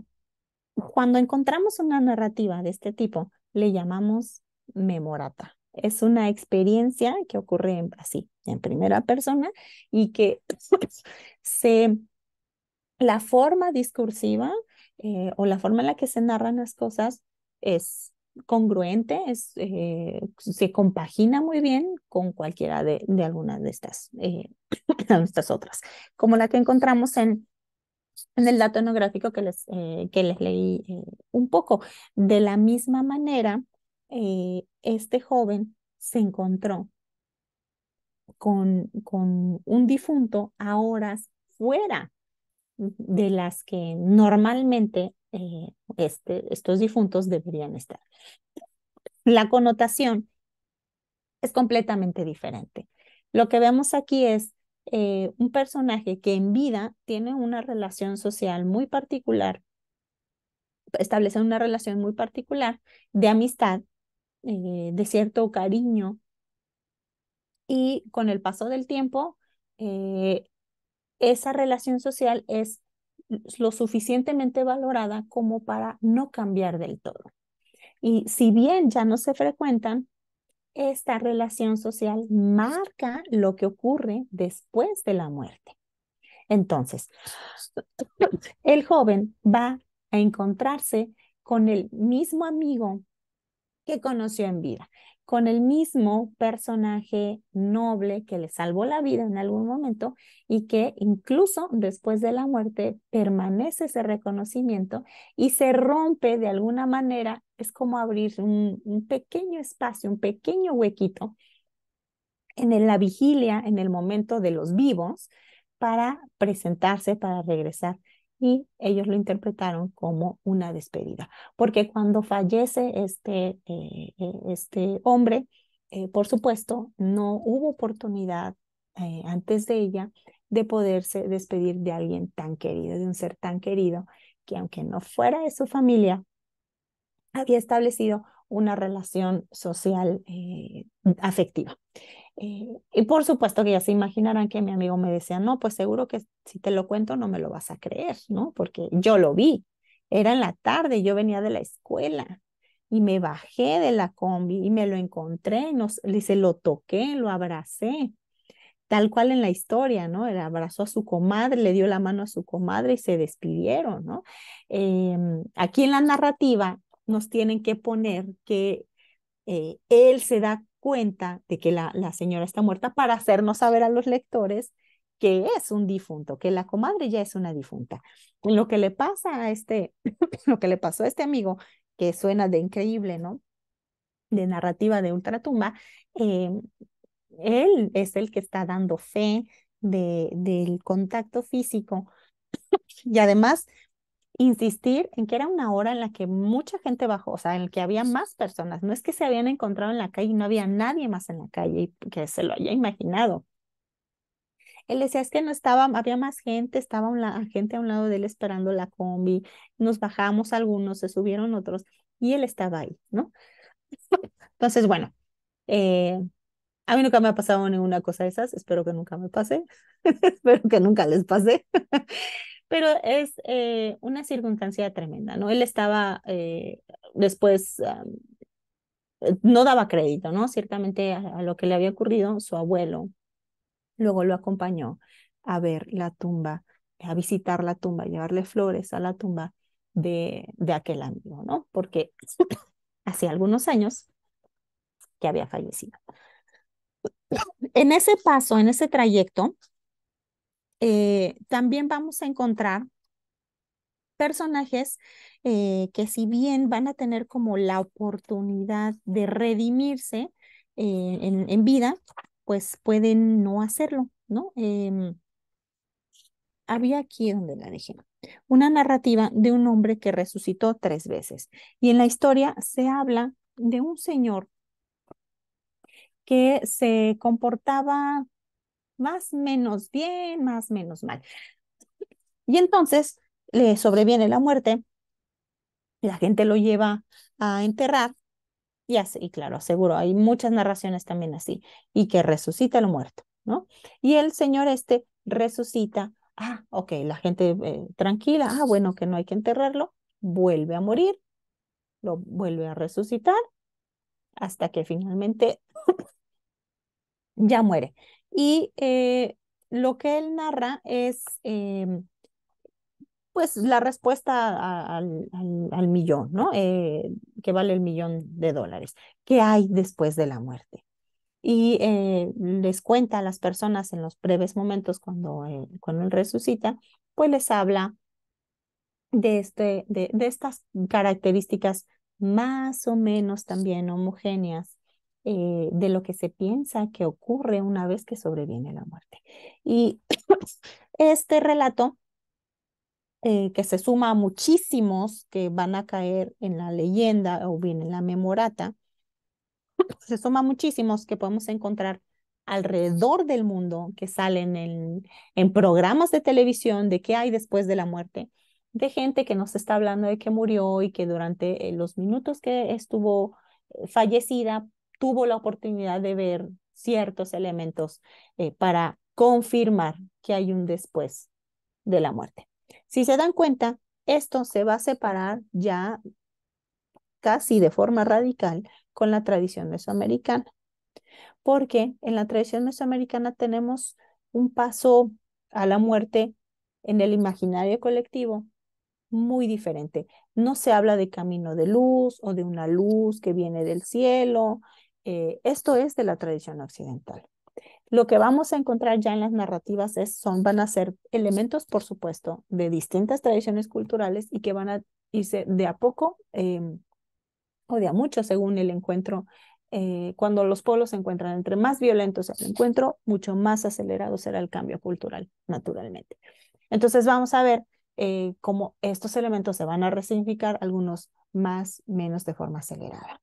cuando encontramos una narrativa de este tipo, le llamamos memorata. Es una experiencia que ocurre en, así, en primera persona y que [COUGHS] se, la forma discursiva eh, o la forma en la que se narran las cosas es congruente, es, eh, se compagina muy bien con cualquiera de, algunas de estas, eh, [CLEARS THROAT] estas otras, como la que encontramos en, en el dato enográfico que les, eh, que les leí un poco. De la misma manera, este joven se encontró con, con un difunto a horas fuera de las que normalmente eh, este, estos difuntos deberían estar. La connotación es completamente diferente. Lo que vemos aquí es eh, un personaje que en vida tiene una relación social muy particular, establece una relación muy particular de amistad, eh, de cierto cariño, y con el paso del tiempo, esa relación social es lo suficientemente valorada como para no cambiar del todo. Y si bien ya no se frecuentan, esta relación social marca lo que ocurre después de la muerte. Entonces, [LAUGHS] el joven va a encontrarse con el mismo amigo que conoció en vida con el mismo personaje noble que le salvó la vida en algún momento y que incluso después de la muerte permanece ese reconocimiento y se rompe de alguna manera, es como abrir un, un pequeño espacio, un pequeño huequito en la vigilia, en el momento de los vivos, para presentarse, para regresar y ellos lo interpretaron como una despedida, porque cuando fallece este, eh, eh, este hombre, eh, por supuesto, no hubo oportunidad antes de ella de poderse despedir de alguien tan querido, de un ser tan querido, que aunque no fuera de su familia, había establecido una relación social eh, afectiva. Eh, y por supuesto que ya se imaginarán que mi amigo me decía, no, pues seguro que si te lo cuento no me lo vas a creer, ¿no? Porque yo lo vi, era en la tarde, yo venía de la escuela y me bajé de la combi y me lo encontré, nos, dice, lo toqué, lo abracé, tal cual en la historia, ¿no? Él abrazó a su comadre, le dio la mano a su comadre y se despidieron, ¿no? Em, aquí en la narrativa nos tienen que poner que eh, él se da cuenta de que la, la señora está muerta para hacernos saber a los lectores que es un difunto, que la comadre ya es una difunta. Lo que le pasa a este, [CLEARS THROAT] lo que le pasó a este amigo, que suena de increíble, ¿no? De narrativa de ultratumba, eh, él es el que está dando fe de, del contacto físico [CLEARS THROAT] y además insistir en que era una hora en la que mucha gente bajó, o sea, en la que había más personas. No es que se habían encontrado en la calle y no había nadie más en la calle que se lo haya imaginado. Él decía, es que no estaba, había más gente, estaba la gente a un lado de él esperando la combi, nos bajamos algunos, se subieron otros, y él estaba ahí, ¿no? [LAUGHS] Entonces, bueno, eh, a mí nunca me ha pasado ninguna cosa de esas, espero que nunca me pase, [LAUGHS] espero que nunca les pase. [LAUGHS] pero es eh, una circunstancia tremenda, ¿no? Él estaba eh, después, ah, no daba crédito, ¿no? Ciertamente a, lo que le había ocurrido, su abuelo luego lo acompañó a ver la tumba, a visitar la tumba, a llevarle flores a la tumba de, de aquel amigo, ¿no? Porque [COUGHS] hacía algunos años que había fallecido. En ese paso, en ese trayecto, eh, también vamos a encontrar personajes eh, que si bien van a tener como la oportunidad de redimirse eh, en, en, vida, pues pueden no hacerlo, ¿no? Em, había aquí donde la dejé. Una narrativa de un hombre que resucitó tres veces. Y en la historia se habla de un señor que se comportaba más menos bien, más menos mal. Y entonces le sobreviene la muerte, la gente lo lleva a enterrar y, así claro, aseguro, hay muchas narraciones también así, y que resucita lo muerto, ¿no? Y el señor este resucita, ah, ok, la gente eh, tranquila, ah, bueno, que no hay que enterrarlo, vuelve a morir, lo vuelve a resucitar, hasta que finalmente [COUGHS] ya muere. Y eh, lo que él narra es em, pues la respuesta al, millón, ¿no? Eh, que vale el millón de dólares. ¿Qué hay después de la muerte? Y eh, les cuenta a las personas en los breves momentos cuando, él resucita, pues les habla de, este, de, de estas características más o menos también homogéneas eh, de lo que se piensa que ocurre una vez que sobreviene la muerte. Y [CLEARS THROAT] este relato, eh, que se suma a muchísimos que van a caer en la leyenda o bien en la memorata, [CLEARS THROAT] se suma a muchísimos que podemos encontrar alrededor del mundo que salen en, en, programas de televisión de qué hay después de la muerte, de gente que nos está hablando de que murió y que durante eh, los minutos que estuvo fallecida tuvo la oportunidad de ver ciertos elementos eh, para confirmar que hay un después de la muerte. Si se dan cuenta, esto se va a separar ya casi de forma radical con la tradición mesoamericana, porque en la tradición mesoamericana tenemos un paso a la muerte en el imaginario colectivo muy diferente. No se habla de camino de luz o de una luz que viene del cielo, eh, esto es de la tradición occidental. Lo que vamos a encontrar ya en las narrativas es, son, van a ser elementos, por supuesto, de distintas tradiciones culturales y que van a irse de a poco em, o de a mucho según el encuentro. Eh, cuando los pueblos se encuentran entre más violentos el encuentro, mucho más acelerado será el cambio cultural, naturalmente. Entonces vamos a ver eh, cómo estos elementos se van a resignificar, algunos más, menos de forma acelerada.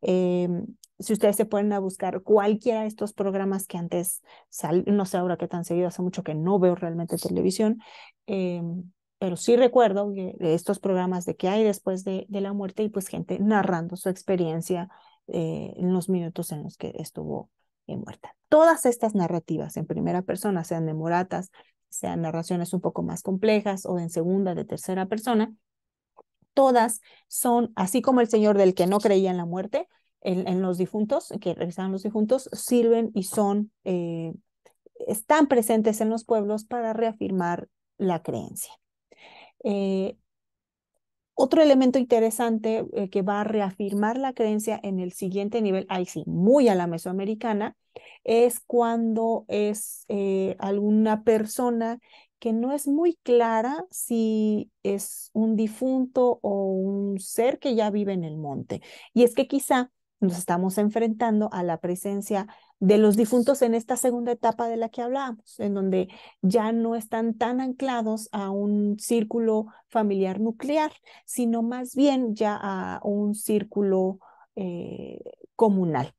Em, si ustedes se ponen a buscar cualquiera de estos programas que antes, sal, no sé ahora qué tan seguido, hace mucho que no veo realmente televisión, eh, pero sí recuerdo que estos programas de qué hay después de, la muerte y pues gente narrando su experiencia eh, en los minutos en los que estuvo eh, muerta. Todas estas narrativas en primera persona, sean de moratas, sean narraciones un poco más complejas o en segunda, de tercera persona, todas son, así como el Señor del que no creía en la muerte, en, los difuntos, que regresan los difuntos, sirven y son, eh, están presentes en los pueblos para reafirmar la creencia. Eh, otro elemento interesante eh, que va a reafirmar la creencia en el siguiente nivel, ahí sí, muy a la mesoamericana, es cuando es alguna persona que no es muy clara si es un difunto o un ser que ya vive en el monte. Y es que quizá nos estamos enfrentando a la presencia de los difuntos en esta segunda etapa de la que hablábamos, en donde ya no están tan anclados a un círculo familiar nuclear, sino más bien ya a un círculo eh, comunal.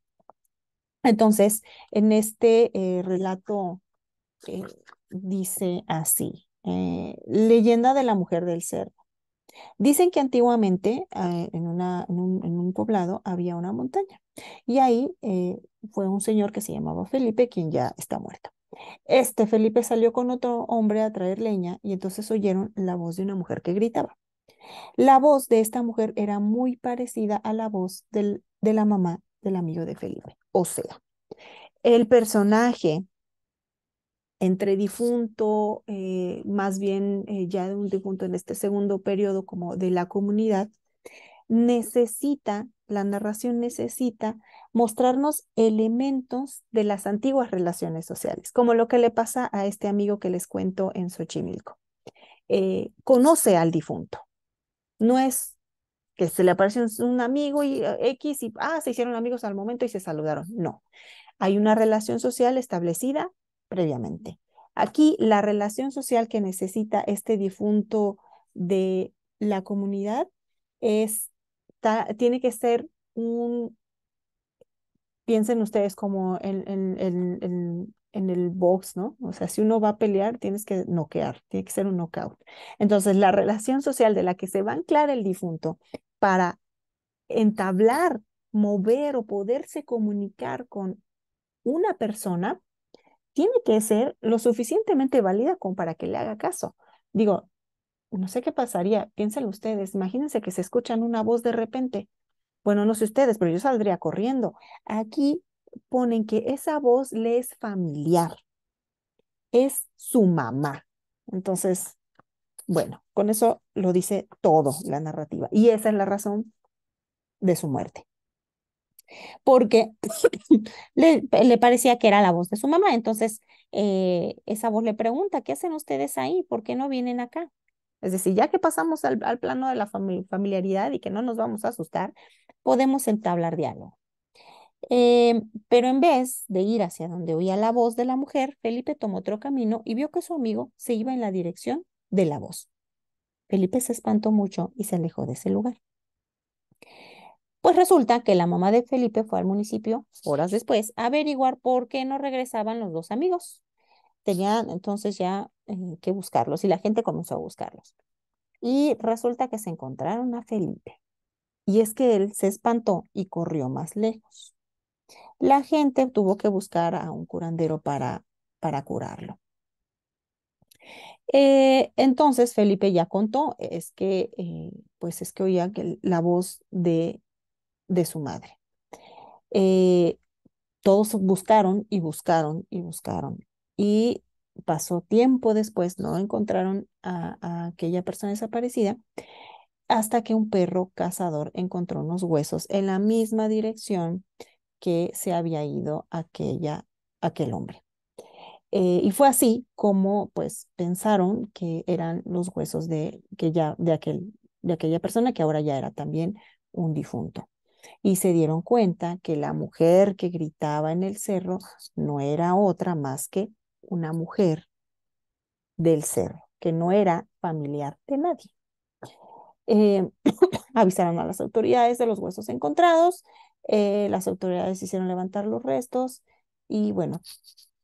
Entonces, en este eh, relato eh, dice así, leyenda de la mujer del ser. Dicen que antiguamente ah, en, un, poblado había una montaña y ahí eh, fue un señor que se llamaba Felipe, quien ya está muerto. Este Felipe salió con otro hombre a traer leña y entonces oyeron la voz de una mujer que gritaba. La voz de esta mujer era muy parecida a la voz de la mamá del amigo de Felipe. O sea, el personaje entre difunto, eh, más bien eh, ya de un difunto en este segundo periodo como de la comunidad, necesita, la narración necesita mostrarnos elementos de las antiguas relaciones sociales, como lo que le pasa a este amigo que les cuento en Xochimilco. Eh, conoce al difunto. No es que se le apareció un amigo y X y ah, se hicieron amigos al momento y se saludaron. No. Hay una relación social establecida previamente. Aquí la relación social que necesita este difunto de la comunidad es, tiene que ser un, piensen ustedes como en, en, en, el box, ¿no? O sea, si uno va a pelear, tienes que noquear, tiene que ser un knockout. Entonces, la relación social de la que se va a anclar el difunto para entablar, mover o poderse comunicar con una persona tiene que ser lo suficientemente válida como para que le haga caso. Digo, no sé qué pasaría, piénsenlo ustedes, imagínense que se escuchan una voz de repente. Bueno, no sé ustedes, pero yo saldría corriendo. Aquí ponen que esa voz le es familiar, es su mamá. Entonces, bueno, con eso lo dice todo la narrativa y esa es la razón de su muerte porque [COUGHS] le, parecía que era la voz de su mamá. Entonces, eh, esa voz le pregunta, ¿qué hacen ustedes ahí? ¿Por qué no vienen acá? Es decir, ya que pasamos al, plano de la familiaridad y que no nos vamos a asustar, podemos entablar diálogo. Eh, pero en vez de ir hacia donde oía la voz de la mujer, Felipe tomó otro camino y vio que su amigo se iba en la dirección de la voz. Felipe se espantó mucho y se alejó de ese lugar. Pues resulta que la mamá de Felipe fue al municipio horas después a averiguar por qué no regresaban los dos amigos. Tenían entonces ya eh, que buscarlos y la gente comenzó a buscarlos. Y resulta que se encontraron a Felipe. Y es que él se espantó y corrió más lejos. La gente tuvo que buscar a un curandero para, para curarlo. Eh, entonces Felipe ya contó, es que, eh, pues es que oía que la voz de de su madre. Eh, todos buscaron y buscaron y buscaron. Y pasó tiempo después, no encontraron a, aquella persona desaparecida, hasta que un perro cazador encontró unos huesos en la misma dirección que se había ido aquella, aquel hombre. Eh, y fue así como pues pensaron que eran los huesos de, que ya, de, aquel, de aquella persona que ahora ya era también un difunto y se dieron cuenta que la mujer que gritaba en el cerro no era otra más que una mujer del cerro, que no era familiar de nadie. Eh, [COUGHS] avisaron a las autoridades de los huesos encontrados, eh, las autoridades hicieron levantar los restos y bueno,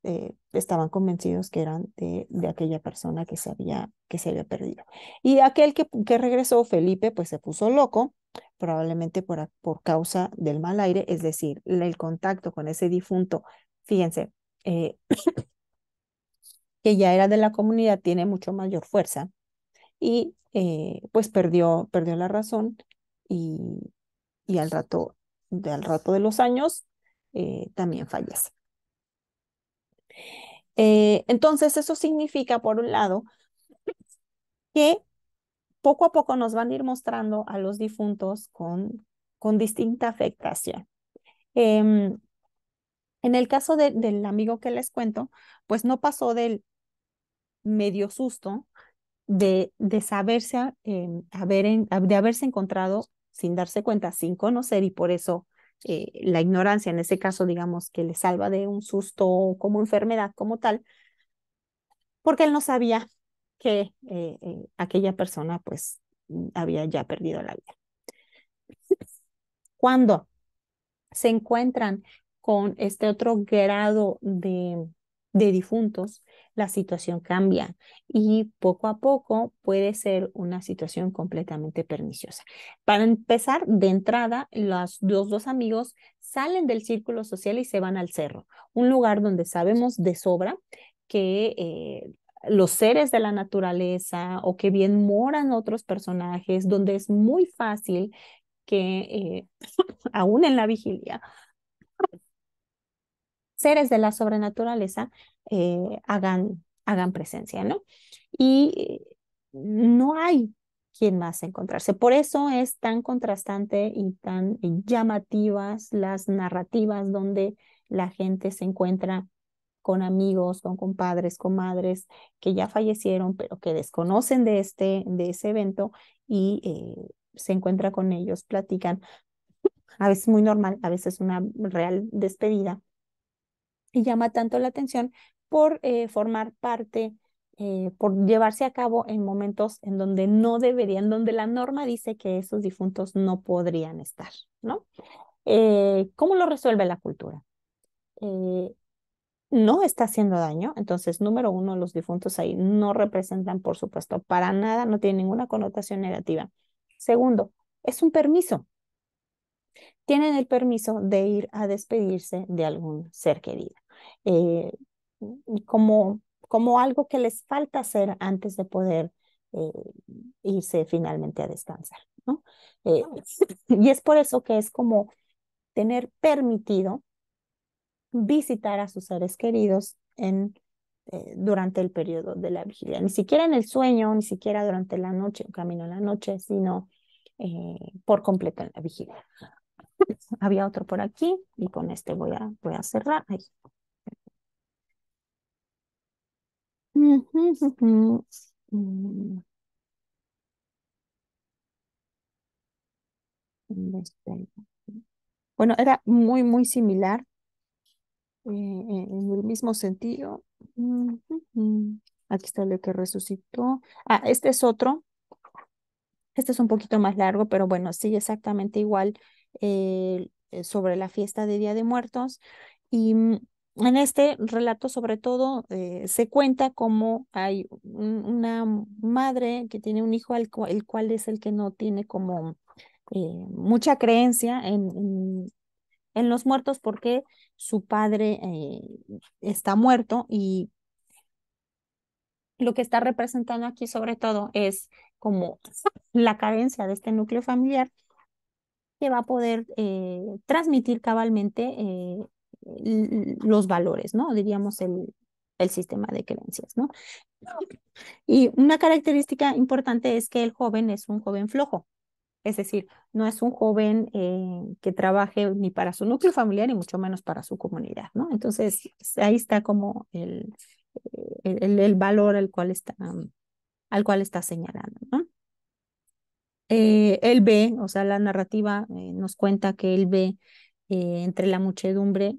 eh, estaban convencidos que eran de, de, aquella persona que se había, que se había perdido. Y aquel que, que regresó, Felipe, pues se puso loco probablemente por, causa del mal aire, es decir, el contacto con ese difunto, fíjense, eh, [COUGHS] que ya era de la comunidad, tiene mucho mayor fuerza y eh, pues perdió, perdió la razón y, al, rato, de, rato de los años eh, también fallece. entonces eso significa, por un lado, que poco a poco nos van a ir mostrando a los difuntos con, con distinta afectación. Em, en el caso del amigo que les cuento, pues no pasó del medio susto de, de saberse, em, de haberse encontrado sin darse cuenta, sin conocer y por eso eh, la ignorancia, en ese caso, digamos, que le salva de un susto como enfermedad, como tal, porque él no sabía que eh, eh, aquella persona pues mm, había ya perdido la vida. Cuando se encuentran con este otro grado de, difuntos, la situación cambia y poco a poco puede ser una situación completamente perniciosa. Para empezar, de entrada, los dos, dos amigos salen del círculo social y se van al cerro, un lugar donde sabemos de sobra que eh, los seres de la naturaleza o que bien moran otros personajes, donde es muy fácil que, eh, [LAUGHS] aún en la vigilia, seres de la sobrenaturaleza eh, hagan, hagan presencia, ¿no? Y no hay quien más encontrarse. Por eso es tan contrastante y tan llamativas las narrativas donde la gente se encuentra con amigos, con compadres, con madres que ya fallecieron, pero que desconocen de, este, de ese evento y eh, se encuentra con ellos, platican, a veces muy normal, a veces una real despedida. Y llama tanto la atención por eh, formar parte, eh, por llevarse a cabo en momentos en donde no deberían, donde la norma dice que esos difuntos no podrían estar, ¿no? ¿Cómo lo resuelve la cultura? no está haciendo daño. Entonces, número uno, los difuntos ahí no representan, por supuesto, para nada, no tienen ninguna connotación negativa. Segundo, es un permiso. Tienen el permiso de ir a despedirse de algún ser querido. Eh, como, como algo que les falta hacer antes de poder eh, irse finalmente a descansar. ¿no? Eh, [LAUGHS] y es por eso que es como tener permitido visitar a sus seres queridos en, eh, durante el periodo de la vigilia. Ni siquiera en el sueño, ni siquiera durante la noche, camino en la noche, sino eh, por completo en la vigilia. [LAUGHS] Había otro por aquí y con este voy a, voy a cerrar. [LAUGHS] Este, bueno, era muy, muy similar en el mismo sentido. Aquí está el que resucitó. Ah, este es otro. Este es un poquito más largo, pero bueno, sí, exactamente igual eh, eh, sobre la fiesta de Día de Muertos. Y mm, en este relato, sobre todo, eh, se cuenta cómo hay una madre que tiene un hijo, el cual es el que no tiene como mucha creencia en, en, en los muertos porque su padre eh, está muerto y lo que está representando aquí sobre todo es como la carencia de este núcleo familiar que va a poder eh, transmitir cabalmente eh, los valores, ¿no? Diríamos el, el sistema de creencias, ¿no? Y una característica importante es que el joven es un joven flojo, es decir, no es un joven eh, que trabaje ni para su núcleo familiar ni mucho menos para su comunidad, ¿no? Entonces, pues, ahí está como eh, el, el, valor al cual está, al cual está señalando, ¿no? Eh, él ve, o sea, la narrativa nos cuenta que él ve entre la muchedumbre,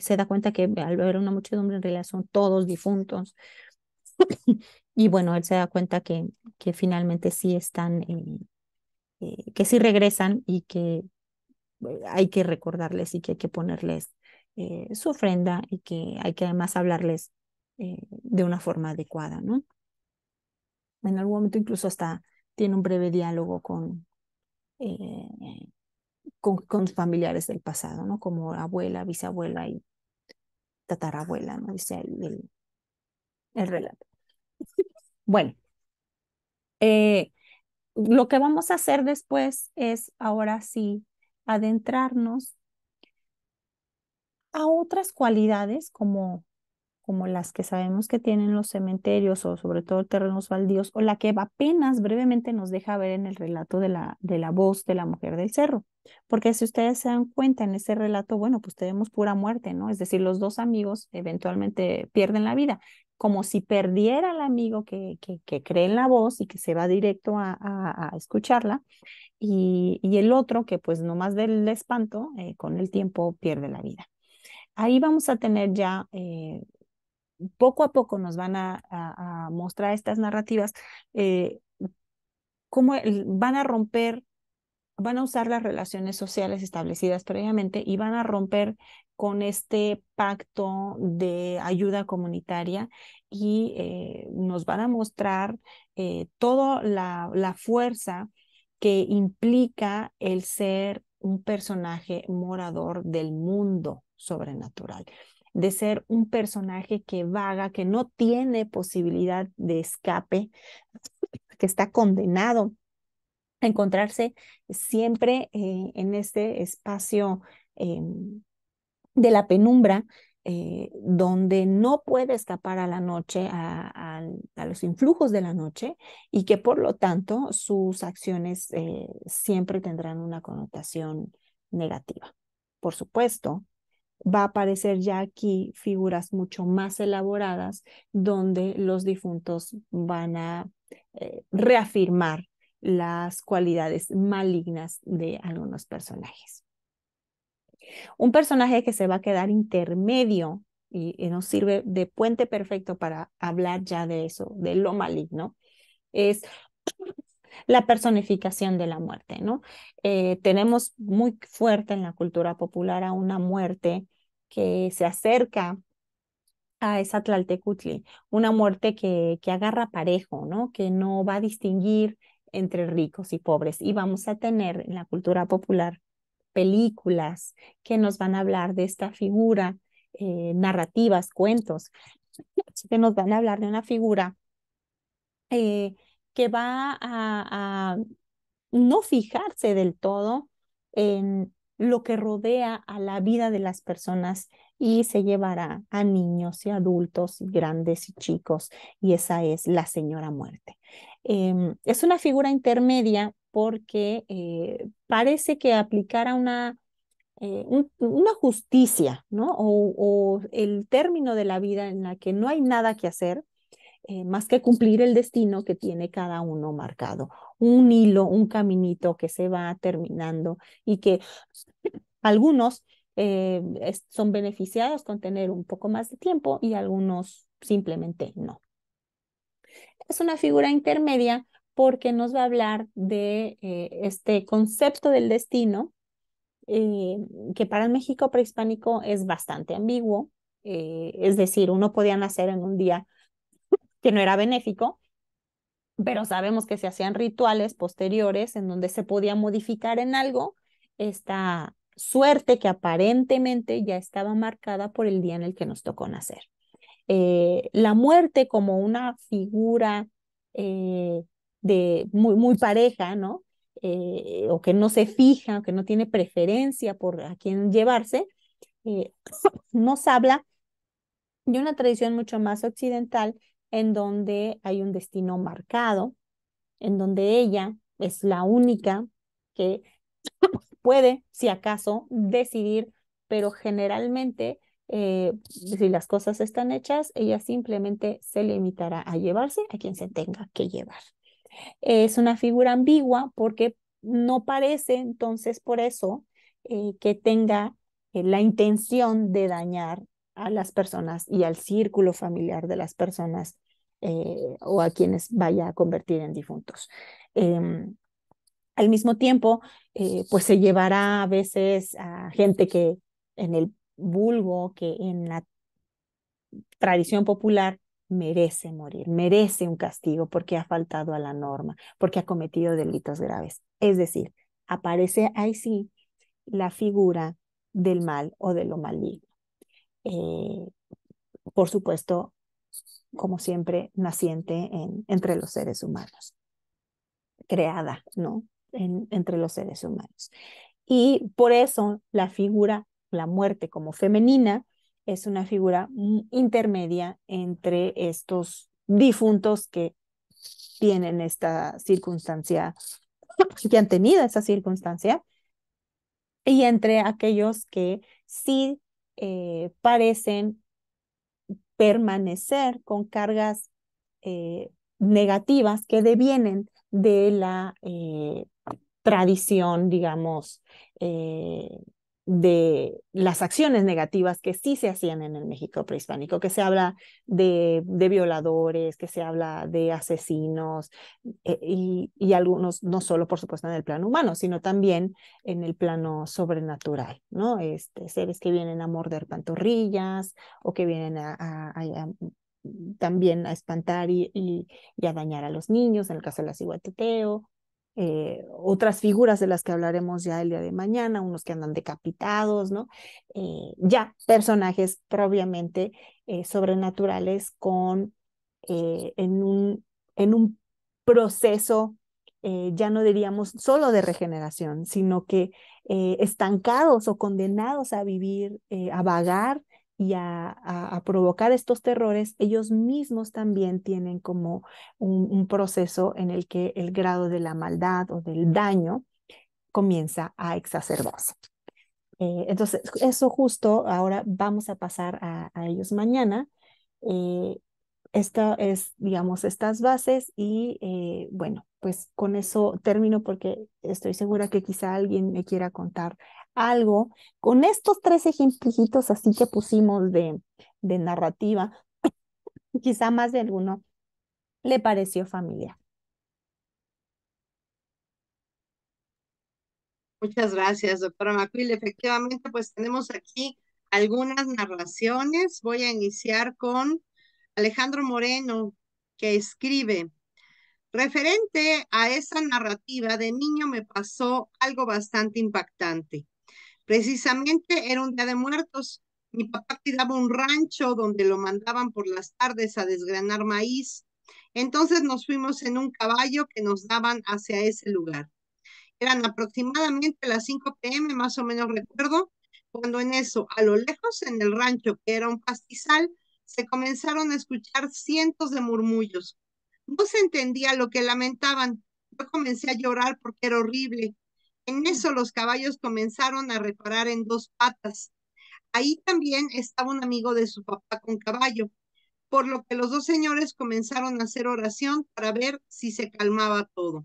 se da cuenta que al ver una muchedumbre en realidad son todos difuntos. [COUGHS] y bueno, él se da cuenta que, que finalmente sí están eh, que sí regresan y que eh, hay que recordarles y que hay que ponerles eh, su ofrenda y que hay que además hablarles de una forma adecuada, ¿no? En algún momento incluso hasta tiene un breve diálogo con, con, familiares del pasado, ¿no? Como abuela, bisabuela y tatarabuela, ¿no? Dice el, relato. [LAUGHS] bueno, lo que vamos a hacer después es ahora sí adentrarnos a otras cualidades como, como las que sabemos que tienen los cementerios o sobre todo terrenos baldíos o la que apenas brevemente nos deja ver en el relato de la, de la voz de la mujer del cerro. Porque si ustedes se dan cuenta en ese relato, bueno, pues tenemos pura muerte, ¿no? Es decir, los dos amigos eventualmente pierden la vida como si perdiera al amigo que, que, cree en la voz y que se va directo a, escucharla, y, el otro que pues más del espanto, eh, con el tiempo pierde la vida. Ahí vamos a tener ya, eh, poco a poco nos van a, mostrar estas narrativas, eh, cómo van a romper van a usar las relaciones sociales establecidas previamente y van a romper con este pacto de ayuda comunitaria y eh, nos van a mostrar eh, toda la, fuerza que implica el ser un personaje morador del mundo sobrenatural, de ser un personaje que vaga, que no tiene posibilidad de escape, que está condenado a encontrarse siempre eh, en este espacio em, de la penumbra, eh, donde no puede escapar a la noche, a, los influjos de la noche, y que por lo tanto sus acciones eh, siempre tendrán una connotación negativa. Por supuesto, va a aparecer ya aquí figuras mucho más elaboradas donde los difuntos van a eh, reafirmar las cualidades malignas de algunos personajes. Un personaje que se va a quedar intermedio y, nos sirve de puente perfecto para hablar ya de eso, de lo maligno, es [CLEARS THROAT] la personificación de la muerte, ¿no? Eh, tenemos muy fuerte en la cultura popular a una muerte que se acerca a esa Tlaltecutli, una muerte que, que agarra parejo, ¿no? Que no va a distinguir entre ricos y pobres. Y vamos a tener en la cultura popular películas que nos van a hablar de esta figura, eh, narrativas, cuentos, [LAUGHS] que nos van a hablar de una figura eh, que va a, no fijarse del todo en lo que rodea a la vida de las personas y se llevará a niños y adultos, grandes y chicos, y esa es la señora muerte. Em, es una figura intermedia porque eh, parece que aplicara una, eh, una justicia, ¿no? O, el término de la vida en la que no hay nada que hacer eh, más que cumplir el destino que tiene cada uno marcado. Un hilo, un caminito que se va terminando y que algunos son beneficiados con tener un poco más de tiempo y algunos simplemente no. Es una figura intermedia porque nos va a hablar de eh, este concepto del destino, eh, que para el México prehispánico es bastante ambiguo, eh, es decir, uno podía nacer en un día que no era benéfico, pero sabemos que se hacían rituales posteriores en donde se podía modificar en algo esta suerte que aparentemente ya estaba marcada por el día en el que nos tocó nacer. la muerte como una figura de muy, muy pareja, ¿no? Eh, o que no se fija, o que no tiene preferencia por a quién llevarse, eh, [COUGHS] nos habla de una tradición mucho más occidental en donde hay un destino marcado, en donde ella es la única que [COUGHS] puede, si acaso, decidir, pero generalmente, eh, si las cosas están hechas, ella simplemente se limitará a llevarse a quien se tenga que llevar. Es una figura ambigua porque no parece entonces por eso eh, que tenga eh, la intención de dañar a las personas y al círculo familiar de las personas eh, o a quienes vaya a convertir en difuntos. Em, al mismo tiempo, pues se llevará a veces a gente que en el vulgo, que en la tradición popular merece morir, merece un castigo porque ha faltado a la norma, porque ha cometido delitos graves. Es decir, aparece ahí sí la figura del mal o de lo maligno. Eh, por supuesto, como siempre, naciente entre los seres humanos, creada, ¿no? entre los seres humanos. Y por eso la figura, la muerte como femenina, es una figura intermedia entre estos difuntos que tienen esta circunstancia, [COUGHS] que han tenido esa circunstancia, y entre aquellos que sí eh, parecen permanecer con cargas eh, negativas que devienen de la eh, tradición, digamos, de las acciones negativas que sí se hacían en el México prehispánico, que se habla de, violadores, que se habla de asesinos eh, y, algunos, no solo por supuesto en el plano humano, sino también en el plano sobrenatural, ¿no? Este, seres que vienen a morder pantorrillas o que vienen a, también a espantar y, a dañar a los niños, en el caso de las ciguateteo eh, otras figuras de las que hablaremos ya el día de mañana, unos que andan decapitados, ¿no? Eh, ya personajes propiamente eh, sobrenaturales con, en, un, en un proceso, ya no diríamos solo de regeneración, sino que estancados o condenados a vivir, a vagar y a, provocar estos terrores, ellos mismos también tienen como un, proceso en el que el grado de la maldad o del daño comienza a exacerbarse. Eh, entonces, eso justo ahora vamos a pasar a, ellos mañana. Eh, esta es, digamos, estas bases y eh, bueno, pues con eso termino porque estoy segura que quizá alguien me quiera contar algo con estos tres ejemplitos así que pusimos de, de narrativa, [COUGHS] quizá más de alguno le pareció familiar. Muchas gracias, doctora Macuil. Efectivamente, pues tenemos aquí algunas narraciones. Voy a iniciar con Alejandro Moreno, que escribe, referente a esa narrativa de niño me pasó algo bastante impactante. Precisamente era un día de muertos. Mi papá cuidaba un rancho donde lo mandaban por las tardes a desgranar maíz. Entonces nos fuimos en un caballo que nos daban hacia ese lugar. Eran aproximadamente las 5 pm, más o menos recuerdo, cuando en eso, a lo lejos, en el rancho, que era un pastizal, se comenzaron a escuchar cientos de murmullos. No se entendía lo que lamentaban. Yo comencé a llorar porque era horrible. En eso los caballos comenzaron a reparar en dos patas. Ahí también estaba un amigo de su papá con caballo, por lo que los dos señores comenzaron a hacer oración para ver si se calmaba todo.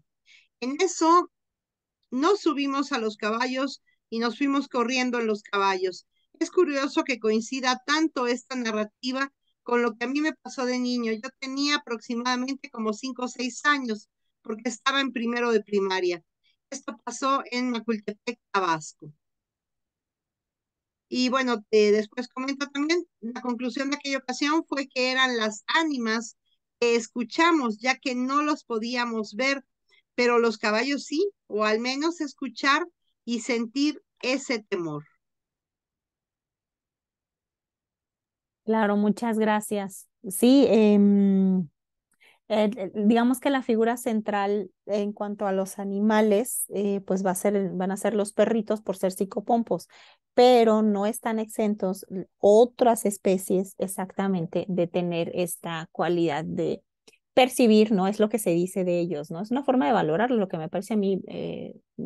En eso nos subimos a los caballos y nos fuimos corriendo en los caballos. Es curioso que coincida tanto esta narrativa con lo que a mí me pasó de niño. Yo tenía aproximadamente como cinco o seis años, porque estaba en primero de primaria. Esto pasó en Macultepec, Tabasco. Y bueno, después comento también, la conclusión de aquella ocasión fue que eran las ánimas que escuchamos, ya que no los podíamos ver, pero los caballos sí, o al menos escuchar y sentir ese temor. Claro, muchas gracias. Sí, eh, eh, eh, digamos que la figura central en cuanto a los animales, eh, pues va a ser, van a ser los perritos por ser psicopompos, pero no están exentos otras especies exactamente de tener esta cualidad de percibir, no es lo que se dice de ellos, ¿no? Es una forma de valorar lo que me parece a mí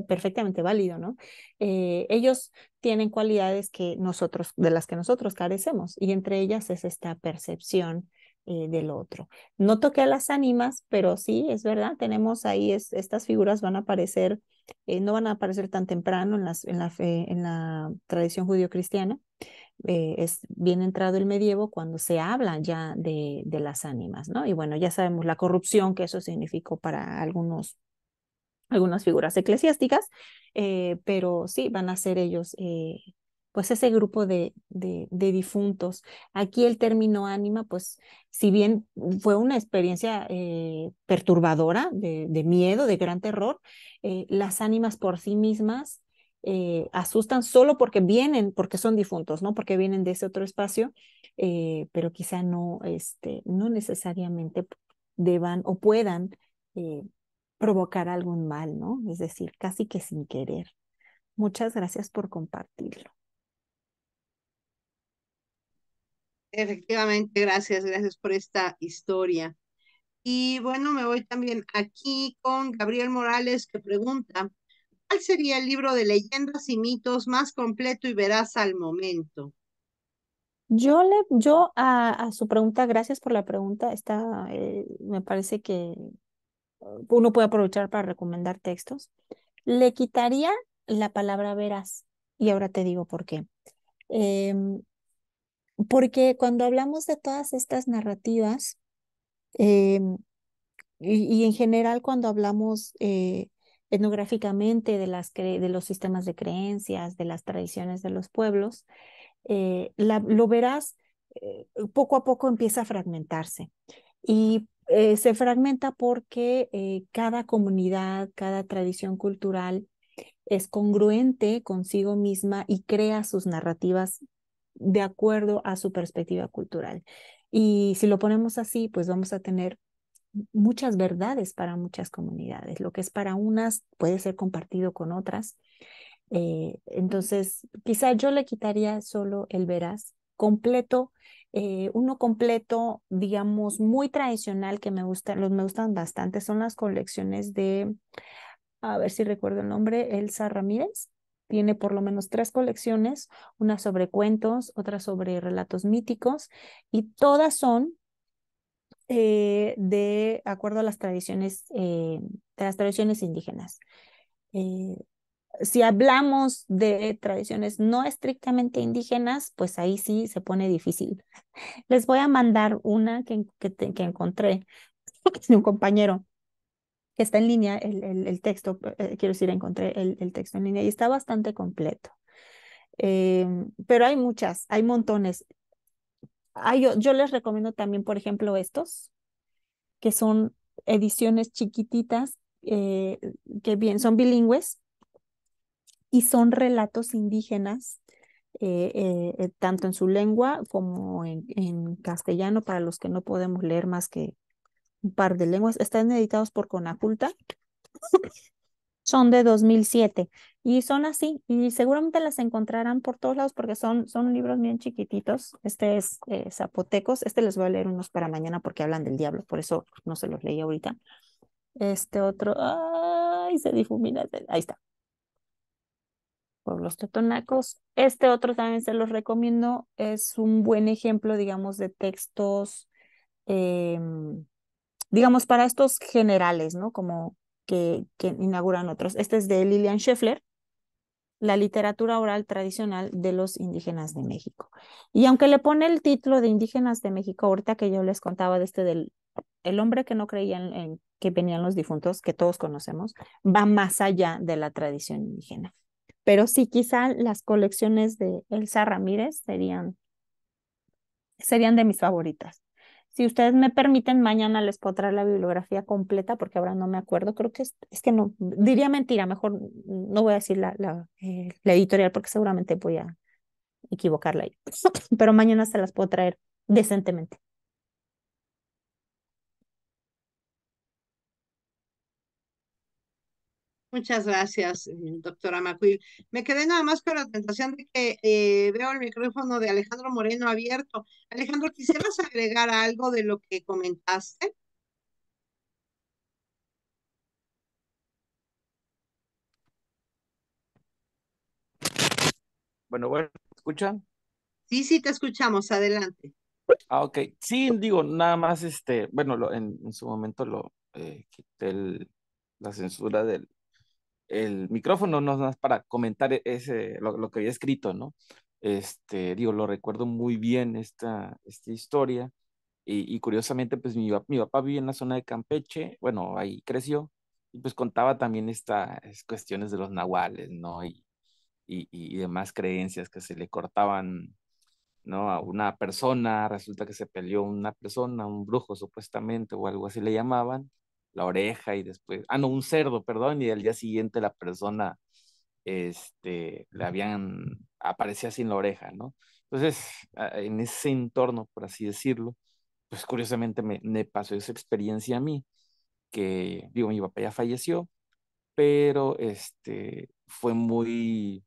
perfectamente válido, ¿no? ellos tienen cualidades que nosotros, de las que nosotros carecemos, y entre ellas es esta percepción eh, del otro. No toqué a las ánimas, pero sí, es verdad, tenemos ahí, estas figuras van a aparecer, eh, no van a aparecer tan temprano en, las, en, la, en la tradición judio-cristiana. Eh, es bien entrado el medievo cuando se habla ya de, las ánimas, ¿no? Y bueno, ya sabemos la corrupción que eso significó para algunos algunas figuras eclesiásticas, pero sí, van a ser ellos pues ese grupo de, difuntos. Aquí el término ánima, pues si bien fue una experiencia eh, perturbadora, de, miedo, de gran terror, eh, las ánimas por sí mismas eh, asustan solo porque vienen, porque son difuntos, ¿no? Porque vienen de ese otro espacio, pero quizá no, este, no necesariamente deban o puedan provocar algún mal, ¿no? Es decir, casi que sin querer. Muchas gracias por compartirlo. Efectivamente, gracias, gracias por esta historia. Y bueno, me voy también aquí con Gabriel Morales que pregunta, ¿cuál sería el libro de leyendas y mitos más completo y veraz al momento? Yo le, yo a, su pregunta, gracias por la pregunta, está, eh, me parece que uh, uno puede aprovechar para recomendar textos. Le quitaría la palabra veraz y ahora te digo por qué. Em, porque cuando hablamos de todas estas narrativas, em, y, en general cuando hablamos eh, etnográficamente de, las de los sistemas de creencias, de las tradiciones de los pueblos, eh, lo verás eh, poco a poco empieza a fragmentarse. Y se fragmenta porque cada comunidad, cada tradición cultural es congruente consigo misma y crea sus narrativas de acuerdo a su perspectiva cultural. Y si lo ponemos así, pues vamos a tener muchas verdades para muchas comunidades. Lo que es para unas puede ser compartido con otras. Eh, entonces, quizá yo le quitaría solo el veraz completo, eh, uno completo, digamos, muy tradicional que me gusta, los me gustan bastante, son las colecciones de, a ver si recuerdo el nombre, Elsa Ramírez tiene por lo menos tres colecciones, una sobre cuentos, otra sobre relatos míticos, y todas son eh, de acuerdo a las tradiciones, eh, de las tradiciones indígenas. Eh, si hablamos de tradiciones no estrictamente indígenas, pues ahí sí se pone difícil. [LAUGHS] Les voy a mandar una que, que, que encontré [LAUGHS] de un compañero está en línea el, texto, eh, quiero decir, encontré el, texto en línea y está bastante completo. Em, pero hay muchas, hay montones. Ah, yo, les recomiendo también, por ejemplo, estos, que son ediciones chiquititas, eh, que bien, son bilingües y son relatos indígenas, eh, tanto en su lengua como en castellano, para los que no podemos leer más que un par de lenguas, están editados por Conaculta. son de 2007 y son así y seguramente las encontrarán por todos lados porque son, son libros bien chiquititos. Este es eh, Zapotecos, este les voy a leer unos para mañana porque hablan del diablo, por eso no se los leí ahorita. Este otro, ay, se difumina, ahí está. Por los Este otro también se los recomiendo, es un buen ejemplo, digamos, de textos. Eh, digamos, para estos generales, ¿no? Como que, que inauguran otros. Este es de Lilian Scheffler, la literatura oral tradicional de los indígenas de México. Y aunque le pone el título de indígenas de México, ahorita que yo les contaba de este del el hombre que no creía en, en que venían los difuntos, que todos conocemos, va más allá de la tradición indígena. Pero sí, quizá las colecciones de Elsa Ramírez serían, serían de mis favoritas. Si ustedes me permiten, mañana les puedo traer la bibliografía completa porque ahora no me acuerdo. Creo que es, que no, diría mentira, mejor no voy a decir la, eh, editorial porque seguramente voy a equivocarla ahí. [LAUGHS] Pero mañana se las puedo traer decentemente. Muchas gracias, eh, doctora Macuil. Me quedé nada más con la tentación de que eh, veo el micrófono de Alejandro Moreno abierto. Alejandro, ¿quisieras agregar algo de lo que comentaste? Bueno, bueno, ¿escuchan? Sí, sí, te escuchamos. Adelante. Ah, ok. Sí, digo, nada más, este, bueno, en, su momento lo eh, quité la censura del, el micrófono, no más para comentar e-, lo, que había escrito, ¿no? Este, digo, lo recuerdo muy bien esta, esta historia. Y, curiosamente, pues mi, mi papá vive en la zona de Campeche, bueno, ahí creció, y pues contaba también estas cuestiones de los nahuales, ¿no? Y, y demás creencias que se le cortaban, ¿no? A una persona, resulta que se peleó una persona, un brujo supuestamente, o algo así le llamaban, la oreja y después, ah, no, un cerdo, perdón, y al día siguiente la persona, este, le habían, aparecía sin la oreja, ¿no? Entonces, en ese entorno, por así decirlo, pues curiosamente me, pasó esa experiencia a mí, que, digo, mi papá ya falleció, pero este, fue muy,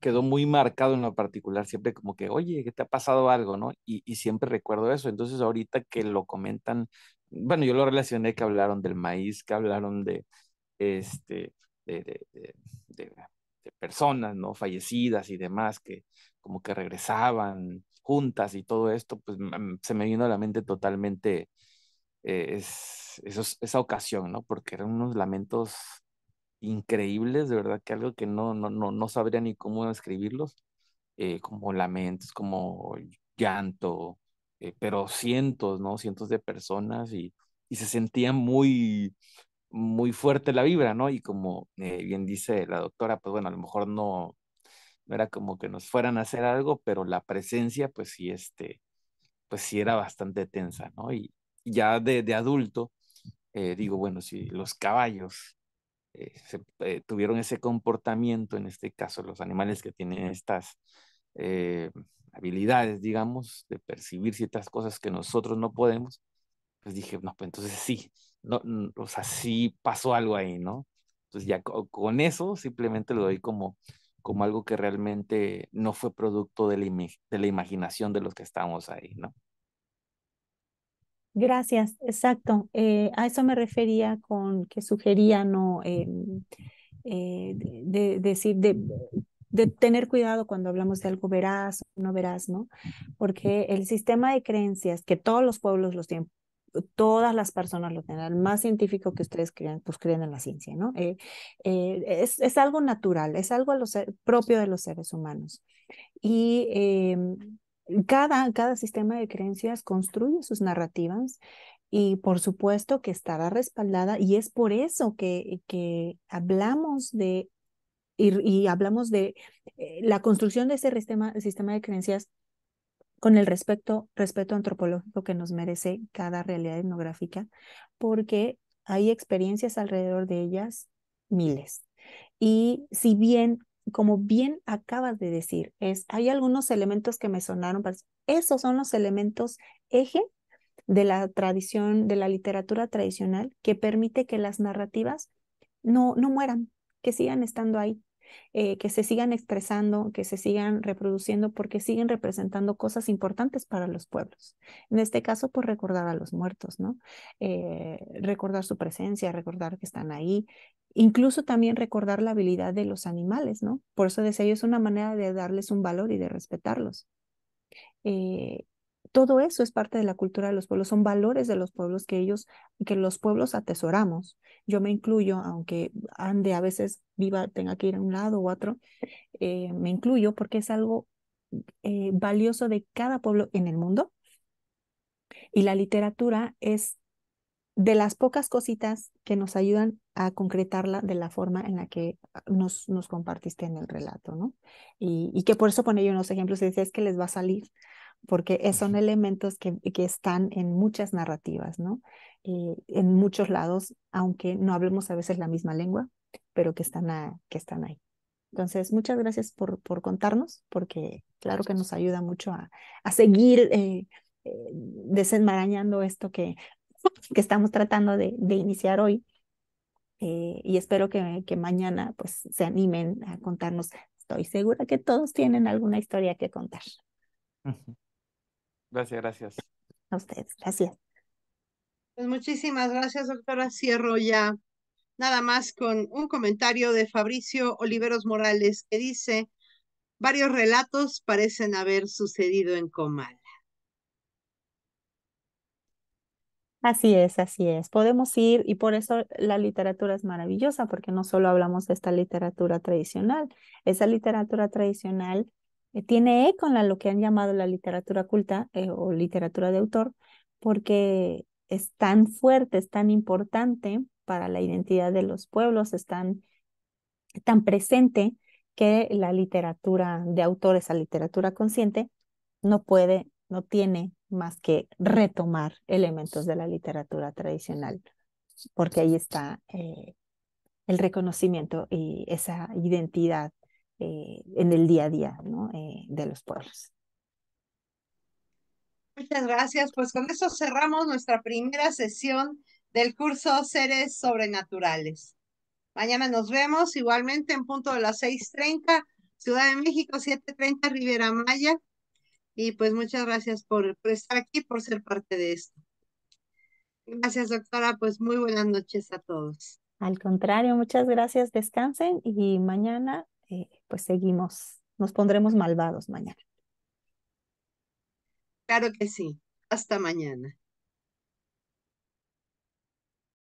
quedó muy marcado en lo particular, siempre como que, oye, que te ha pasado algo, ¿no? Y, y, siempre recuerdo eso. Entonces, ahorita que lo comentan bueno, yo lo relacioné que hablaron del maíz, que hablaron de, este, de, de, de, personas, ¿no? Fallecidas y demás, que como que regresaban juntas y todo esto, pues se me vino a la mente totalmente eh, es, esa ocasión, ¿no? Porque eran unos lamentos increíbles, de verdad que algo que no, no, no, sabría ni cómo escribirlos, eh, como lamentos, como llanto, eh, pero cientos, ¿no? Cientos de personas y, se sentía muy, muy fuerte la vibra, ¿no? Y como eh, bien dice la doctora, pues bueno, a lo mejor no, no era como que nos fueran a hacer algo, pero la presencia, pues sí, este, pues sí era bastante tensa, ¿no? Y, ya de, adulto, eh, digo, bueno, si los caballos tuvieron ese comportamiento, en este caso los animales que tienen estas habilidades, digamos, de percibir ciertas cosas que nosotros no podemos, pues dije, no, pues entonces sí, no, o sea, sí pasó algo ahí, ¿no? Entonces ya con, eso simplemente lo doy como, como algo que realmente no fue producto de la, imaginación de los que estamos ahí, ¿no? Gracias, exacto. Eh, a eso me refería con que sugería no em, eh, de, decir de de tener cuidado cuando hablamos de algo veraz o no veraz, ¿no? Porque el sistema de creencias que todos los pueblos los tienen, todas las personas lo tienen, el más científico que ustedes crean, pues creen en la ciencia, ¿no? Eh, eh, es, algo natural, es algo propio de los seres humanos. Y em, cada, cada sistema de creencias construye sus narrativas y por supuesto que estará respaldada y es por eso que, que hablamos de y, hablamos de eh, la construcción de ese sistema, de creencias con el respeto antropológico que nos merece cada realidad etnográfica, porque hay experiencias alrededor de ellas, miles. Y si bien, como bien acabas de decir, es, hay algunos elementos que me sonaron, pues, esos son los elementos eje de la tradición, de la literatura tradicional, que permite que las narrativas no, no mueran, que sigan estando ahí, eh, que se sigan expresando, que se sigan reproduciendo, porque siguen representando cosas importantes para los pueblos. En este caso, por pues, recordar a los muertos, ¿no? Eh, recordar su presencia, recordar que están ahí, incluso también recordar la habilidad de los animales, ¿no? Por eso ello es una manera de darles un valor y de respetarlos. Eh, todo eso es parte de la cultura de los pueblos, son valores de los pueblos que ellos, que los pueblos atesoramos. Yo me incluyo, aunque ande a veces viva, tenga que ir a un lado u otro, eh, me incluyo porque es algo eh, valioso de cada pueblo en el mundo. Y la literatura es de las pocas cositas que nos ayudan a concretarla de la forma en la que ah, nos, compartiste en el relato, ¿no? Y, que por eso pone yo unos ejemplos y dice, es que les va a salir, porque son elementos que, que están en muchas narrativas, ¿no? Eh, en muchos lados, aunque no hablemos a veces la misma lengua, pero que están, ahí. Entonces, muchas gracias por, contarnos, porque claro que nos ayuda mucho a, seguir eh, eh, desenmarañando esto que que estamos tratando de, iniciar hoy. Eh, y espero que, mañana pues se animen a contarnos. Estoy segura que todos tienen alguna historia que contar. Gracias, gracias. A ustedes, gracias. Pues muchísimas gracias, doctora. Cierro ya nada más con un comentario de Fabricio Oliveros Morales que dice, varios relatos parecen haber sucedido en Comal. Así es, así es. Podemos ir y por eso la literatura es maravillosa, porque no solo hablamos de esta literatura tradicional, esa literatura tradicional eh, tiene eco en lo que han llamado la literatura culta eh, o literatura de autor, porque es tan fuerte, es tan importante para la identidad de los pueblos, es tan, tan presente que la literatura de autor, esa literatura consciente, no puede, no tiene más que retomar elementos de la literatura tradicional, porque ahí está eh, el reconocimiento y esa identidad eh, en el día a día ¿no? Eh, de los pueblos. Muchas gracias. Pues con eso cerramos nuestra primera sesión del curso Seres Sobrenaturales. Mañana nos vemos igualmente en punto de las 6.30, Ciudad de México, 7.30, Rivera Maya. Y pues muchas gracias por, estar aquí, por ser parte de esto. Gracias, doctora. Pues muy buenas noches a todos. Al contrario, muchas gracias. Descansen y mañana eh, pues seguimos. Nos pondremos malvados mañana. Claro que sí. Hasta mañana.